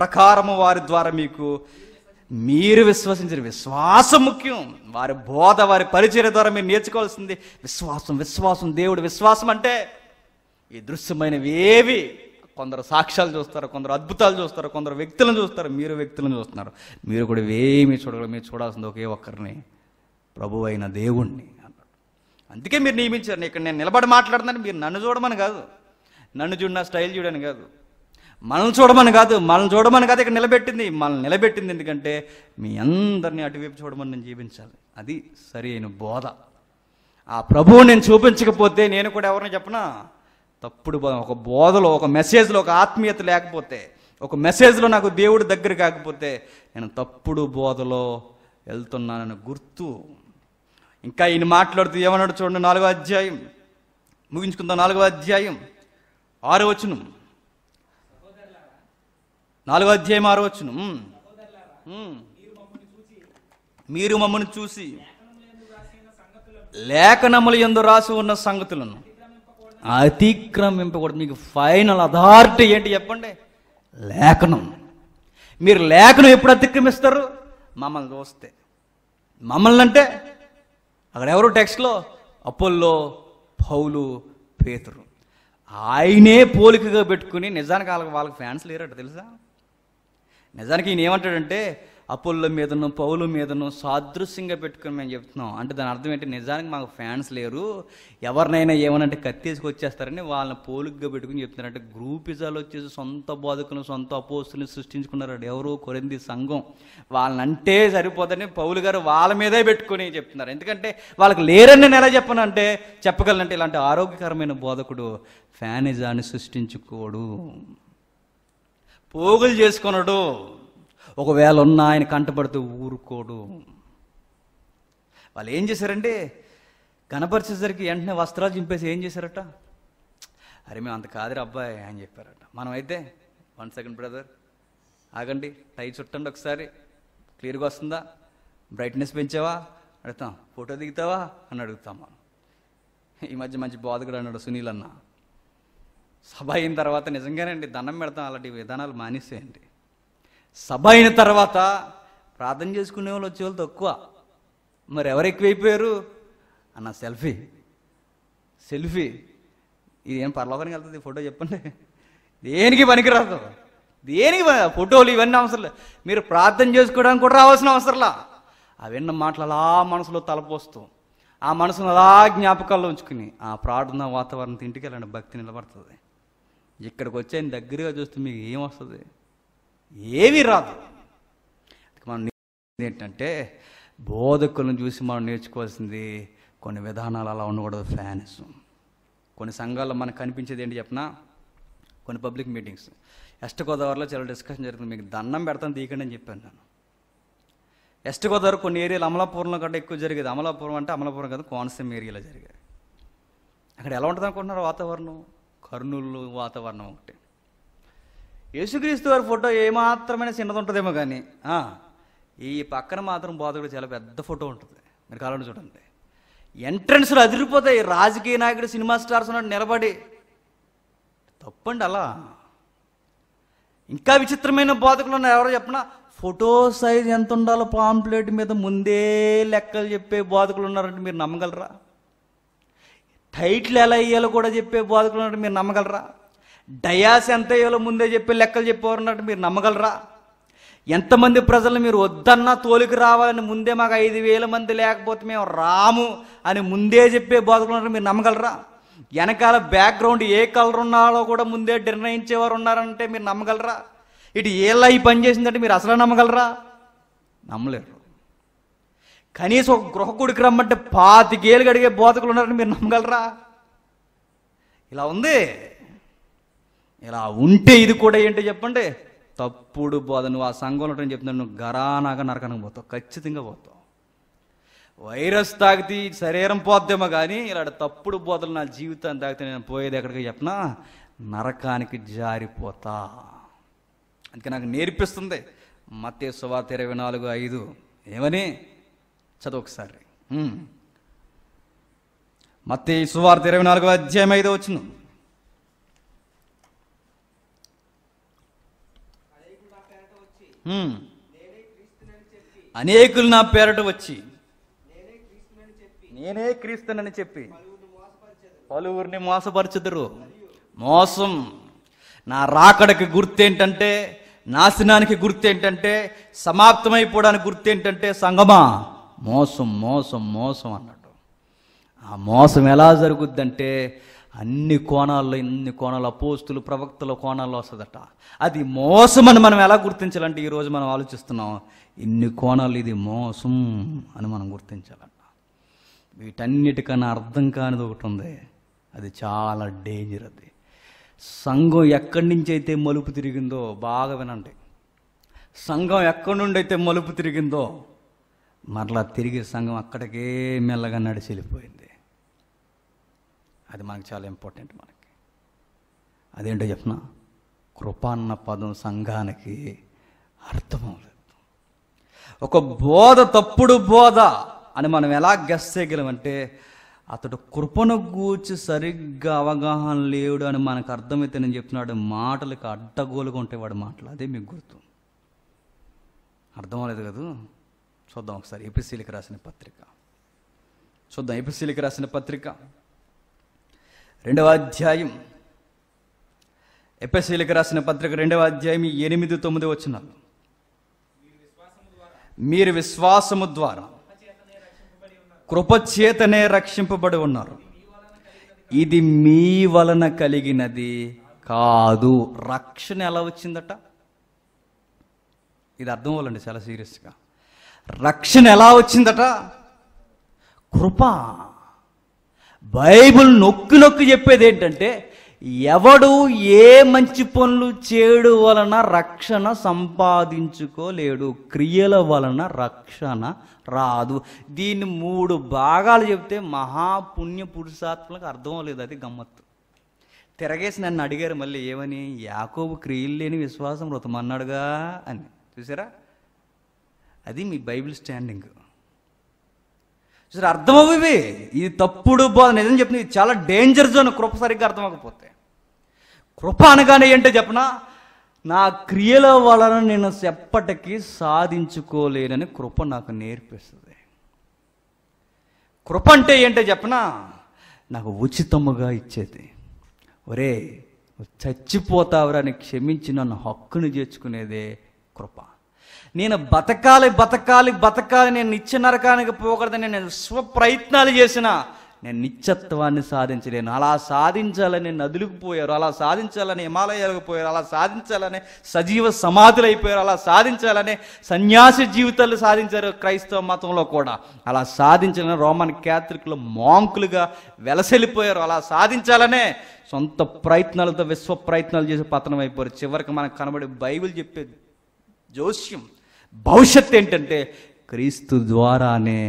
ప్రకారము వారి ద్వారా మీకు మీరు విశ్వసించిన విశ్వాసం ముఖ్యం వారి బోధ వారి పరిచయ ద్వారా మీరు నేర్చుకోవాల్సింది విశ్వాసం విశ్వాసం దేవుడు విశ్వాసం అంటే ఈ దృశ్యమైనవి ఏవి కొందరు సాక్ష్యాలు చూస్తారు కొందరు అద్భుతాలు చూస్తారు కొందరు వ్యక్తులను చూస్తారు మీరు వ్యక్తులను చూస్తున్నారు మీరు కూడా ఏమీ చూడగలరు మీరు చూడాల్సింది ఒకే ఒక్కరిని ప్రభు అయిన దేవుణ్ణి అందుకే మీరు నియమించారు ఇక్కడ నేను నిలబడి మాట్లాడుతున్నాను మీరు నన్ను చూడమని కాదు నన్ను చూడిన స్టైల్ చూడని కాదు మనల్ని చూడమని కాదు మనల్ని చూడమని కాదు ఇక్కడ నిలబెట్టింది మనల్ని నిలబెట్టింది ఎందుకంటే మీ అందరినీ అటువైపు చూడమని నేను జీవించాలి అది సరి అయిన బోధ ఆ ప్రభువు నేను చూపించకపోతే నేను కూడా ఎవరిని చెప్పనా తప్పుడు ఒక బోధలో ఒక మెసేజ్లో ఒక ఆత్మీయత లేకపోతే ఒక మెసేజ్లో నాకు దేవుడి దగ్గర కాకపోతే నేను తప్పుడు బోధలో వెళ్తున్నానని గుర్తు ఇంకా ఈయన మాట్లాడుతూ ఏమన్నాడు చూడండి నాలుగో అధ్యాయం ముగించుకుందాం నాలుగో అధ్యాయం ఆరో వచనం నాలుగో అధ్యాయం ఆరో వచనం మీరు మమ్మల్ని చూసి లేఖనములు ఎందు రాసి ఉన్న సంగతులను అతిక్రమింపకూడదు మీకు ఫైనల్ అథారిటీ ఏంటి చెప్పండి లేఖనం మీరు లేఖనం ఎప్పుడు అతిక్రమిస్తారు మమ్మల్ని చూస్తే మమ్మల్ని అంటే అక్కడ ఎవరు టెక్స్ట్లో అపోల్లో పౌలు పేతురు ఆయనే పోలికగా పెట్టుకుని నిజానికి వాళ్ళకి వాళ్ళకి ఫ్యాన్స్ లేరట తెలుసా నిజానికి ఈయన ఏమంటాడంటే అపోల్లో మీదను పౌల మీదను సాదృశ్యంగా పెట్టుకుని మేము చెప్తున్నాం అంటే దాని అర్థం ఏంటి నిజానికి మాకు ఫ్యాన్స్ లేరు ఎవరినైనా ఏమనంటే కత్తేసుకు వచ్చేస్తారని వాళ్ళని పోలిగ్గా పెట్టుకుని చెప్తున్నారు అంటే గ్రూపిజాలు వచ్చేసి సొంత బోధకులను సొంత అపోస్తులను సృష్టించుకున్నారు ఎవరో కొరింది సంఘం వాళ్ళంటే సరిపోదని పౌలు గారు వాళ్ళ మీదే పెట్టుకుని చెప్తున్నారు ఎందుకంటే వాళ్ళకి లేరని నేను ఎలా చెప్పను అంటే చెప్పగలనంటే ఇలాంటి ఆరోగ్యకరమైన బోధకుడు ఫ్యానిజాన్ని సృష్టించుకోడు పోగులు చేసుకున్నాడు ఒకవేళ ఉన్నా ఆయన కంటపడుతూ ఊరుకోడు వాళ్ళు ఏం చేశారంటే కనపరిచేసరికి వెంటనే వస్త్రాలు చింపేసి ఏం చేశారట అరే మేము అంత కాదురా అబ్బాయి అని చెప్పారట మనమైతే వన్ సెకండ్ బ్రదర్ ఆగండి టై చుట్టండి ఒకసారి క్లియర్గా వస్తుందా బ్రైట్నెస్ పెంచావా అడుగుతాం ఫోటో దిగుతావా అని అడుగుతాం మనం ఈ మధ్య మంచి బోధకుడు అన్నాడు సునీల్ అన్న సభ అయిన తర్వాత నిజంగానండి దండం పెడతాం అలాంటి విధానాలు మానేసేయండి సభ అయిన తర్వాత ప్రార్థన చేసుకునే వాళ్ళు వచ్చేవాళ్ళు తక్కువ మరి ఎవరు ఎక్కువైపోయారు అన్న సెల్ఫీ సెల్ఫీ ఇది ఏం వెళ్తుంది ఫోటో చెప్పండి దేనికి పనికిరాదు దేనికి ఫోటోలు ఇవన్నీ అవసరం లేదు మీరు ప్రార్థన చేసుకోవడానికి కూడా రావాల్సిన అవసరంలా అవిన్న మాటలు అలా మనసులో తలపోస్తూ ఆ మనసును అలా జ్ఞాపకాల్లో ఉంచుకుని ఆ ప్రార్థన వాతావరణం తింటికి వెళ్ళండి భక్తి నిలబడుతుంది ఇక్కడికి వచ్చే దగ్గరగా చూస్తే మీకు ఏం వస్తుంది ఏవి రాదు మనం ఏంటంటే బోధకులను చూసి మనం నేర్చుకోవాల్సింది కొన్ని విధానాలు అలా ఉండకూడదు ఫ్యాన్స్ కొన్ని సంఘాల్లో మనకు కనిపించేది ఏంటి చెప్పినా కొన్ని పబ్లిక్ మీటింగ్స్ వెస్ట్ గోదావరిలో చాలా డిస్కషన్ జరుగుతుంది మీకు దండం పెడతాను దీకండి అని చెప్పాను నేను వెస్ట్ గోదావరి కొన్ని ఏరియాలు అమలాపురంలో కంటే ఎక్కువ జరిగేది అమలాపురం అంటే అమలాపురం కదా కోనసీమ ఏరియాలో జరిగేది అక్కడ ఎలా ఉంటుంది అనుకుంటున్నారు వాతావరణం కర్నూలు వాతావరణం ఒకటి యేసుక్రీస్తు వారి ఫోటో ఏమాత్రమైన చిన్నది ఉంటుందేమో కానీ ఈ పక్కన మాత్రం బోధకుడు చాలా పెద్ద ఫోటో ఉంటుంది మీరు కావాలని చూడండి ఎంట్రన్స్లో అదిరిపోతాయి రాజకీయ నాయకుడు సినిమా స్టార్స్ ఉన్నట్టు నిలబడి తప్పండి అలా ఇంకా విచిత్రమైన బోధకులు ఉన్నారు ఎవరో చెప్పినా ఫోటో సైజ్ ఎంత ఉండాలో పాంప్లెట్ మీద ముందే లెక్కలు చెప్పే బోధకులు ఉన్నారంటే మీరు నమ్మగలరా టైట్లు ఎలా వేయాలో కూడా చెప్పే బోధకులు ఉన్నారంటే మీరు నమ్మగలరా డయాస్ ఎంత అయ్యాలో ముందే చెప్పి లెక్కలు చెప్పేవారన్నట్టు మీరు నమ్మగలరా ఎంతమంది ప్రజలు మీరు వద్దన్నా తోలికి రావాలని ముందే మాకు ఐదు వేల మంది లేకపోతే మేము రాము అని ముందే చెప్పే బోధకులు మీరు నమ్మగలరా వెనకాల బ్యాక్గ్రౌండ్ ఏ కలర్ ఉన్నాలో కూడా ముందే నిర్ణయించేవారు ఉన్నారంటే మీరు నమ్మగలరా ఇటు ఏలా ఈ పని చేసిందంటే మీరు అసలు నమ్మగలరా నమ్మలేరు కనీసం ఒక గృహకుడికి రమ్మంటే పాతికేలు అడిగే బోధకులు ఉన్నారని మీరు నమ్మగలరా ఇలా ఉంది ఇలా ఉంటే ఇది కూడా ఏంటి చెప్పండి తప్పుడు బోధ నువ్వు ఆ సంఘంలో ఉంటాను చెప్తున్నా నువ్వు గరానాగా నరకానికి పోతావు ఖచ్చితంగా పోతావు వైరస్ తాగితే శరీరం పోద్దేమో కానీ ఇలాంటి తప్పుడు బోధలు నా జీవితాన్ని తాగితే నేను పోయేది ఎక్కడికి చెప్పినా నరకానికి జారిపోతా అందుకే నాకు నేర్పిస్తుంది మతే సువార్త ఇరవై నాలుగు ఐదు ఏమని చదువు ఒకసారి మతే సువార్త ఇరవై నాలుగు అధ్యాయం ఐదు వచ్చింది అనేకులు నా పేరట వచ్చి నేనే క్రీస్తునని చెప్పి పలువురిని మోసపరచుదురు మోసం నా రాకడకి గుర్తేంటంటే నాశనానికి గుర్తేంటంటే సమాప్తమైపోవడానికి గుర్తేంటంటే సంగమా మోసం మోసం మోసం అన్నట్టు ఆ మోసం ఎలా జరుగుద్దంటే అన్ని కోణాల్లో ఇన్ని కోణాలు అపోస్తులు ప్రవక్తల కోణాల్లో వస్తుందట అది మోసమని మనం ఎలా గుర్తించాలంటే ఈరోజు మనం ఆలోచిస్తున్నాం ఇన్ని కోణాలు ఇది మోసం అని మనం గుర్తించాలంట వీటన్నిటికన్నా అర్థం కానిది ఒకటి ఉంది అది చాలా డేంజర్ అది సంఘం ఎక్కడి నుంచి అయితే మలుపు తిరిగిందో బాగా వినండి సంఘం ఎక్కడి నుండి అయితే మలుపు తిరిగిందో మరలా తిరిగి సంఘం అక్కడికే మెల్లగా నడిచి వెళ్ళిపోయింది అది మనకు చాలా ఇంపార్టెంట్ మనకి అదేంటో చెప్పిన కృపాన్న పదం సంఘానికి అర్థం లేదు ఒక బోధ తప్పుడు బోధ అని మనం ఎలా గెస్ చేయగలమంటే అతడు కృపను గూర్చి సరిగ్గా అవగాహన లేడు అని మనకు అర్థమైతే నేను చెప్తున్నాడు మాటలకు అడ్డగోలుగా ఉంటే వాడు మాటలు అదే మీకు గుర్తు అర్థం అవ్వలేదు కదా చూద్దాం ఒకసారి ఏపీసీలకు రాసిన పత్రిక చూద్దాం ఏపీసీలకు రాసిన పత్రిక రెండవ అధ్యాయం ఎపశీలకు రాసిన పత్రిక రెండవ అధ్యాయం ఎనిమిది తొమ్మిది వచ్చినారు మీరు విశ్వాసము ద్వారా కృపచేతనే రక్షింపబడి ఉన్నారు ఇది మీ వలన కలిగినది కాదు రక్షణ ఎలా వచ్చిందట ఇది అర్థం అవ్వాలండి చాలా సీరియస్గా రక్షణ ఎలా వచ్చిందట కృప బైబుల్ నొక్కి నొక్కి చెప్పేది ఏంటంటే ఎవడు ఏ మంచి పనులు చేయడు వలన రక్షణ సంపాదించుకోలేడు క్రియల వలన రక్షణ రాదు దీన్ని మూడు భాగాలు చెప్తే మహాపుణ్య పురుషాత్మలకు అర్థం లేదు అది గమ్మత్తు తిరగేసి నన్ను అడిగారు మళ్ళీ ఏమని యాకోబు క్రియలు లేని విశ్వాసం వ్రతమన్నాడుగా అని చూసారా అది మీ బైబిల్ స్టాండింగ్ చూసారు అర్థమవు ఇవి ఇది తప్పుడు బోధన నిజం చెప్పిన ఇది చాలా డేంజర్ జోన్ కృప సరిగ్గా అర్థమవకపోతే కృప అనగానే ఏంటో చెప్పనా నా క్రియల వలన నేను ఎప్పటికీ సాధించుకోలేనని కృప నాకు నేర్పిస్తుంది కృప అంటే ఏంటో చెప్పనా నాకు ఉచితముగా ఇచ్చేది ఒరే చచ్చిపోతావురా క్షమించి నన్ను హక్కును చేర్చుకునేదే కృప నేను బతకాలి బతకాలి బతకాలి నేను నిత్య నరకానికి పోకూడదని నేను స్వప్రయత్నాలు చేసిన నేను నిత్యత్వాన్ని సాధించలేను అలా సాధించాలని నదులకు పోయారు అలా సాధించాలని హిమాలయాలకు పోయారు అలా సాధించాలని సజీవ సమాధులు అయిపోయారు అలా సాధించాలని సన్యాసి జీవితాలు సాధించారు క్రైస్తవ మతంలో కూడా అలా సాధించాలని రోమన్ క్యాథలిక్లు మాంకులుగా వెలసెలిపోయారు అలా సాధించాలనే సొంత ప్రయత్నాలతో విశ్వ ప్రయత్నాలు చేసి పతనం అయిపోయారు చివరికి మనకు కనబడే బైబిల్ చెప్పే జోస్యం భవిష్యత్తు ఏంటంటే క్రీస్తు ద్వారానే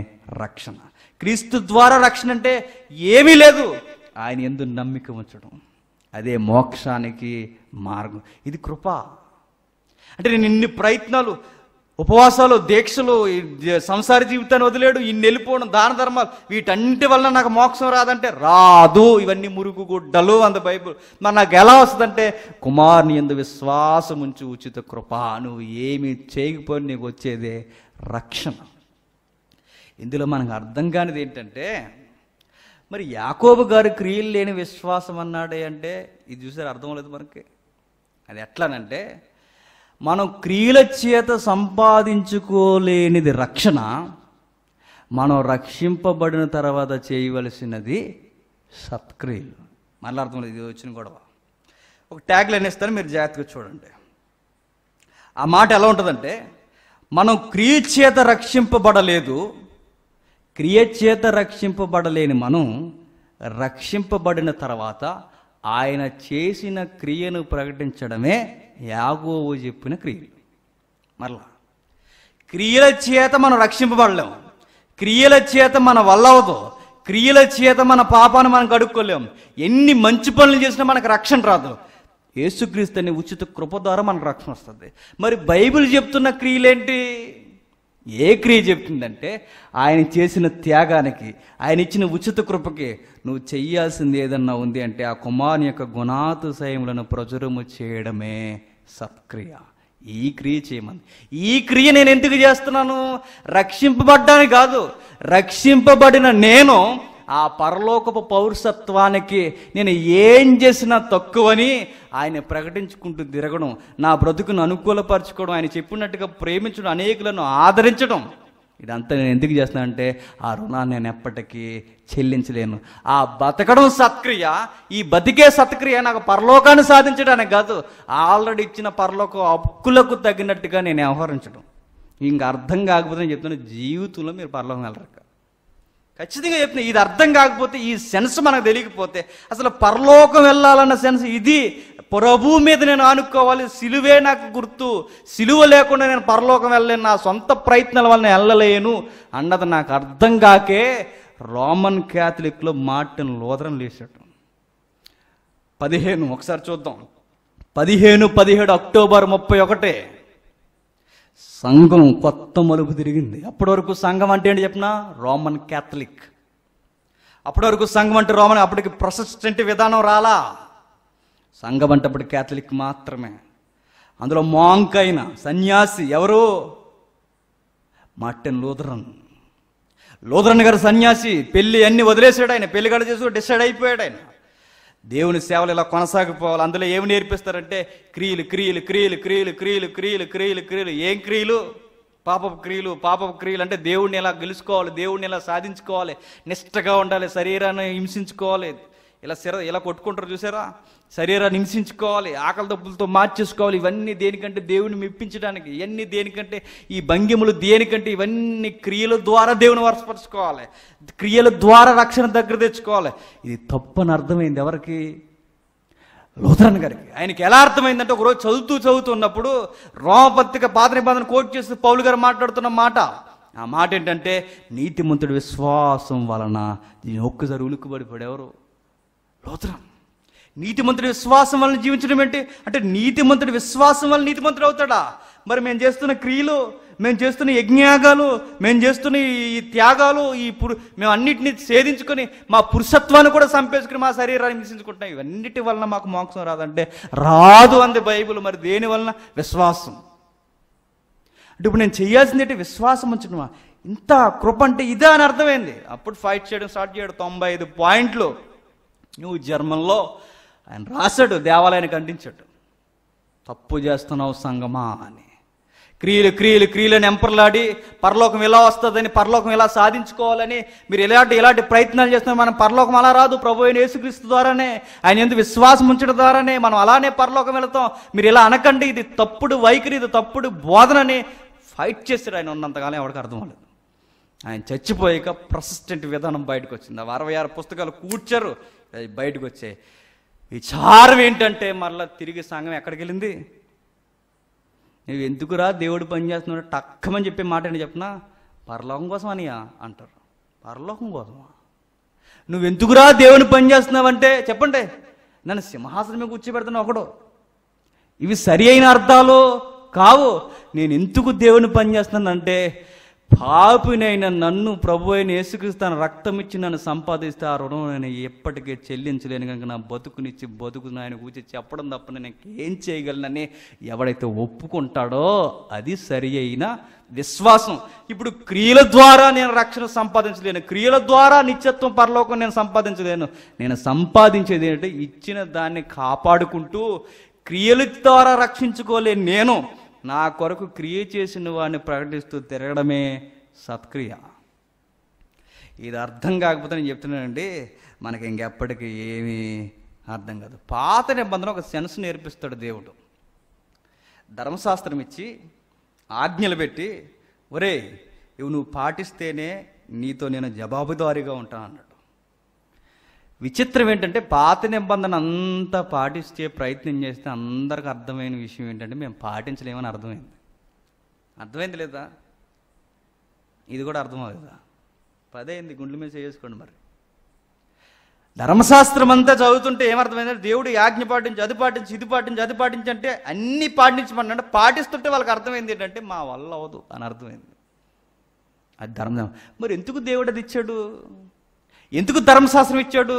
రక్షణ క్రీస్తు ద్వారా రక్షణ అంటే ఏమీ లేదు ఆయన ఎందు నమ్మిక ఉంచడం అదే మోక్షానికి మార్గం ఇది కృప అంటే నేను ఇన్ని ప్రయత్నాలు ఉపవాసాలు దీక్షలు సంసార జీవితాన్ని వదిలేడు ఈ వెళ్ళిపోవడం దాన ధర్మాలు వీటన్నిటి వల్ల నాకు మోక్షం రాదంటే రాదు ఇవన్నీ మురుగు గుడ్డలు అంత బైబుల్ మరి నాకు ఎలా వస్తుందంటే కుమార్ని ఎందు విశ్వాసం ఉంచి ఉచిత కృప నువ్వు ఏమి చేయకపోయి నీకు వచ్చేదే రక్షణ ఇందులో మనకు అర్థం కానిది ఏంటంటే మరి యాకోబు గారు క్రియలు లేని విశ్వాసం అన్నాడే అంటే ఇది చూసారు అర్థం లేదు మనకి అది ఎట్లానంటే మనం క్రియల చేత సంపాదించుకోలేనిది రక్షణ మనం రక్షింపబడిన తర్వాత చేయవలసినది సత్క్రియలు మళ్ళీ అర్థం ఇది వచ్చిన గొడవ ఒక ట్యాగ్ లైన్ ఇస్తాను మీరు జాగ్రత్తగా చూడండి ఆ మాట ఎలా ఉంటుందంటే మనం క్రియ చేత రక్షింపబడలేదు క్రియ చేత రక్షింపబడలేని మనం రక్షింపబడిన తర్వాత ఆయన చేసిన క్రియను ప్రకటించడమే యాగోవు చెప్పిన క్రియలు మరలా క్రియల చేత మనం రక్షింపబడలేం క్రియల చేత మన వల్లవదు క్రియల చేత మన పాపాన్ని మనం కడుక్కోలేం ఎన్ని మంచి పనులు చేసినా మనకు రక్షణ రాదు ఏసుక్రీస్తుని అనే ఉచిత కృప ద్వారా మనకు రక్షణ వస్తుంది మరి బైబిల్ చెప్తున్న క్రియలేంటి ఏ క్రియ చెప్తుందంటే ఆయన చేసిన త్యాగానికి ఆయన ఇచ్చిన ఉచిత కృపకి నువ్వు చెయ్యాల్సింది ఏదన్నా ఉంది అంటే ఆ కుమారుని యొక్క గుణాతిశయములను ప్రచురము చేయడమే సత్క్రియ ఈ క్రియ చేయమని ఈ క్రియ నేను ఎందుకు చేస్తున్నాను రక్షింపబడ్డానికి కాదు రక్షింపబడిన నేను ఆ పరలోకపు పౌరసత్వానికి నేను ఏం చేసినా తక్కువని ఆయన ప్రకటించుకుంటూ తిరగడం నా బ్రతుకును అనుకూలపరచుకోవడం ఆయన చెప్పినట్టుగా ప్రేమించడం అనేకులను ఆదరించడం ఇదంతా నేను ఎందుకు చేస్తున్నా అంటే ఆ రుణాన్ని నేను ఎప్పటికీ చెల్లించలేను ఆ బతకడం సత్క్రియ ఈ బతికే సత్క్రియ నాకు పరలోకాన్ని సాధించడానికి కాదు ఆల్రెడీ ఇచ్చిన పరలోక హక్కులకు తగినట్టుగా నేను వ్యవహరించడం ఇంకా అర్థం కాకపోతే నేను చెప్తున్నా జీవితంలో మీరు పరలోకం వెళ్ళరు ఖచ్చితంగా చెప్పిన ఇది అర్థం కాకపోతే ఈ సెన్స్ మనకు తెలియకపోతే అసలు పరలోకం వెళ్ళాలన్న సెన్స్ ఇది ప్రభు మీద నేను ఆనుకోవాలి సిలువే నాకు గుర్తు సిలువ లేకుండా నేను పరలోకం వెళ్ళలేను నా సొంత ప్రయత్నాల వల్ల వెళ్ళలేను అన్నది నాకు అర్థం కాకే రోమన్ క్యాథలిక్లో మార్టిన్ లోదరం లేచాడు పదిహేను ఒకసారి చూద్దాం పదిహేను పదిహేడు అక్టోబర్ ముప్పై ఒకటే సంఘం కొత్త మలుపు తిరిగింది అప్పటి వరకు సంఘం అంటే ఏంటి చెప్పిన రోమన్ క్యాథలిక్ అప్పటి వరకు సంఘం అంటే రోమన్ అప్పటికి ప్రొసెస్టెంట్ విధానం రాలా సంఘం అంటే అప్పుడు క్యాథలిక్ మాత్రమే అందులో మాంక్ అయిన సన్యాసి ఎవరు మార్టిన్ లూథరన్ లూథరన్ గారు సన్యాసి పెళ్ళి అన్ని వదిలేసాడు ఆయన పెళ్లి గడ చేసుకుని డిసైడ్ అయిపోయాడు ఆయన దేవుని సేవలు ఇలా కొనసాగిపోవాలి అందులో ఏమి నేర్పిస్తారంటే క్రియలు క్రియలు క్రియలు క్రియలు క్రియలు క్రియలు క్రియలు క్రియలు ఏం క్రియలు పాపపు క్రియలు పాపపు క్రియలు అంటే దేవుడిని ఎలా గెలుచుకోవాలి దేవుడిని ఎలా సాధించుకోవాలి నిష్టగా ఉండాలి శరీరాన్ని హింసించుకోవాలి ఇలా సిర ఇలా కొట్టుకుంటారు చూసారా శరీరాన్ని హింసించుకోవాలి ఆకలి దప్పులతో మార్చేసుకోవాలి ఇవన్నీ దేనికంటే దేవుని మెప్పించడానికి ఇవన్నీ దేనికంటే ఈ భంగిములు దేనికంటే ఇవన్నీ క్రియల ద్వారా దేవుని వరసపరచుకోవాలి క్రియల ద్వారా రక్షణ దగ్గర తెచ్చుకోవాలి ఇది తప్పని అర్థమైంది ఎవరికి లోతరన్ గారికి ఆయనకి ఎలా అర్థమైందంటే ఒకరోజు చదువుతూ చదువుతున్నప్పుడు రోమపత్రిక పాత నిబంధన కోట్ చేస్తూ పౌలు గారు మాట్లాడుతున్న మాట ఆ మాట ఏంటంటే నీతిమంతుడి విశ్వాసం వలన దీని ఒక్కసారి పడేవరు లోతరన్ నీతిమంతుడి విశ్వాసం వలన జీవించడం ఏంటి అంటే నీతిమంతుడి విశ్వాసం వల్ల నీతిమంతుడు అవుతాడా మరి మేము చేస్తున్న క్రియలు మేము చేస్తున్న యజ్ఞయాగాలు మేము చేస్తున్న ఈ త్యాగాలు ఈ పురు మేము అన్నిటిని ఛేదించుకొని మా పురుషత్వాన్ని కూడా సంపేసుకుని మా శరీరాన్ని హింసించుకుంటున్నాం ఇవన్నిటి వలన మాకు మోక్షం రాదంటే రాదు అంది బైబుల్ మరి దేని వలన విశ్వాసం అంటే ఇప్పుడు నేను చేయాల్సింది ఏంటి విశ్వాసం ఉంచడమా ఇంత కృప అంటే ఇదే అని అర్థమైంది అప్పుడు ఫైట్ చేయడం స్టార్ట్ చేయడం తొంభై ఐదు పాయింట్లు న్యూ జర్మన్లో ఆయన రాశాడు దేవాలయాన్ని ఖండించాడు తప్పు చేస్తున్నావు సంగమా అని క్రియలు క్రియలు అని ఎంపర్లాడి పరలోకం ఇలా వస్తుందని పరలోకం ఇలా సాధించుకోవాలని మీరు ఇలాంటి ఇలాంటి ప్రయత్నాలు చేస్తున్నా మనం పరలోకం అలా రాదు ప్రభు అయిన యేసుక్రీస్తు ద్వారానే ఆయన ఎందుకు విశ్వాసం ఉంచడం ద్వారానే మనం అలానే పరలోకం వెళతాం మీరు ఇలా అనకండి ఇది తప్పుడు వైఖరి ఇది తప్పుడు బోధనని ఫైట్ చేశారు ఆయన ఉన్నంతకాలం ఎవరికి అర్థం అవ్వలేదు ఆయన చచ్చిపోయాక ప్రసిస్టెంట్ విధానం బయటకు వచ్చింది అరవై ఆరు పుస్తకాలు కూర్చారు బయటకు వచ్చాయి ఈ ఏంటంటే మరలా తిరిగి సంఘం ఎక్కడికి వెళ్ళింది నువ్వు ఎందుకురా దేవుడు పని చేస్తున్నాడు టక్కమని చెప్పే మాట అని చెప్పినా పరలోకం కోసం అనియా అంటారు పరలోకం కోసమా నువ్వెందుకురా దేవుని పని చేస్తున్నావంటే చెప్పండి నన్ను సింహాసనమే కూర్చోబెడుతున్నా ఒకడు ఇవి సరి అయిన అర్థాలు కావు నేను ఎందుకు దేవుని పని చేస్తున్నానంటే పాపినైన నన్ను ప్రభు అయిన యేసుక్రీస్తాను రక్తం ఇచ్చి నన్ను సంపాదిస్తే ఆ రుణం నేను ఎప్పటికీ చెల్లించలేను కనుక నా బతుకునిచ్చి బతుకుని ఆయన కూర్చి చెప్పడం తప్ప నేను ఏం చేయగలనని ఎవడైతే ఒప్పుకుంటాడో అది సరి అయిన విశ్వాసం ఇప్పుడు క్రియల ద్వారా నేను రక్షణ సంపాదించలేను క్రియల ద్వారా నిత్యత్వం పరలోకం నేను సంపాదించలేను నేను సంపాదించేది ఏంటంటే ఇచ్చిన దాన్ని కాపాడుకుంటూ క్రియల ద్వారా రక్షించుకోలేను నేను నా కొరకు క్రియ చేసిన వాడిని ప్రకటిస్తూ తిరగడమే సత్క్రియ ఇది అర్థం కాకపోతే నేను చెప్తున్నానండి మనకి ఇంకెప్పటికీ ఏమీ అర్థం కాదు పాత నిబంధన ఒక సెన్స్ నేర్పిస్తాడు దేవుడు ధర్మశాస్త్రం ఇచ్చి ఆజ్ఞలు పెట్టి ఒరే ఇవి నువ్వు పాటిస్తేనే నీతో నేను జవాబుదారీగా ఉంటాను అన్నాడు విచిత్రం ఏంటంటే పాత నిబంధన అంతా పాటిస్తే ప్రయత్నం చేస్తే అందరికి అర్థమైన విషయం ఏంటంటే మేము పాటించలేమని అర్థమైంది అర్థమైంది లేదా ఇది కూడా అర్థం పదే పదైంది గుండెల మీద చేసుకోండి మరి ధర్మశాస్త్రం అంతా చదువుతుంటే ఏమర్థమైందంటే దేవుడు యాజ్ఞ పాటించి అది పాటించి ఇది పాటించి అది పాటించి అంటే అన్నీ పాటించమంటే పాటిస్తుంటే వాళ్ళకి అర్థమైంది ఏంటంటే మా వల్ల అవదు అని అర్థమైంది అది ధర్మం మరి ఎందుకు దేవుడు అది ఇచ్చాడు ఎందుకు ధర్మశాస్త్రం ఇచ్చాడు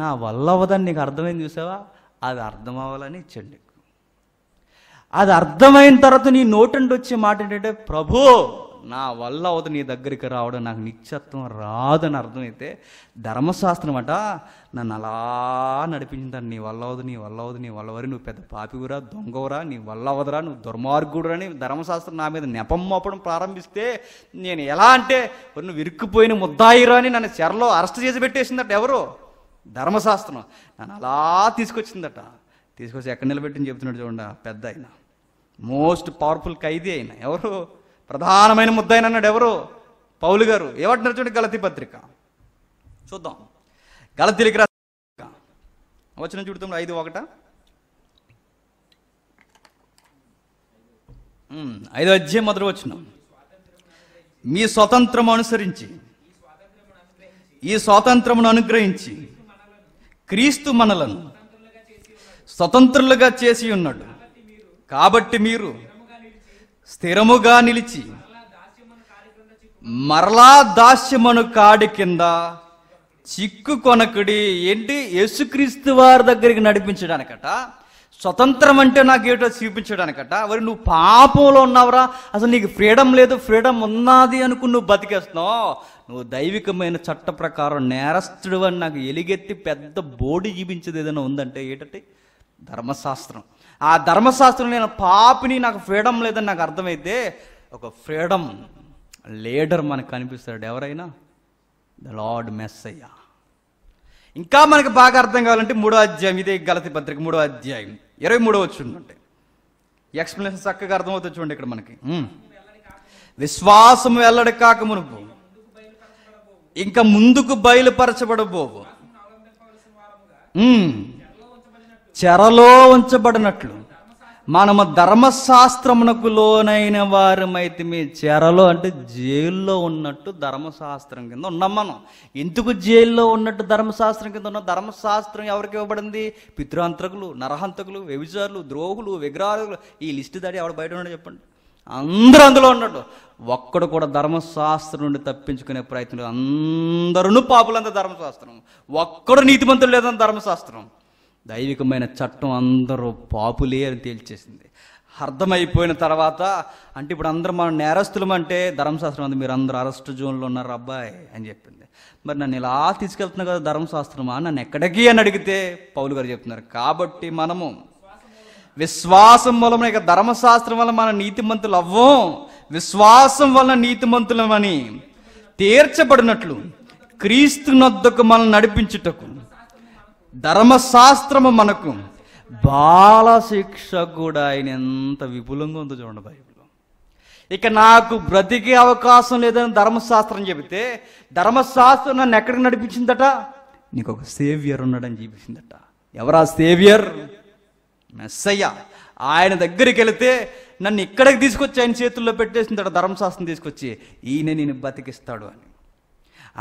నా వల్ల అవ్వదని నీకు అర్థమైంది చూసావా అది అర్థం అవ్వాలని ఇచ్చాడు నీకు అది అర్థమైన తర్వాత నీ నోటి వచ్చే మాట ఏంటంటే ప్రభు నా వల్ల అవదు నీ దగ్గరికి రావడం నాకు నిత్యత్వం రాదని అర్థమైతే ధర్మశాస్త్రం అట నన్ను అలా నడిపించిందని నీ వల్ల అవదు నీ వల్ల అవదు నీ వల్ల వరి నువ్వు పెద్ద పాపివురా దొంగవురా నీ వల్ల అవదురా నువ్వు దుర్మార్గుడురా అని ధర్మశాస్త్రం నా మీద నెపం మోపడం ప్రారంభిస్తే నేను ఎలా అంటే నువ్వు విరుక్కుపోయిన ముద్దాయిరా అని నన్ను చెరలో అరెస్ట్ చేసి పెట్టేసిందట ఎవరు ధర్మశాస్త్రం నన్ను అలా తీసుకొచ్చిందట తీసుకొచ్చి ఎక్కడ నిలబెట్టి చెప్తున్నాడు చూడండి పెద్ద అయినా మోస్ట్ పవర్ఫుల్ ఖైదీ అయిన ఎవరు ప్రధానమైన అయిన అన్నాడు ఎవరు పౌలు గారు ఏమంటున్నారు చూడండి గలతి పత్రిక చూద్దాం గలతిలికి వచ్చిన చూడుతాం ఐదు ఒకట ఐదు అధ్యయం మొదలు వచ్చిన మీ స్వతంత్రము అనుసరించి ఈ స్వాతంత్రమును అనుగ్రహించి క్రీస్తు మనలను స్వతంత్రులుగా చేసి ఉన్నాడు కాబట్టి మీరు స్థిరముగా నిలిచి మరలా దాస్యమను కాడి కింద చిక్కు కొనకుడి ఏంటి యేసుక్రీస్తు వారి దగ్గరికి నడిపించడానికట స్వతంత్రం అంటే నాకు ఏమిటో చూపించడానికట మరి నువ్వు పాపంలో ఉన్నావురా అసలు నీకు ఫ్రీడమ్ లేదు ఫ్రీడమ్ ఉన్నది అనుకుని నువ్వు బతికేస్తున్నావు నువ్వు దైవికమైన చట్ట ప్రకారం నేరస్తుడు అని నాకు ఎలిగెత్తి పెద్ద బోర్డు చూపించేది ఏదైనా ఉందంటే ఏంటంటే ధర్మశాస్త్రం ఆ ధర్మశాస్త్రం నేను పాపిని నాకు ఫ్రీడమ్ లేదని నాకు అర్థమైతే ఒక ఫ్రీడమ్ లీడర్ మనకు కనిపిస్తాడు ఎవరైనా ద లార్డ్ అయ్యా ఇంకా మనకు బాగా అర్థం కావాలంటే మూడో అధ్యాయం ఇదే గలతి పత్రిక మూడో అధ్యాయం ఇరవై మూడో వచ్చిందంటే ఎక్స్ప్లెనేషన్ చక్కగా అర్థమవుతుంది చూడండి ఇక్కడ మనకి విశ్వాసం వెళ్ళడు కాక మునుపు ఇంకా ముందుకు బయలుపరచబడబోవు చెరలో ఉంచబడినట్లు మనము ధర్మశాస్త్రమునకు లోనైన వారమైతే మీ చెరలో అంటే జైల్లో ఉన్నట్టు ధర్మశాస్త్రం కింద ఉన్నాం మనం ఎందుకు జైల్లో ఉన్నట్టు ధర్మశాస్త్రం కింద ఉన్న ధర్మశాస్త్రం ఎవరికి ఇవ్వబడింది పితృహంతకులు నరహంతకులు వ్యభిచారులు ద్రోహులు విగ్రహాలు ఈ లిస్ట్ దాడి ఎవడు బయట ఉన్నాడు చెప్పండి అందరూ అందులో ఉన్నట్టు ఒక్కడు కూడా ధర్మశాస్త్రం నుండి తప్పించుకునే ప్రయత్నం అందరూ పాపులంతా ధర్మశాస్త్రం ఒక్కడు నీతిమంతుడు లేదని ధర్మశాస్త్రం దైవికమైన చట్టం అందరూ పాపులే అని తేల్చేసింది అర్థమైపోయిన తర్వాత అంటే ఇప్పుడు అందరూ మనం నేరస్తులం అంటే ధర్మశాస్త్రం అంది మీరు అందరూ అరెస్ట్ జోన్లో ఉన్నారు అబ్బాయి అని చెప్పింది మరి నన్ను ఇలా తీసుకెళ్తున్నా కదా ధర్మశాస్త్రమా నన్ను ఎక్కడికి అని అడిగితే పౌలు గారు చెప్తున్నారు కాబట్టి మనము విశ్వాసం వలన ఇక ధర్మశాస్త్రం వల్ల మన నీతిమంతులు అవ్వం విశ్వాసం వలన నీతిమంతులమని తీర్చబడినట్లు క్రీస్తు నొద్దకు మనల్ని నడిపించుటకు ధర్మశాస్త్రము మనకు బాలశిక్ష కూడా ఆయన ఎంత విపులంగా ఉందో చూడండి బైబిల్ ఇక నాకు బ్రతికే అవకాశం లేదని ధర్మశాస్త్రం చెబితే ధర్మశాస్త్రం నన్ను ఎక్కడికి నడిపించిందట నీకు ఒక సేవియర్ ఉన్నాడని చూపించిందట ఎవరా సేవియర్ మెస్సయ్య ఆయన దగ్గరికి వెళితే నన్ను ఇక్కడికి తీసుకొచ్చి ఆయన చేతుల్లో పెట్టేసిందట ధర్మశాస్త్రం తీసుకొచ్చి ఈయన నేను బతికిస్తాడు అని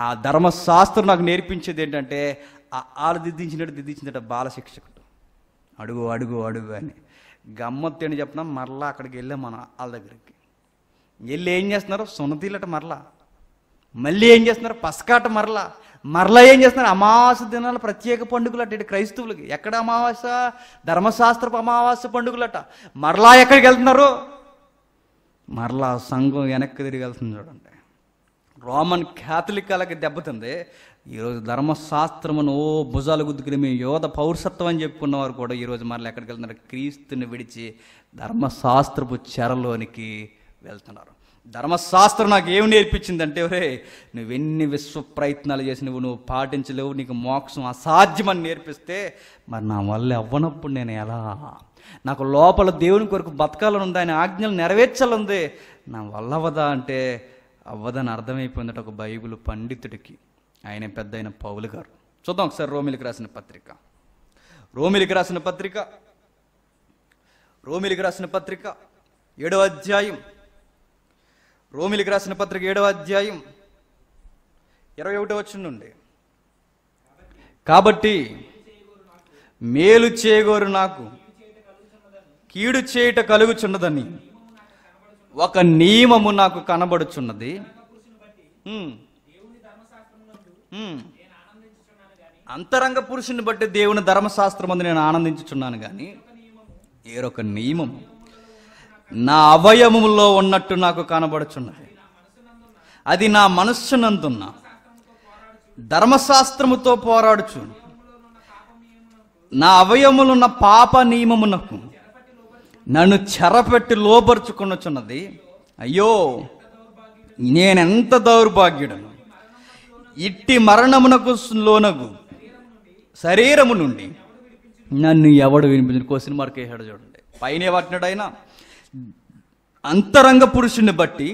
ఆ ధర్మశాస్త్రం నాకు నేర్పించేది ఏంటంటే వాళ్ళు దిద్దించినట్టు బాల శిక్షకుడు అడుగు అడుగు అడుగు అని గమ్మత్తు అని చెప్పిన మరలా అక్కడికి వెళ్ళాం మనం వాళ్ళ దగ్గరికి వెళ్ళి ఏం చేస్తున్నారు సున్నతీలట మరలా మళ్ళీ ఏం చేస్తున్నారు పసకాట మరలా మరలా ఏం చేస్తున్నారు అమావాస్య దినాలు ప్రత్యేక పండుగలట ఇటు క్రైస్తవులకి ఎక్కడ అమావాస్య ధర్మశాస్త్రపు అమావాస్య పండుగలట మరలా ఎక్కడికి వెళ్తున్నారు మరలా సంఘం వెనక్కి తిరిగి వెళ్తుంది చూడండి రోమన్ క్యాథలిక్ వాళ్ళకి దెబ్బతింది ఈరోజు ధర్మశాస్త్రమును ఓ భుజాలు గుద్దుకుని మేము యోధ పౌరసత్వం అని చెప్పుకున్నవారు కూడా ఈరోజు మరలా ఎక్కడికి వెళ్తున్నారు క్రీస్తుని విడిచి ధర్మశాస్త్రపు చెరలోనికి వెళ్తున్నారు ధర్మశాస్త్రం నాకు ఏమి నేర్పించిందంటే ఒరే నువ్వెన్ని విశ్వ ప్రయత్నాలు చేసి నువ్వు నువ్వు పాటించలేవు నీకు మోక్షం అసాధ్యమని నేర్పిస్తే మరి నా వల్ల అవ్వనప్పుడు నేను ఎలా నాకు లోపల దేవుని కొరకు బతకాలని ఉంది ఆయన ఆజ్ఞలు నెరవేర్చాలి ఉంది నా వల్ల అవ్వదా అంటే అవ్వదని అర్థమైపోయిందట ఒక బైబిల్ పండితుడికి ఆయన పెద్ద అయిన పౌలు గారు చూద్దాం ఒకసారి రోమిలికి రాసిన పత్రిక రోమిలికి రాసిన పత్రిక రోమిలికి రాసిన పత్రిక ఏడవ అధ్యాయం రోమిలికి రాసిన పత్రిక ఏడవ అధ్యాయం ఇరవై ఒకటో వచ్చిన నుండి కాబట్టి మేలు చేయగోరు నాకు కీడు చేయుట కలుగుచున్నదని ఒక నియమము నాకు కనబడుచున్నది అంతరంగ పురుషుని బట్టి దేవుని ధర్మశాస్త్రం అందు నేను ఆనందించుచున్నాను కానీ ఏరొక నియమం నా అవయములో ఉన్నట్టు నాకు కనబడుచున్నది అది నా మనస్సునందున్న ధర్మశాస్త్రముతో పోరాడుచు నా అవయములున్న పాప నియమమునకు నన్ను చెరపెట్టి లోపరుచుకున్నచున్నది అయ్యో నేనెంత దౌర్భాగ్యుడను ఇట్టి మరణమునకు లోనగు శరీరము నుండి నన్ను ఎవడు వినిపించిన క్వశ్చన్ మార్క్ వేసాడు చూడండి పైన ఆయన అంతరంగ పురుషుని బట్టి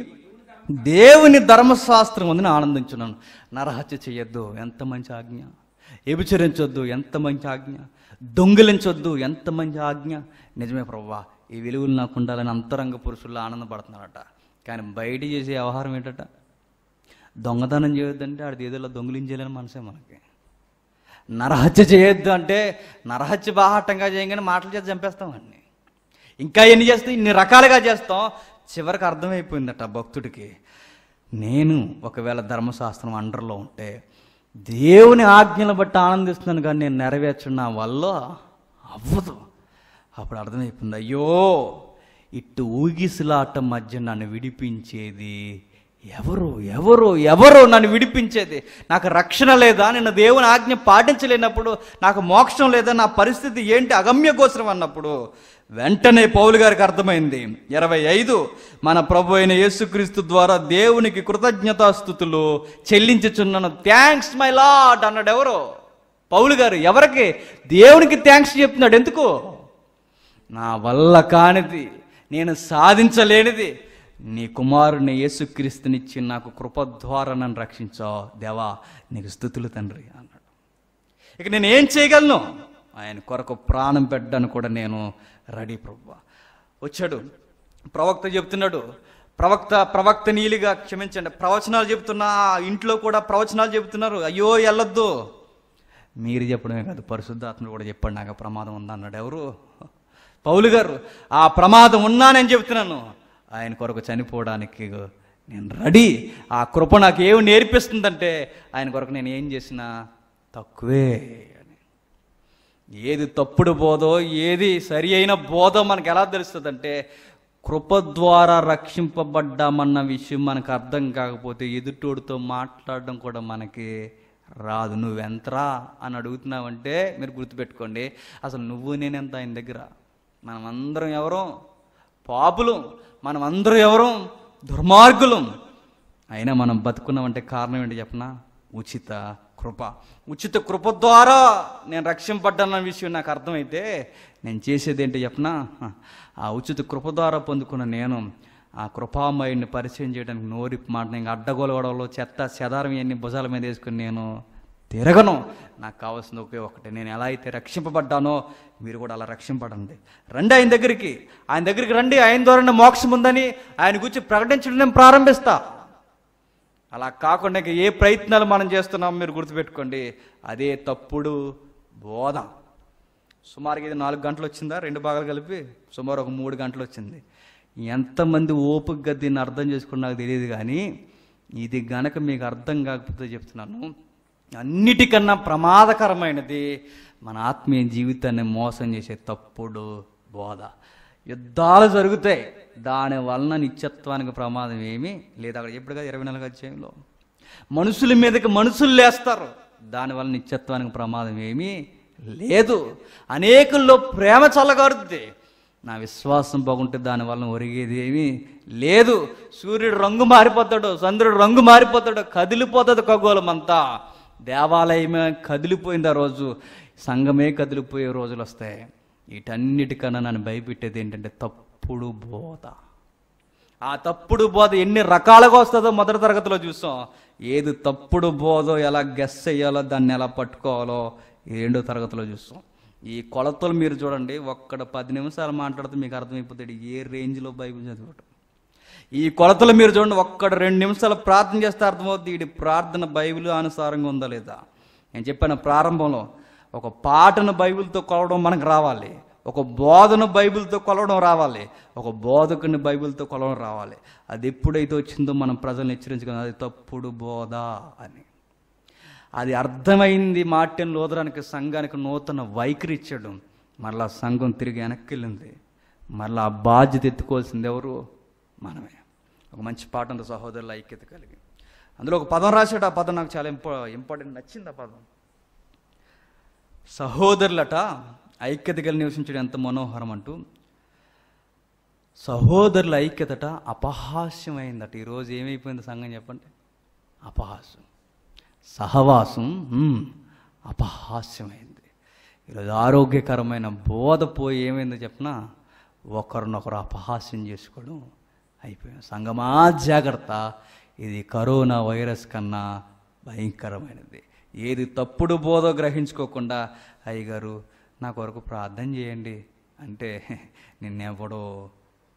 దేవుని ధర్మశాస్త్రం ఉందని ఆనందించున్నాను నరహత్య చేయొద్దు ఎంత మంచి ఆజ్ఞ ఎబిచరించొద్దు ఎంత మంచి ఆజ్ఞ దొంగిలించొద్దు ఎంత మంచి ఆజ్ఞ నిజమే ప్రవ్వా ఈ విలువలు నాకు ఉండాలని అంతరంగ పురుషుల్లో ఆనందపడుతున్నారట కానీ బయట చేసే వ్యవహారం ఏంటట దొంగతనం చేయొద్దంటే ఆడిది ఏదో దొంగిలించాలని మనసే మనకి నరహత్య చేయొద్దు అంటే నరహత్య బాహట్టంగా చేయగానే మాటలు చేసి చంపేస్తామండి ఇంకా ఎన్ని చేస్తాం ఇన్ని రకాలుగా చేస్తాం చివరికి అర్థమైపోయిందట భక్తుడికి నేను ఒకవేళ ధర్మశాస్త్రం అండర్లో ఉంటే దేవుని ఆజ్ఞలు బట్టి ఆనందిస్తున్నాను కానీ నేను నెరవేర్చున్న వల్ల అవ్వదు అప్పుడు అర్థమైపోయింది అయ్యో ఇట్టు ఊగిసిలాట మధ్య నన్ను విడిపించేది ఎవరు ఎవరు ఎవరు నన్ను విడిపించేది నాకు రక్షణ లేదా నేను దేవుని ఆజ్ఞ పాటించలేనప్పుడు నాకు మోక్షం లేదా నా పరిస్థితి ఏంటి అగమ్య కోసరం అన్నప్పుడు వెంటనే పౌలు గారికి అర్థమైంది ఇరవై ఐదు మన ప్రభు అయిన యేసుక్రీస్తు ద్వారా దేవునికి కృతజ్ఞతాస్థుతులు చెల్లించుచున్నాను థ్యాంక్స్ మై లాడ్ అన్నాడు ఎవరు పౌలు గారు ఎవరికి దేవునికి థ్యాంక్స్ చెప్తున్నాడు ఎందుకు నా వల్ల కానిది నేను సాధించలేనిది నీ కుమారుని యేసుక్రీస్తునిచ్చి నాకు కృపద్వారా నన్ను రక్షించావు దేవా నీకు స్థుతులు తండ్రి అన్నాడు ఇక నేను ఏం చేయగలను ఆయన కొరకు ప్రాణం పెట్టడానికి కూడా నేను రెడీ ప్రభు వచ్చాడు ప్రవక్త చెప్తున్నాడు ప్రవక్త ప్రవక్త నీలిగా క్షమించండి ప్రవచనాలు చెబుతున్నా ఇంట్లో కూడా ప్రవచనాలు చెబుతున్నారు అయ్యో వెళ్ళొద్దు మీరు చెప్పడమే కాదు పరిశుద్ధాత్మలు కూడా చెప్పండి నాకు ప్రమాదం ఉందన్నాడు ఎవరు పౌలు గారు ఆ ప్రమాదం ఉన్నా నేను చెబుతున్నాను ఆయన కొరకు చనిపోవడానికి నేను రెడీ ఆ కృప నాకు ఏమి నేర్పిస్తుందంటే ఆయన కొరకు నేను ఏం చేసినా తక్కువే అని ఏది తప్పుడు బోధో ఏది సరి అయిన బోధో మనకు ఎలా తెలుస్తుందంటే కృప ద్వారా రక్షింపబడ్డామన్న విషయం మనకు అర్థం కాకపోతే ఎదుటోడితో మాట్లాడడం కూడా మనకి రాదు నువ్వెంతరా అని అడుగుతున్నావంటే మీరు గుర్తుపెట్టుకోండి అసలు నువ్వు నేనెంత ఆయన దగ్గర మనమందరం ఎవరో పాపులు మనం అందరూ ఎవరు దుర్మార్గులం అయినా మనం బతుకున్నామంటే కారణం ఏంటి చెప్పనా ఉచిత కృప ఉచిత కృప ద్వారా నేను రక్షింపడ్డాన్న విషయం నాకు అర్థమైతే నేను చేసేది ఏంటి చెప్పనా ఆ ఉచిత కృప ద్వారా పొందుకున్న నేను ఆ కృపామయుడిని పరిచయం చేయడానికి నోరి మాట ఇంకా అడ్డగోలవడంలో చెత్త చెదారం ఇవన్నీ భుజాల మీద వేసుకుని నేను తిరగను నాకు కావాల్సింది ఒకే ఒకటి నేను ఎలా అయితే రక్షింపబడ్డానో మీరు కూడా అలా రక్షింపడండి రండి ఆయన దగ్గరికి ఆయన దగ్గరికి రండి ఆయన ద్వారా మోక్షం ఉందని ఆయన గురించి ప్రకటించడం నేను ప్రారంభిస్తా అలా కాకుండా ఏ ప్రయత్నాలు మనం చేస్తున్నామో మీరు గుర్తుపెట్టుకోండి అదే తప్పుడు బోధ సుమారుగా ఇది నాలుగు గంటలు వచ్చిందా రెండు భాగాలు కలిపి సుమారు ఒక మూడు గంటలు వచ్చింది ఎంతమంది ఓపికగా దీన్ని అర్థం చేసుకుని నాకు తెలియదు కానీ ఇది గనక మీకు అర్థం కాకపోతే చెప్తున్నాను అన్నిటికన్నా ప్రమాదకరమైనది మన ఆత్మీయ జీవితాన్ని మోసం చేసే తప్పుడు బోధ యుద్ధాలు జరుగుతాయి దాని వలన నిత్యత్వానికి ప్రమాదం ఏమీ లేదు అక్కడ ఎప్పుడు కదా ఇరవై నాలుగు అధ్యాయంలో మనుషుల మీదకి మనుషులు లేస్తారు దానివల్ల నిత్యత్వానికి ప్రమాదం ఏమీ లేదు అనేకుల్లో ప్రేమ చల్లగారుద్ది నా విశ్వాసం బాగుంటే దానివల్ల ఒరిగేది ఏమీ లేదు సూర్యుడు రంగు మారిపోతాడు చంద్రుడు రంగు మారిపోతాడు కదిలిపోతుంది ఖగోళం అంతా దేవాలయమే కదిలిపోయింది ఆ రోజు సంఘమే కదిలిపోయే రోజులు వస్తాయి వీటన్నిటికన్నా నన్ను భయపెట్టేది ఏంటంటే తప్పుడు బోధ ఆ తప్పుడు బోధ ఎన్ని రకాలుగా వస్తుందో మొదటి తరగతిలో చూసాం ఏది తప్పుడు బోధో ఎలా గెస్ చేయాలో దాన్ని ఎలా పట్టుకోవాలో రెండో తరగతిలో చూస్తాం ఈ కొలతలు మీరు చూడండి ఒక్కడ పది నిమిషాలు మాట్లాడితే మీకు అర్థమైపోతాడు ఏ రేంజ్లో బైబుల్ చదివాడు ఈ కొలతలు మీరు చూడండి ఒక్కడ రెండు నిమిషాలు ప్రార్థన చేస్తే అర్థమవుతుంది ఇది ప్రార్థన బైబిల్ అనుసారంగా ఉందా లేదా నేను చెప్పాను ప్రారంభంలో ఒక పాటను బైబిల్తో కొలవడం మనకు రావాలి ఒక బోధన బైబిల్తో కొలవడం రావాలి ఒక బోధకుని బైబిల్తో కొలవడం రావాలి అది ఎప్పుడైతే వచ్చిందో మనం ప్రజలను హెచ్చరించుకున్నాం అది తప్పుడు బోధ అని అది అర్థమైంది మాట్యం లోదరానికి సంఘానికి నూతన వైఖరి ఇచ్చడం మరలా సంఘం తిరిగి వెనక్కి వెళ్ళింది మరలా ఆ బాధ్యత ఎత్తుకోవాల్సింది ఎవరు మనమే ఒక మంచి పాట ఉంది సహోదరుల ఐక్యత కలిగి అందులో ఒక పదం రాశాడు ఆ పదం నాకు చాలా ఇంపా ఇంపార్టెంట్ నచ్చింది ఆ పదం సహోదరులట ఐక్యత కలిగి నివసించడం ఎంత మనోహరం అంటూ సహోదరుల ఐక్యతట అపహాస్యమైందట ఈరోజు ఏమైపోయింది సంఘం చెప్పండి అపహాస్యం సహవాసం అపహాస్యమైంది ఈరోజు ఆరోగ్యకరమైన బోధ పోయి ఏమైందో చెప్పినా ఒకరినొకరు అపహాస్యం చేసుకోవడం అయిపోయాం సంగమా జాగ్రత్త ఇది కరోనా వైరస్ కన్నా భయంకరమైనది ఏది తప్పుడు బోధ గ్రహించుకోకుండా అయ్యగారు నా కొరకు ప్రార్థన చేయండి అంటే నిన్నెవడో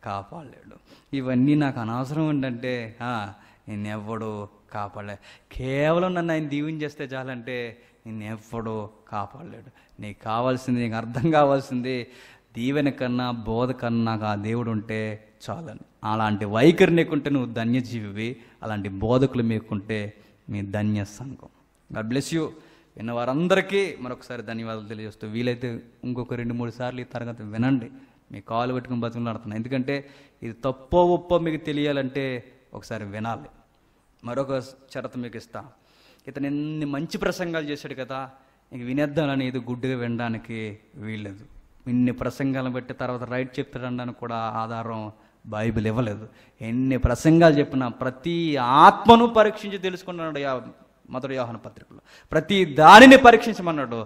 కాపాడలేడు ఇవన్నీ నాకు అనవసరం ఏంటంటే నిన్నెవడో కాపాడలే కేవలం నన్ను ఆయన దీవించేస్తే చాలంటే నిన్నెవడో కాపాడలేడు నీకు కావాల్సింది నీకు అర్థం కావాల్సింది దీవెన కన్నా బోధ కన్నా నాకు ఆ దేవుడు ఉంటే చాలని అలాంటి వైఖరి నీకుంటే నువ్వు ధన్యజీవివి అలాంటి బోధకులు మీకుంటే మీ ధన్య సంఘం గాడ్ బ్లెస్ యూ విన్న వారందరికీ మరొకసారి ధన్యవాదాలు తెలియజేస్తూ వీలైతే ఇంకొక రెండు మూడు సార్లు ఈ తరగతి వినండి మీ కాలు పెట్టుకుని బతుకులాడుతున్నాను ఎందుకంటే ఇది తప్పో ఒప్పో మీకు తెలియాలంటే ఒకసారి వినాలి మరొక చరత మీకు ఇస్తా ఇతను ఎన్ని మంచి ప్రసంగాలు చేశాడు కదా ఇంక వినేద్దామని ఇది గుడ్డుగా వినడానికి వీల్లేదు ఇన్ని ప్రసంగాలను బట్టి తర్వాత రైట్ చెప్తాడనడానికి కూడా ఆధారం బైబిల్ ఇవ్వలేదు ఎన్ని ప్రసంగాలు చెప్పినా ప్రతి ఆత్మను పరీక్షించి తెలుసుకున్నాడు మధుర వ్యవహార పత్రికలో ప్రతి దానిని పరీక్షించమన్నాడు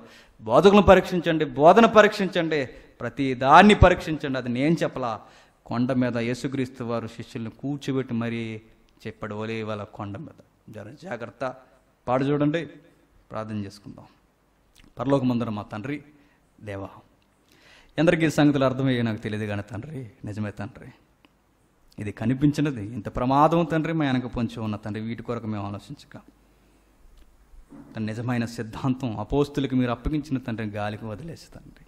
బోధకులను పరీక్షించండి బోధన పరీక్షించండి ప్రతి దాన్ని పరీక్షించండి అది నేను చెప్పలా కొండ మీద యేసుక్రీస్తు వారు శిష్యుల్ని కూర్చోబెట్టి మరీ చెప్పాడు ఓలే వాళ్ళ కొండ మీద జర జాగ్రత్త పాడు చూడండి ప్రార్థన చేసుకుందాం పరలోక ముందర మా తండ్రి దేవా ఎందరికీ సంగతులు అర్థమయ్యే నాకు తెలియదు కానీ తండ్రి నిజమే తండ్రి ఇది కనిపించినది ఇంత ప్రమాదం తండ్రి మా వెనక పొంచి ఉన్న తండ్రి వీటి కొరకు మేము ఆలోచించక తన నిజమైన సిద్ధాంతం అపోస్తులకి మీరు అప్పగించిన తండ్రి గాలికి వదిలేసి తండ్రి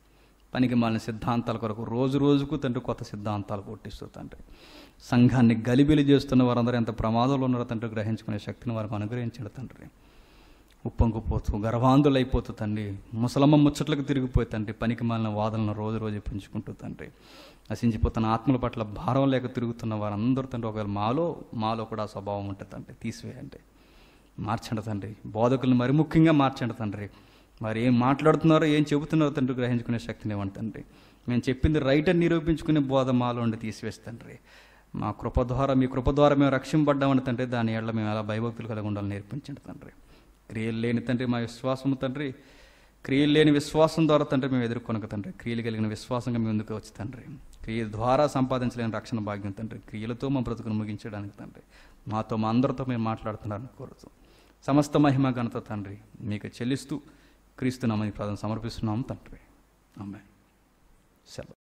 పనికి మాలిన సిద్ధాంతాల కొరకు రోజు రోజుకు తండ్రి కొత్త సిద్ధాంతాలు పుట్టిస్తూ తండ్రి సంఘాన్ని గలిబిలి చేస్తున్న వారందరూ ఎంత ప్రమాదంలో ఉన్నారో తండ్రి గ్రహించుకునే శక్తిని వారికి అనుగ్రహించాడు తండ్రి ఉప్పొంగిపోతూ గర్వాంధులైపోతూ తండ్రి ముసలమ్మ ముచ్చట్లకు తిరిగిపోయి తండ్రి పనికి మాలిన వాదనలను రోజు రోజు పెంచుకుంటూ తండ్రి నశించిపోతున్న ఆత్మల పట్ల భారం లేక తిరుగుతున్న వారందరూ తండ్రి ఒకవేళ మాలో మాలో కూడా స్వభావం ఉంటుంది తండ్రి తీసివేయండి మార్చండి తండ్రి బోధకులను మరి ముఖ్యంగా మార్చండి తండ్రి వారు ఏం మాట్లాడుతున్నారో ఏం చెబుతున్నారో తండ్రి గ్రహించుకునే శక్తిని ఇవ్వండి తండ్రి మేము చెప్పింది రైట్ అని నిరూపించుకునే బోధ మాలో ఉండి తీసివేస్తండ్రి మా కృప ద్వారా మీ కృప ద్వారా మేము రక్షింపడ్డామని తండ్రి దాని ఏళ్ళ మేము ఎలా భయభక్తులు కలిగి ఉండాలని నేర్పించండి తండ్రి క్రియలు లేని తండ్రి మా విశ్వాసము తండ్రి క్రియలు లేని విశ్వాసం ద్వారా తండ్రి మేము ఎదుర్కొనక తండ్రి క్రియలు కలిగిన విశ్వాసంగా మేము ముందుకు వచ్చి తండ్రి క్రియ ద్వారా సంపాదించలేని రక్షణ భాగ్యం తండ్రి క్రియలతో మా బ్రతుకును ముగించడానికి తండ్రి మాతో మా అందరితో మేము మాట్లాడుతున్నారని కోరుతూ సమస్త మహిమ ఘనత తండ్రి మీకు చెల్లిస్తూ నమ్మని ప్రార్థన సమర్పిస్తున్నాము తండ్రి అమ్మాయి సెలవు